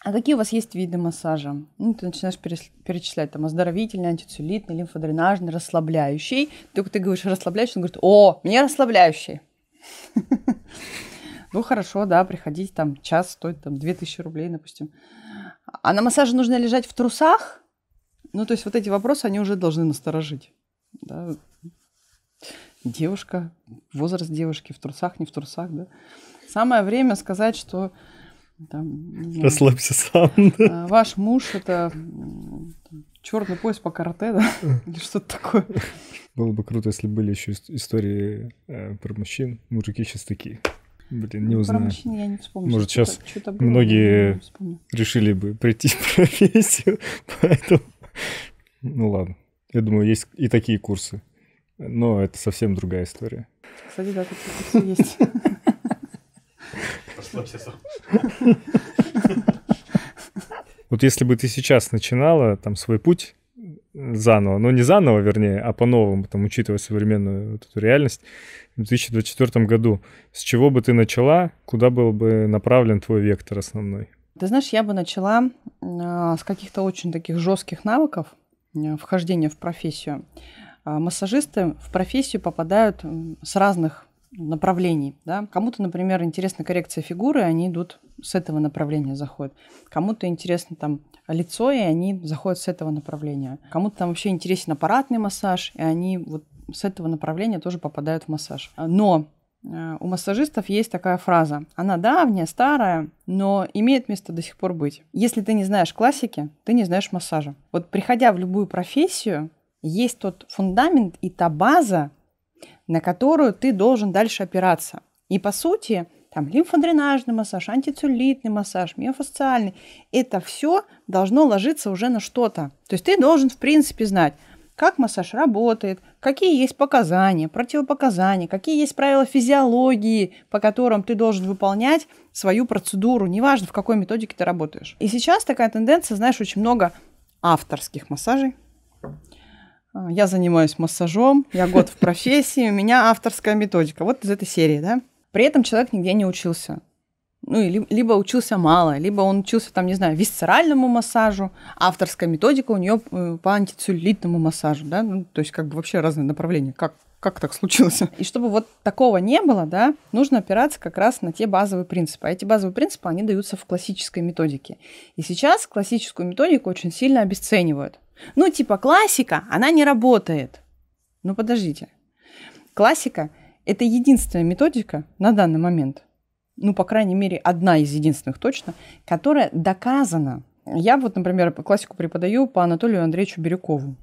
А какие у вас есть виды массажа? Ну, ты начинаешь перечислять там оздоровительный, антицеллюлитный, лимфодренажный, расслабляющий. Только ты говоришь расслабляющий, он говорит, о, мне расслабляющий. Ну хорошо, да, приходить там час стоит там 2000 рублей, допустим. А на массаже нужно лежать в трусах? Ну, то есть вот эти вопросы, они уже должны насторожить. Да? Девушка, возраст девушки в трусах, не в трусах, да? Самое время сказать, что там, знаю, Расслабься сам. А, ваш муж это черный пояс по карате, да? Или что-то такое. Было бы круто, если были еще истории э, про мужчин. Мужики сейчас такие. Блин, не ну, узнаю. Про мужчин я не вспомню. Может, сейчас многие решили бы прийти в профессию, поэтому... Ну ладно. Я думаю, есть и такие курсы. Но это совсем другая история. Кстати, да, такие курсы есть расслабься сам. Вот если бы ты сейчас начинала там свой путь заново, ну не заново, вернее, а по-новому, там, учитывая современную вот эту реальность, в 2024 году, с чего бы ты начала, куда был бы направлен твой вектор основной? Ты знаешь, я бы начала э, с каких-то очень таких жестких навыков э, вхождения в профессию. Э, массажисты в профессию попадают с разных направлений. Да? Кому-то, например, интересна коррекция фигуры, они идут с этого направления заходят. Кому-то интересно там лицо, и они заходят с этого направления. Кому-то там вообще интересен аппаратный массаж, и они вот с этого направления тоже попадают в массаж. Но э, у массажистов есть такая фраза. Она давняя, старая, но имеет место до сих пор быть. Если ты не знаешь классики, ты не знаешь массажа. Вот приходя в любую профессию, есть тот фундамент и та база, на которую ты должен дальше опираться. И по сути, там лимфодренажный массаж, антицеллюлитный массаж, миофасциальный, это все должно ложиться уже на что-то. То есть ты должен, в принципе, знать, как массаж работает, какие есть показания, противопоказания, какие есть правила физиологии, по которым ты должен выполнять свою процедуру, неважно, в какой методике ты работаешь. И сейчас такая тенденция, знаешь, очень много авторских массажей, а, я занимаюсь массажом, я год в профессии, у меня авторская методика. Вот из этой серии, да? При этом человек нигде не учился. Ну, или, либо учился мало, либо он учился, там, не знаю, висцеральному массажу, авторская методика у нее э, по антицеллюлитному массажу, да? Ну, то есть, как бы вообще разные направления. Как, как так случилось? И чтобы вот такого не было, да, нужно опираться как раз на те базовые принципы. А эти базовые принципы, они даются в классической методике. И сейчас классическую методику очень сильно обесценивают. Ну, типа классика, она не работает. Ну, подождите. Классика – это единственная методика на данный момент, ну, по крайней мере, одна из единственных точно, которая доказана. Я вот, например, классику преподаю по Анатолию Андреевичу Бирюкову.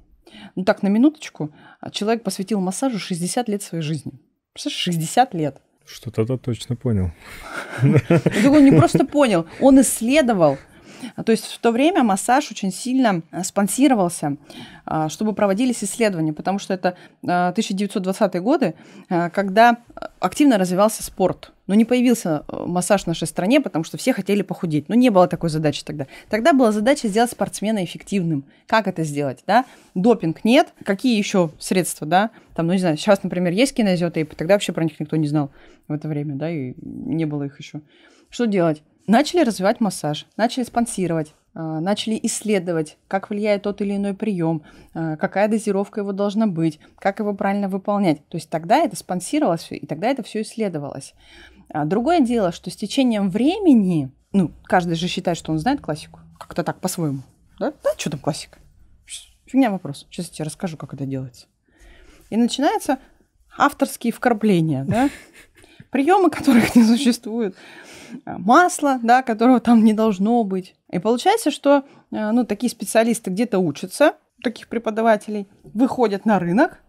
Ну, так, на минуточку, человек посвятил массажу 60 лет своей жизни. 60 лет. Что-то-то точно понял. Он не просто понял, он исследовал а, то есть в то время массаж очень сильно а, спонсировался, а, чтобы проводились исследования, потому что это 1920-е годы, когда активно развивался спорт. Но не появился массаж в нашей стране, потому что все хотели похудеть. Но ну, не было такой задачи тогда. Тогда была задача сделать спортсмена эффективным. Как это сделать, да? Допинг нет. Какие еще средства, да? Там, ну не знаю, сейчас, например, есть кинезиотейпы, тогда вообще про них никто не знал в это время, да, и не было их еще. Что делать? Начали развивать массаж, начали спонсировать а, начали исследовать, как влияет тот или иной прием, а, какая дозировка его должна быть, как его правильно выполнять. То есть тогда это спонсировалось все, и тогда это все исследовалось. А другое дело, что с течением времени, ну, каждый же считает, что он знает классику, как-то так по-своему. Да? да, что там классика? Фигня вопрос. Сейчас я тебе расскажу, как это делается. И начинаются авторские вкрапления, да? приемы, которых не существует, э, масло, да, которого там не должно быть. И получается, что э, ну, такие специалисты где-то учатся, таких преподавателей, выходят на рынок,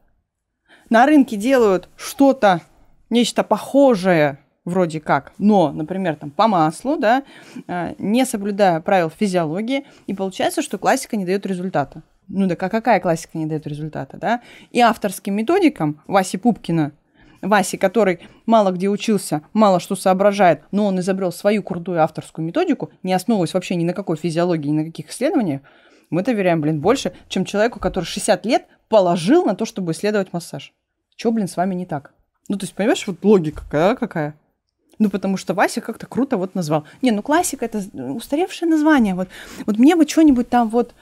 на рынке делают что-то, нечто похожее вроде как, но, например, там по маслу, да, э, не соблюдая правил физиологии, и получается, что классика не дает результата. Ну да, какая классика не дает результата, да? И авторским методикам Васи Пупкина Васи, который мало где учился, мало что соображает, но он изобрел свою крутую авторскую методику, не основываясь вообще ни на какой физиологии, ни на каких исследованиях, мы доверяем, блин, больше, чем человеку, который 60 лет положил на то, чтобы исследовать массаж. Чё, блин, с вами не так? Ну, то есть, понимаешь, вот логика да, какая? Ну, потому что Вася как-то круто вот назвал. Не, ну классика это э, устаревшее название. Вот, вот мне бы что-нибудь там вот.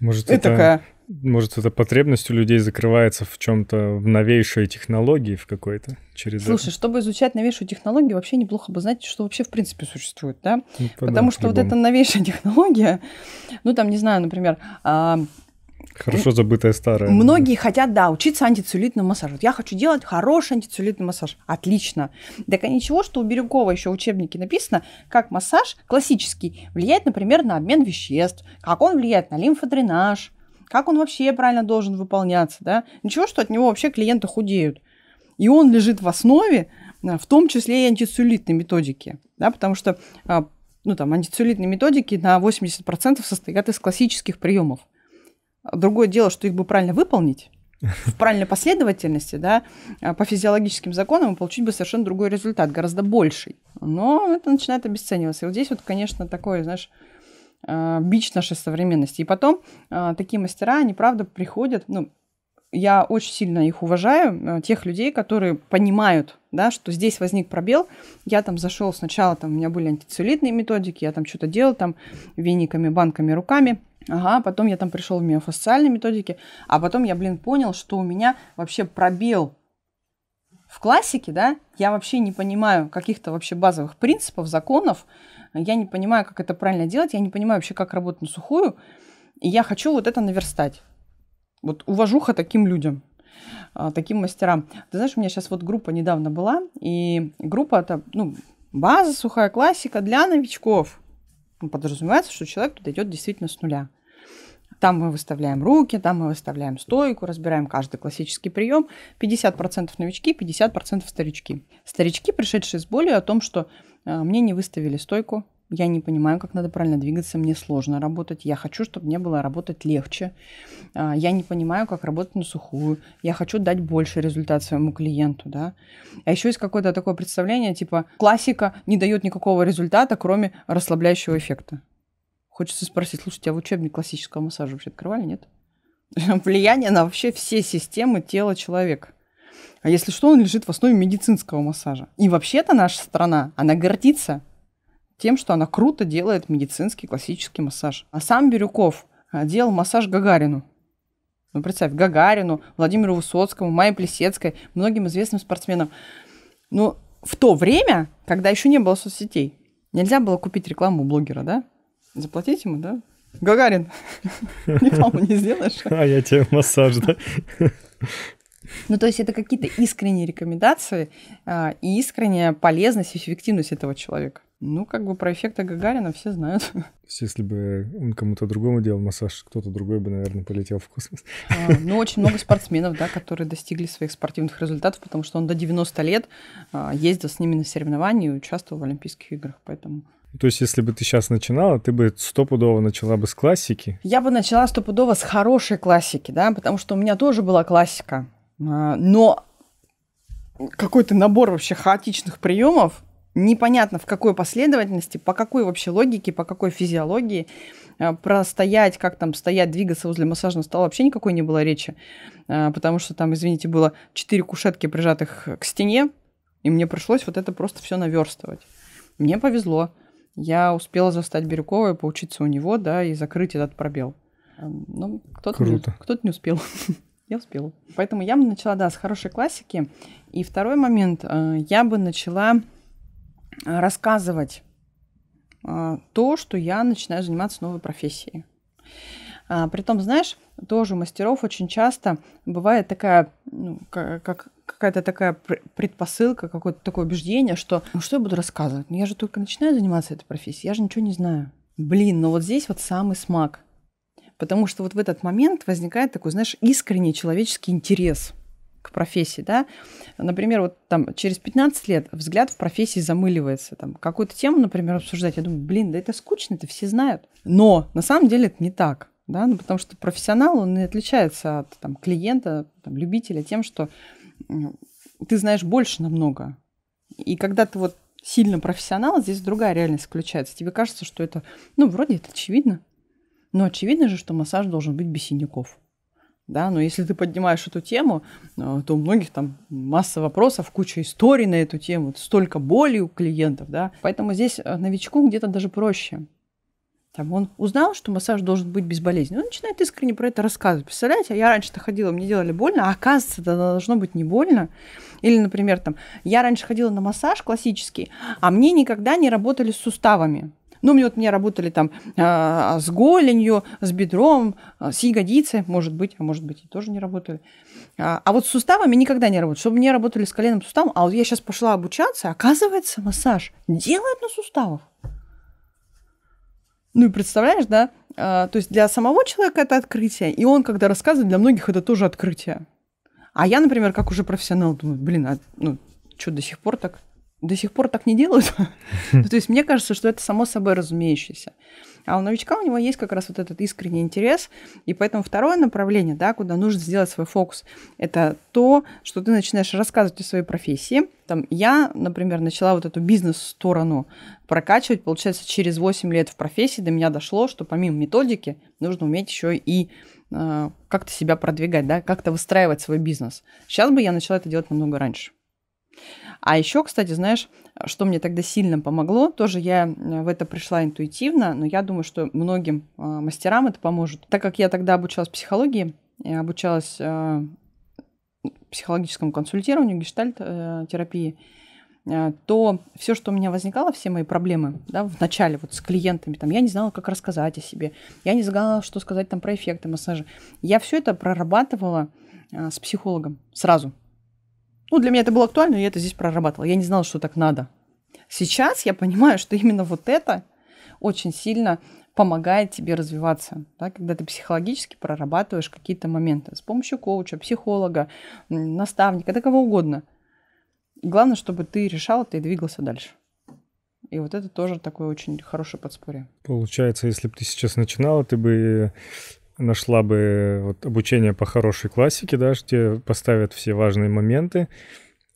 Может, это... такая. Может, это потребность у людей закрывается в чем-то, в новейшей технологии в какой-то через Слушай, это. чтобы изучать новейшую технологию, вообще неплохо бы знать, что вообще в принципе существует, да? Ну, Потому что вот эта новейшая технология, ну там, не знаю, например, а, Хорошо забытая старая. Многие хотят, да, учиться антицеллюлитному массажу. Вот я хочу делать хороший антицеллюлитный массаж. Отлично. Так а ничего, что у Бирюкова еще в учебнике написано, как массаж классический влияет, например, на обмен веществ, как он влияет на лимфодренаж, как он вообще правильно должен выполняться, да. Ничего, что от него вообще клиенты худеют. И он лежит в основе, э, в том числе и антицеллюлитной методики, да, потому что а, ну, там, антицеллюлитные методики на 80% состоят из классических приемов. Другое дело, что их бы правильно выполнить, в правильной последовательности, да, а, по физиологическим законам и получить бы совершенно другой результат, гораздо больший. Но это начинает обесцениваться. И вот здесь вот, конечно, такое, знаешь, Э, бич нашей современности. И потом э, такие мастера, они правда приходят, ну, я очень сильно их уважаю, э, тех людей, которые понимают, да, что здесь возник пробел. Я там зашел сначала, там у меня были антицеллюлитные методики, я там что-то делал, там вениками, банками, руками. Ага, потом я там пришел в миофасциальные методики, а потом я, блин, понял, что у меня вообще пробел в классике, да, я вообще не понимаю каких-то вообще базовых принципов, законов, я не понимаю, как это правильно делать, я не понимаю вообще, как работать на сухую, и я хочу вот это наверстать. Вот уважуха таким людям, а, таким мастерам. Ты знаешь, у меня сейчас вот группа недавно была, и группа это, ну, база, сухая классика для новичков. Подразумевается, что человек туда идет действительно с нуля – там мы выставляем руки, там мы выставляем стойку, разбираем каждый классический прием. 50% новички, 50% старички. Старички, пришедшие с болью о том, что э, мне не выставили стойку, я не понимаю, как надо правильно двигаться, мне сложно работать, я хочу, чтобы мне было работать легче, э, я не понимаю, как работать на сухую, я хочу дать больше результат своему клиенту, да. А еще есть какое-то такое представление, типа классика не дает никакого результата, кроме расслабляющего эффекта. Хочется спросить, слушайте, а в учебник классического массажа вообще открывали, нет? Влияние на вообще все системы тела человека. А если что, он лежит в основе медицинского массажа. И вообще-то наша страна, она гордится тем, что она круто делает медицинский классический массаж. А сам Бирюков а, делал массаж Гагарину. Ну, представь, Гагарину, Владимиру Высоцкому, Майе Плесецкой, многим известным спортсменам. Ну, в то время, когда еще не было соцсетей, нельзя было купить рекламу блогера, да? Заплатите ему, да? Гагарин, рекламу не сделаешь. А я тебе массаж, да? Ну, то есть это какие-то искренние рекомендации а, и искренняя полезность и эффективность этого человека. Ну, как бы про эффекта Гагарина все знают. Если бы он кому-то другому делал массаж, кто-то другой бы, наверное, полетел в космос. А, ну, очень много спортсменов, да, которые достигли своих спортивных результатов, потому что он до 90 лет а, ездил с ними на соревнования и участвовал в Олимпийских играх, поэтому... То есть, если бы ты сейчас начинала, ты бы стопудово начала бы с классики? Я бы начала стопудово с хорошей классики, да, потому что у меня тоже была классика. А, но какой-то набор вообще хаотичных приемов, непонятно в какой последовательности, по какой вообще логике, по какой физиологии, а, простоять, как там стоять, двигаться возле массажного стола вообще никакой не было речи, а, потому что там, извините, было четыре кушетки, прижатых к стене, и мне пришлось вот это просто все наверстывать. Мне повезло я успела застать Бирюкова и поучиться у него, да, и закрыть этот пробел. Эм, ну, кто-то Не, кто-то не успел. я успела. Поэтому я бы начала, да, с хорошей классики. И второй момент, э, я бы начала э, рассказывать э, то, что я начинаю заниматься новой профессией. А, притом, знаешь, тоже у мастеров очень часто бывает такая, ну, как, какая-то такая предпосылка, какое-то такое убеждение, что ну что я буду рассказывать? Ну я же только начинаю заниматься этой профессией, я же ничего не знаю. Блин, но вот здесь вот самый смак. Потому что вот в этот момент возникает такой, знаешь, искренний человеческий интерес к профессии, да. Например, вот там через 15 лет взгляд в профессии замыливается. Там какую-то тему, например, обсуждать, я думаю, блин, да это скучно, это все знают. Но на самом деле это не так да, ну, потому что профессионал, он и отличается от там, клиента, там, любителя тем, что ну, ты знаешь больше намного. И когда ты вот сильно профессионал, здесь другая реальность включается. Тебе кажется, что это, ну, вроде это очевидно. Но очевидно же, что массаж должен быть без синяков. Да, но если ты поднимаешь эту тему, э, то у многих там масса вопросов, куча историй на эту тему, столько боли у клиентов, да. Поэтому здесь э, новичку где-то даже проще. Там он узнал, что массаж должен быть безболезненным. Он начинает искренне про это рассказывать. Представляете, а я раньше-то ходила, мне делали больно, а оказывается, это должно быть не больно. Или, например, там, я раньше ходила на массаж классический, а мне никогда не работали с суставами. Ну, мне вот мне работали там э, с голенью, с бедром, э, с ягодицей, может быть, а может быть, и тоже не работали. А, а вот с суставами никогда не работали. Чтобы мне работали с коленом суставом, а вот я сейчас пошла обучаться, оказывается, массаж делают на суставах. Ну и представляешь, да? А, то есть для самого человека это открытие, и он, когда рассказывает, для многих это тоже открытие. А я, например, как уже профессионал, думаю, блин, а ну, что до сих пор так? До сих пор так не делают? Ну, то есть мне кажется, что это само собой разумеющееся. А у новичка у него есть как раз вот этот искренний интерес. И поэтому второе направление, да, куда нужно сделать свой фокус, это то, что ты начинаешь рассказывать о своей профессии. Там я, например, начала вот эту бизнес-сторону прокачивать, получается, через 8 лет в профессии до меня дошло, что помимо методики нужно уметь еще и э, как-то себя продвигать, да, как-то выстраивать свой бизнес. Сейчас бы я начала это делать намного раньше. А еще, кстати, знаешь, что мне тогда сильно помогло, тоже я э, в это пришла интуитивно, но я думаю, что многим э, мастерам это поможет. Так как я тогда обучалась психологии, э, обучалась психологическому консультированию, гештальт-терапии, то все, что у меня возникало, все мои проблемы, да, в начале вот с клиентами, там, я не знала, как рассказать о себе, я не знала, что сказать там про эффекты массажа. Я все это прорабатывала с психологом сразу, ну, для меня это было актуально, и я это здесь прорабатывала. Я не знала, что так надо. Сейчас я понимаю, что именно вот это очень сильно помогает тебе развиваться, да, когда ты психологически прорабатываешь какие-то моменты с помощью коуча, психолога, наставника, да кого угодно. Главное, чтобы ты решал это и двигался дальше. И вот это тоже такое очень хорошее подспорье. Получается, если бы ты сейчас начинала, ты бы нашла бы вот обучение по хорошей классике, да, где поставят все важные моменты.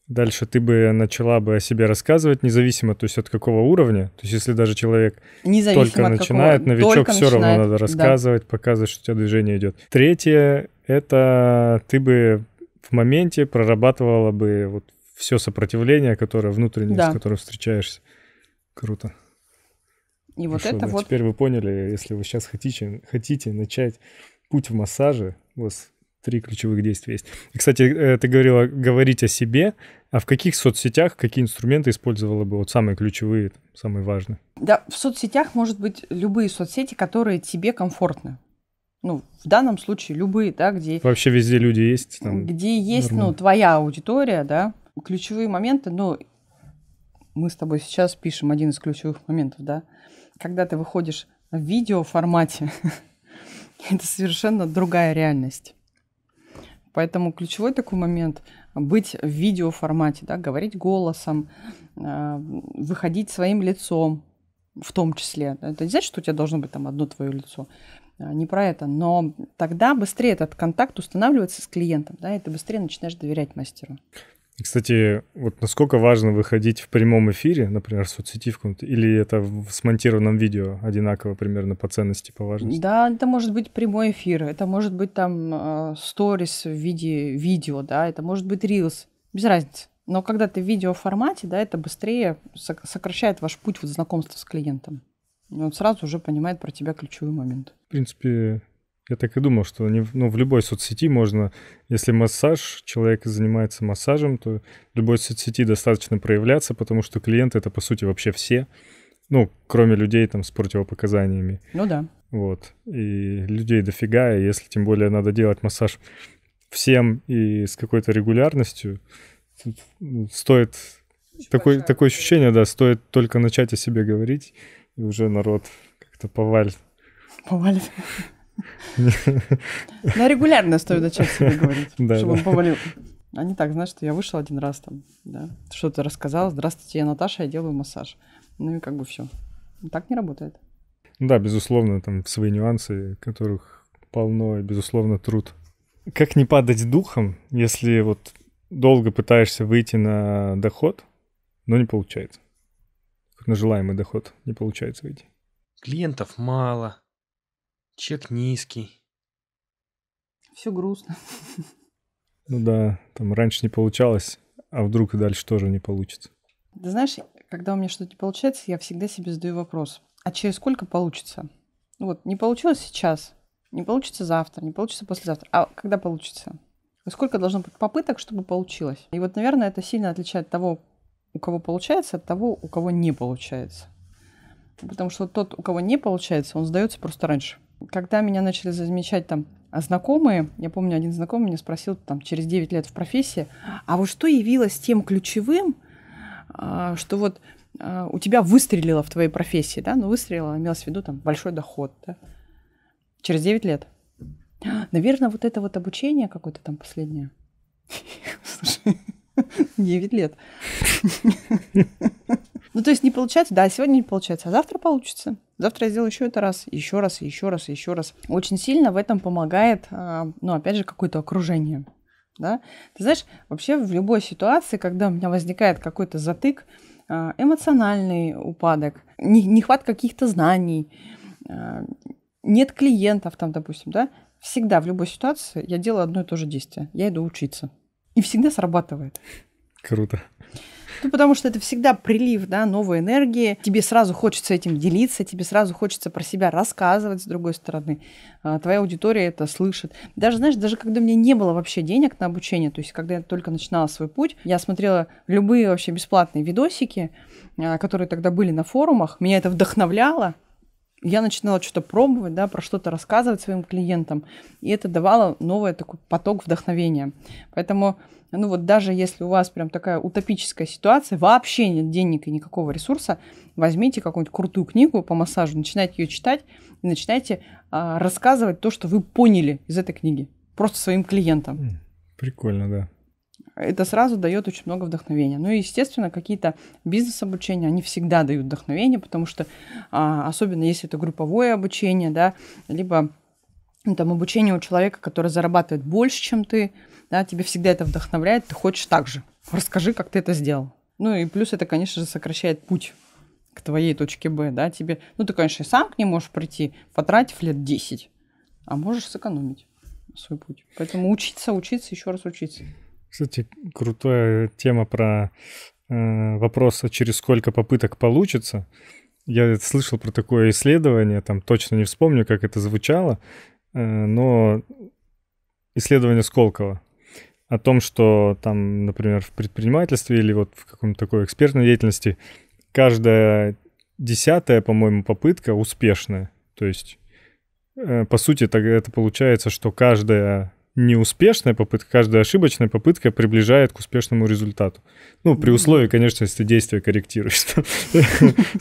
Дальше ты бы начала бы о себе рассказывать, независимо, то есть от какого уровня. То есть если даже человек независимо только начинает, какого, новичок только все начинает, равно надо рассказывать, да. показывать, что у тебя движение идет. Третье это ты бы в моменте прорабатывала бы вот все сопротивление, которое внутреннее, да. с которым встречаешься. Круто. И вот Хорошо, это да. вот... Теперь вы поняли, если вы сейчас хотите, хотите начать путь в массаже, у вас три ключевых действия есть. И, кстати, э, ты говорила говорить о себе, а в каких соцсетях, какие инструменты использовала бы, вот самые ключевые, самые важные? Да, в соцсетях может быть любые соцсети, которые тебе комфортны. Ну, в данном случае любые, да, где... Вообще везде люди есть. Там, где есть, ну, нормально. ну, твоя аудитория, да. Ключевые моменты, ну, мы с тобой сейчас пишем один из ключевых моментов, да когда ты выходишь в видео формате, это совершенно другая реальность. Поэтому ключевой такой момент – быть в видео формате, да, говорить голосом, э, выходить своим лицом в том числе. Это не значит, что у тебя должно быть там одно твое лицо. Э, не про это. Но тогда быстрее этот контакт устанавливается с клиентом, да, и ты быстрее начинаешь доверять мастеру. И, кстати, вот насколько важно выходить в прямом эфире, например, в соцсети в каком-то, или это в смонтированном видео одинаково примерно по ценности, по важности? Да, это может быть прямой эфир, это может быть там э, сторис в виде видео, да, это может быть рилс, без разницы. Но когда ты в видеоформате, да, это быстрее сокращает ваш путь вот знакомства с клиентом. И он сразу уже понимает про тебя ключевой момент. В принципе, я так и думал, что не, ну, в любой соцсети можно, если массаж, человек занимается массажем, то в любой соцсети достаточно проявляться, потому что клиенты это по сути вообще все, ну, кроме людей там с противопоказаниями. Ну да. Вот. И людей дофига, и если тем более надо делать массаж всем и с какой-то регулярностью, стоит такое такое ощущение, да, стоит только начать о себе говорить, и уже народ как-то повалит. Повалит. Она регулярно стоит начать себе говорить, чтобы он повалил. А не так, знаешь, что я вышел один раз там, да, что-то рассказал, здравствуйте, я Наташа, я делаю массаж. Ну и как бы все. Так не работает. Да, безусловно, там свои нюансы, которых полно, и, безусловно, труд. Как не падать духом, если вот долго пытаешься выйти на доход, но не получается? На желаемый доход не получается выйти. Клиентов мало, Чек низкий. Все грустно. Ну да, там раньше не получалось, а вдруг и дальше тоже не получится. Ты знаешь, когда у меня что-то не получается, я всегда себе задаю вопрос, а через сколько получится? Ну вот, не получилось сейчас, не получится завтра, не получится послезавтра. А когда получится? И сколько должно быть попыток, чтобы получилось? И вот, наверное, это сильно отличает того, у кого получается, от того, у кого не получается. Потому что тот, у кого не получается, он сдается просто раньше. Когда меня начали замечать там а, знакомые, я помню, один знакомый меня спросил там через 9 лет в профессии, а вот что явилось тем ключевым, а, что вот а, у тебя выстрелило в твоей профессии, да, ну выстрелило, имелось в виду там большой доход, да, через 9 лет. Наверное, вот это вот обучение какое-то там последнее. Слушай, 9 лет. Ну, то есть не получается, да, сегодня не получается, а завтра получится. Завтра я сделаю еще это раз, еще раз, еще раз, еще раз. Очень сильно в этом помогает, а, ну, опять же, какое-то окружение. Да? Ты знаешь, вообще в любой ситуации, когда у меня возникает какой-то затык, а, эмоциональный упадок, нехват каких-то знаний, а, нет клиентов там, допустим, да, всегда в любой ситуации я делаю одно и то же действие. Я иду учиться. И всегда срабатывает. Круто. Ну, потому что это всегда прилив, да, новой энергии. Тебе сразу хочется этим делиться, тебе сразу хочется про себя рассказывать, с другой стороны. А, твоя аудитория это слышит. Даже, знаешь, даже когда у меня не было вообще денег на обучение, то есть когда я только начинала свой путь, я смотрела любые вообще бесплатные видосики, а, которые тогда были на форумах. Меня это вдохновляло, я начинала что-то пробовать, да, про что-то рассказывать своим клиентам, и это давало новый такой поток вдохновения. Поэтому, ну вот даже если у вас прям такая утопическая ситуация, вообще нет денег и никакого ресурса, возьмите какую-нибудь крутую книгу по массажу, начинайте ее читать и начинайте а, рассказывать то, что вы поняли из этой книги, просто своим клиентам. Прикольно, да это сразу дает очень много вдохновения. Ну и, естественно, какие-то бизнес-обучения, они всегда дают вдохновение, потому что, а, особенно если это групповое обучение, да, либо ну, там обучение у человека, который зарабатывает больше, чем ты, да, тебе всегда это вдохновляет, ты хочешь так же. Расскажи, как ты это сделал. Ну и плюс это, конечно же, сокращает путь к твоей точке Б, да, тебе, ну ты, конечно, и сам к ней можешь прийти, потратив лет 10, а можешь сэкономить свой путь. Поэтому учиться, учиться, еще раз учиться. Кстати, крутая тема про э, вопрос, а через сколько попыток получится. Я слышал про такое исследование, там точно не вспомню, как это звучало, э, но исследование Сколково о том, что там, например, в предпринимательстве или вот в каком-то такой экспертной деятельности каждая десятая, по-моему, попытка успешная. То есть, э, по сути, тогда это получается, что каждая неуспешная попытка, каждая ошибочная попытка приближает к успешному результату. Ну, при условии, конечно, если ты действие корректируешь,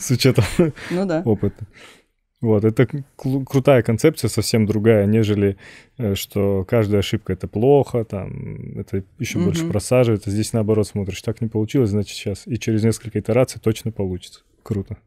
с учетом ну опыта. Вот, это крутая концепция, совсем другая, нежели э, что каждая ошибка это плохо, там это еще больше просаживает. здесь наоборот смотришь, так не получилось, значит сейчас и через несколько итераций точно получится. Круто.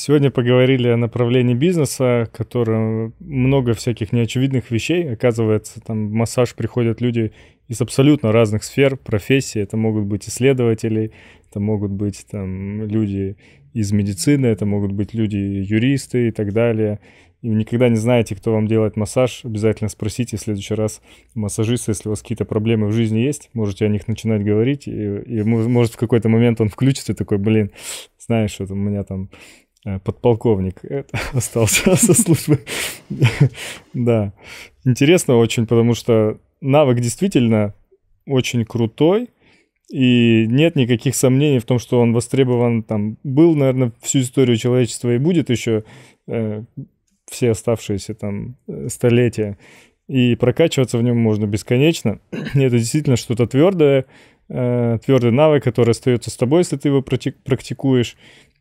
Сегодня поговорили о направлении бизнеса, которое много всяких неочевидных вещей. Оказывается, там в массаж приходят люди из абсолютно разных сфер, профессий. Это могут быть исследователи, это могут быть там люди из медицины, это могут быть люди юристы и так далее. И вы никогда не знаете, кто вам делает массаж. Обязательно спросите в следующий раз массажиста, если у вас какие-то проблемы в жизни есть, можете о них начинать говорить. И, и может, в какой-то момент он включится и такой, блин, знаешь, что у меня там Э, подполковник э, остался со службы. Да. Интересно очень, потому что навык действительно очень крутой. И нет никаких сомнений в том, что он востребован там был, наверное, всю историю человечества и будет еще э, все оставшиеся там столетия. И прокачиваться в нем можно бесконечно. И это действительно что-то твердое, твердый навык, который остается с тобой, если ты его практикуешь.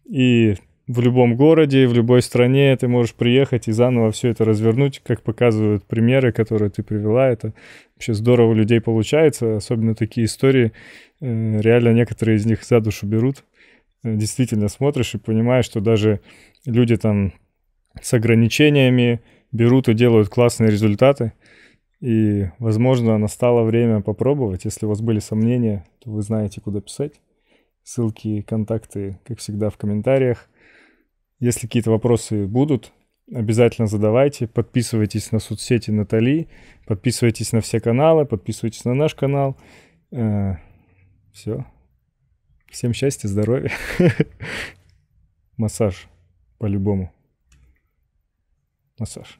И в любом городе, в любой стране ты можешь приехать и заново все это развернуть, как показывают примеры, которые ты привела. Это вообще здорово у людей получается, особенно такие истории. Э, реально некоторые из них за душу берут. Э, действительно смотришь и понимаешь, что даже люди там с ограничениями берут и делают классные результаты. И, возможно, настало время попробовать. Если у вас были сомнения, то вы знаете, куда писать. Ссылки, контакты, как всегда, в комментариях. Если какие-то вопросы будут, обязательно задавайте. Подписывайтесь на соцсети Натали, подписывайтесь на все каналы, подписывайтесь на наш канал. Э, все. Всем счастья, здоровья. Массаж по-любому. Массаж.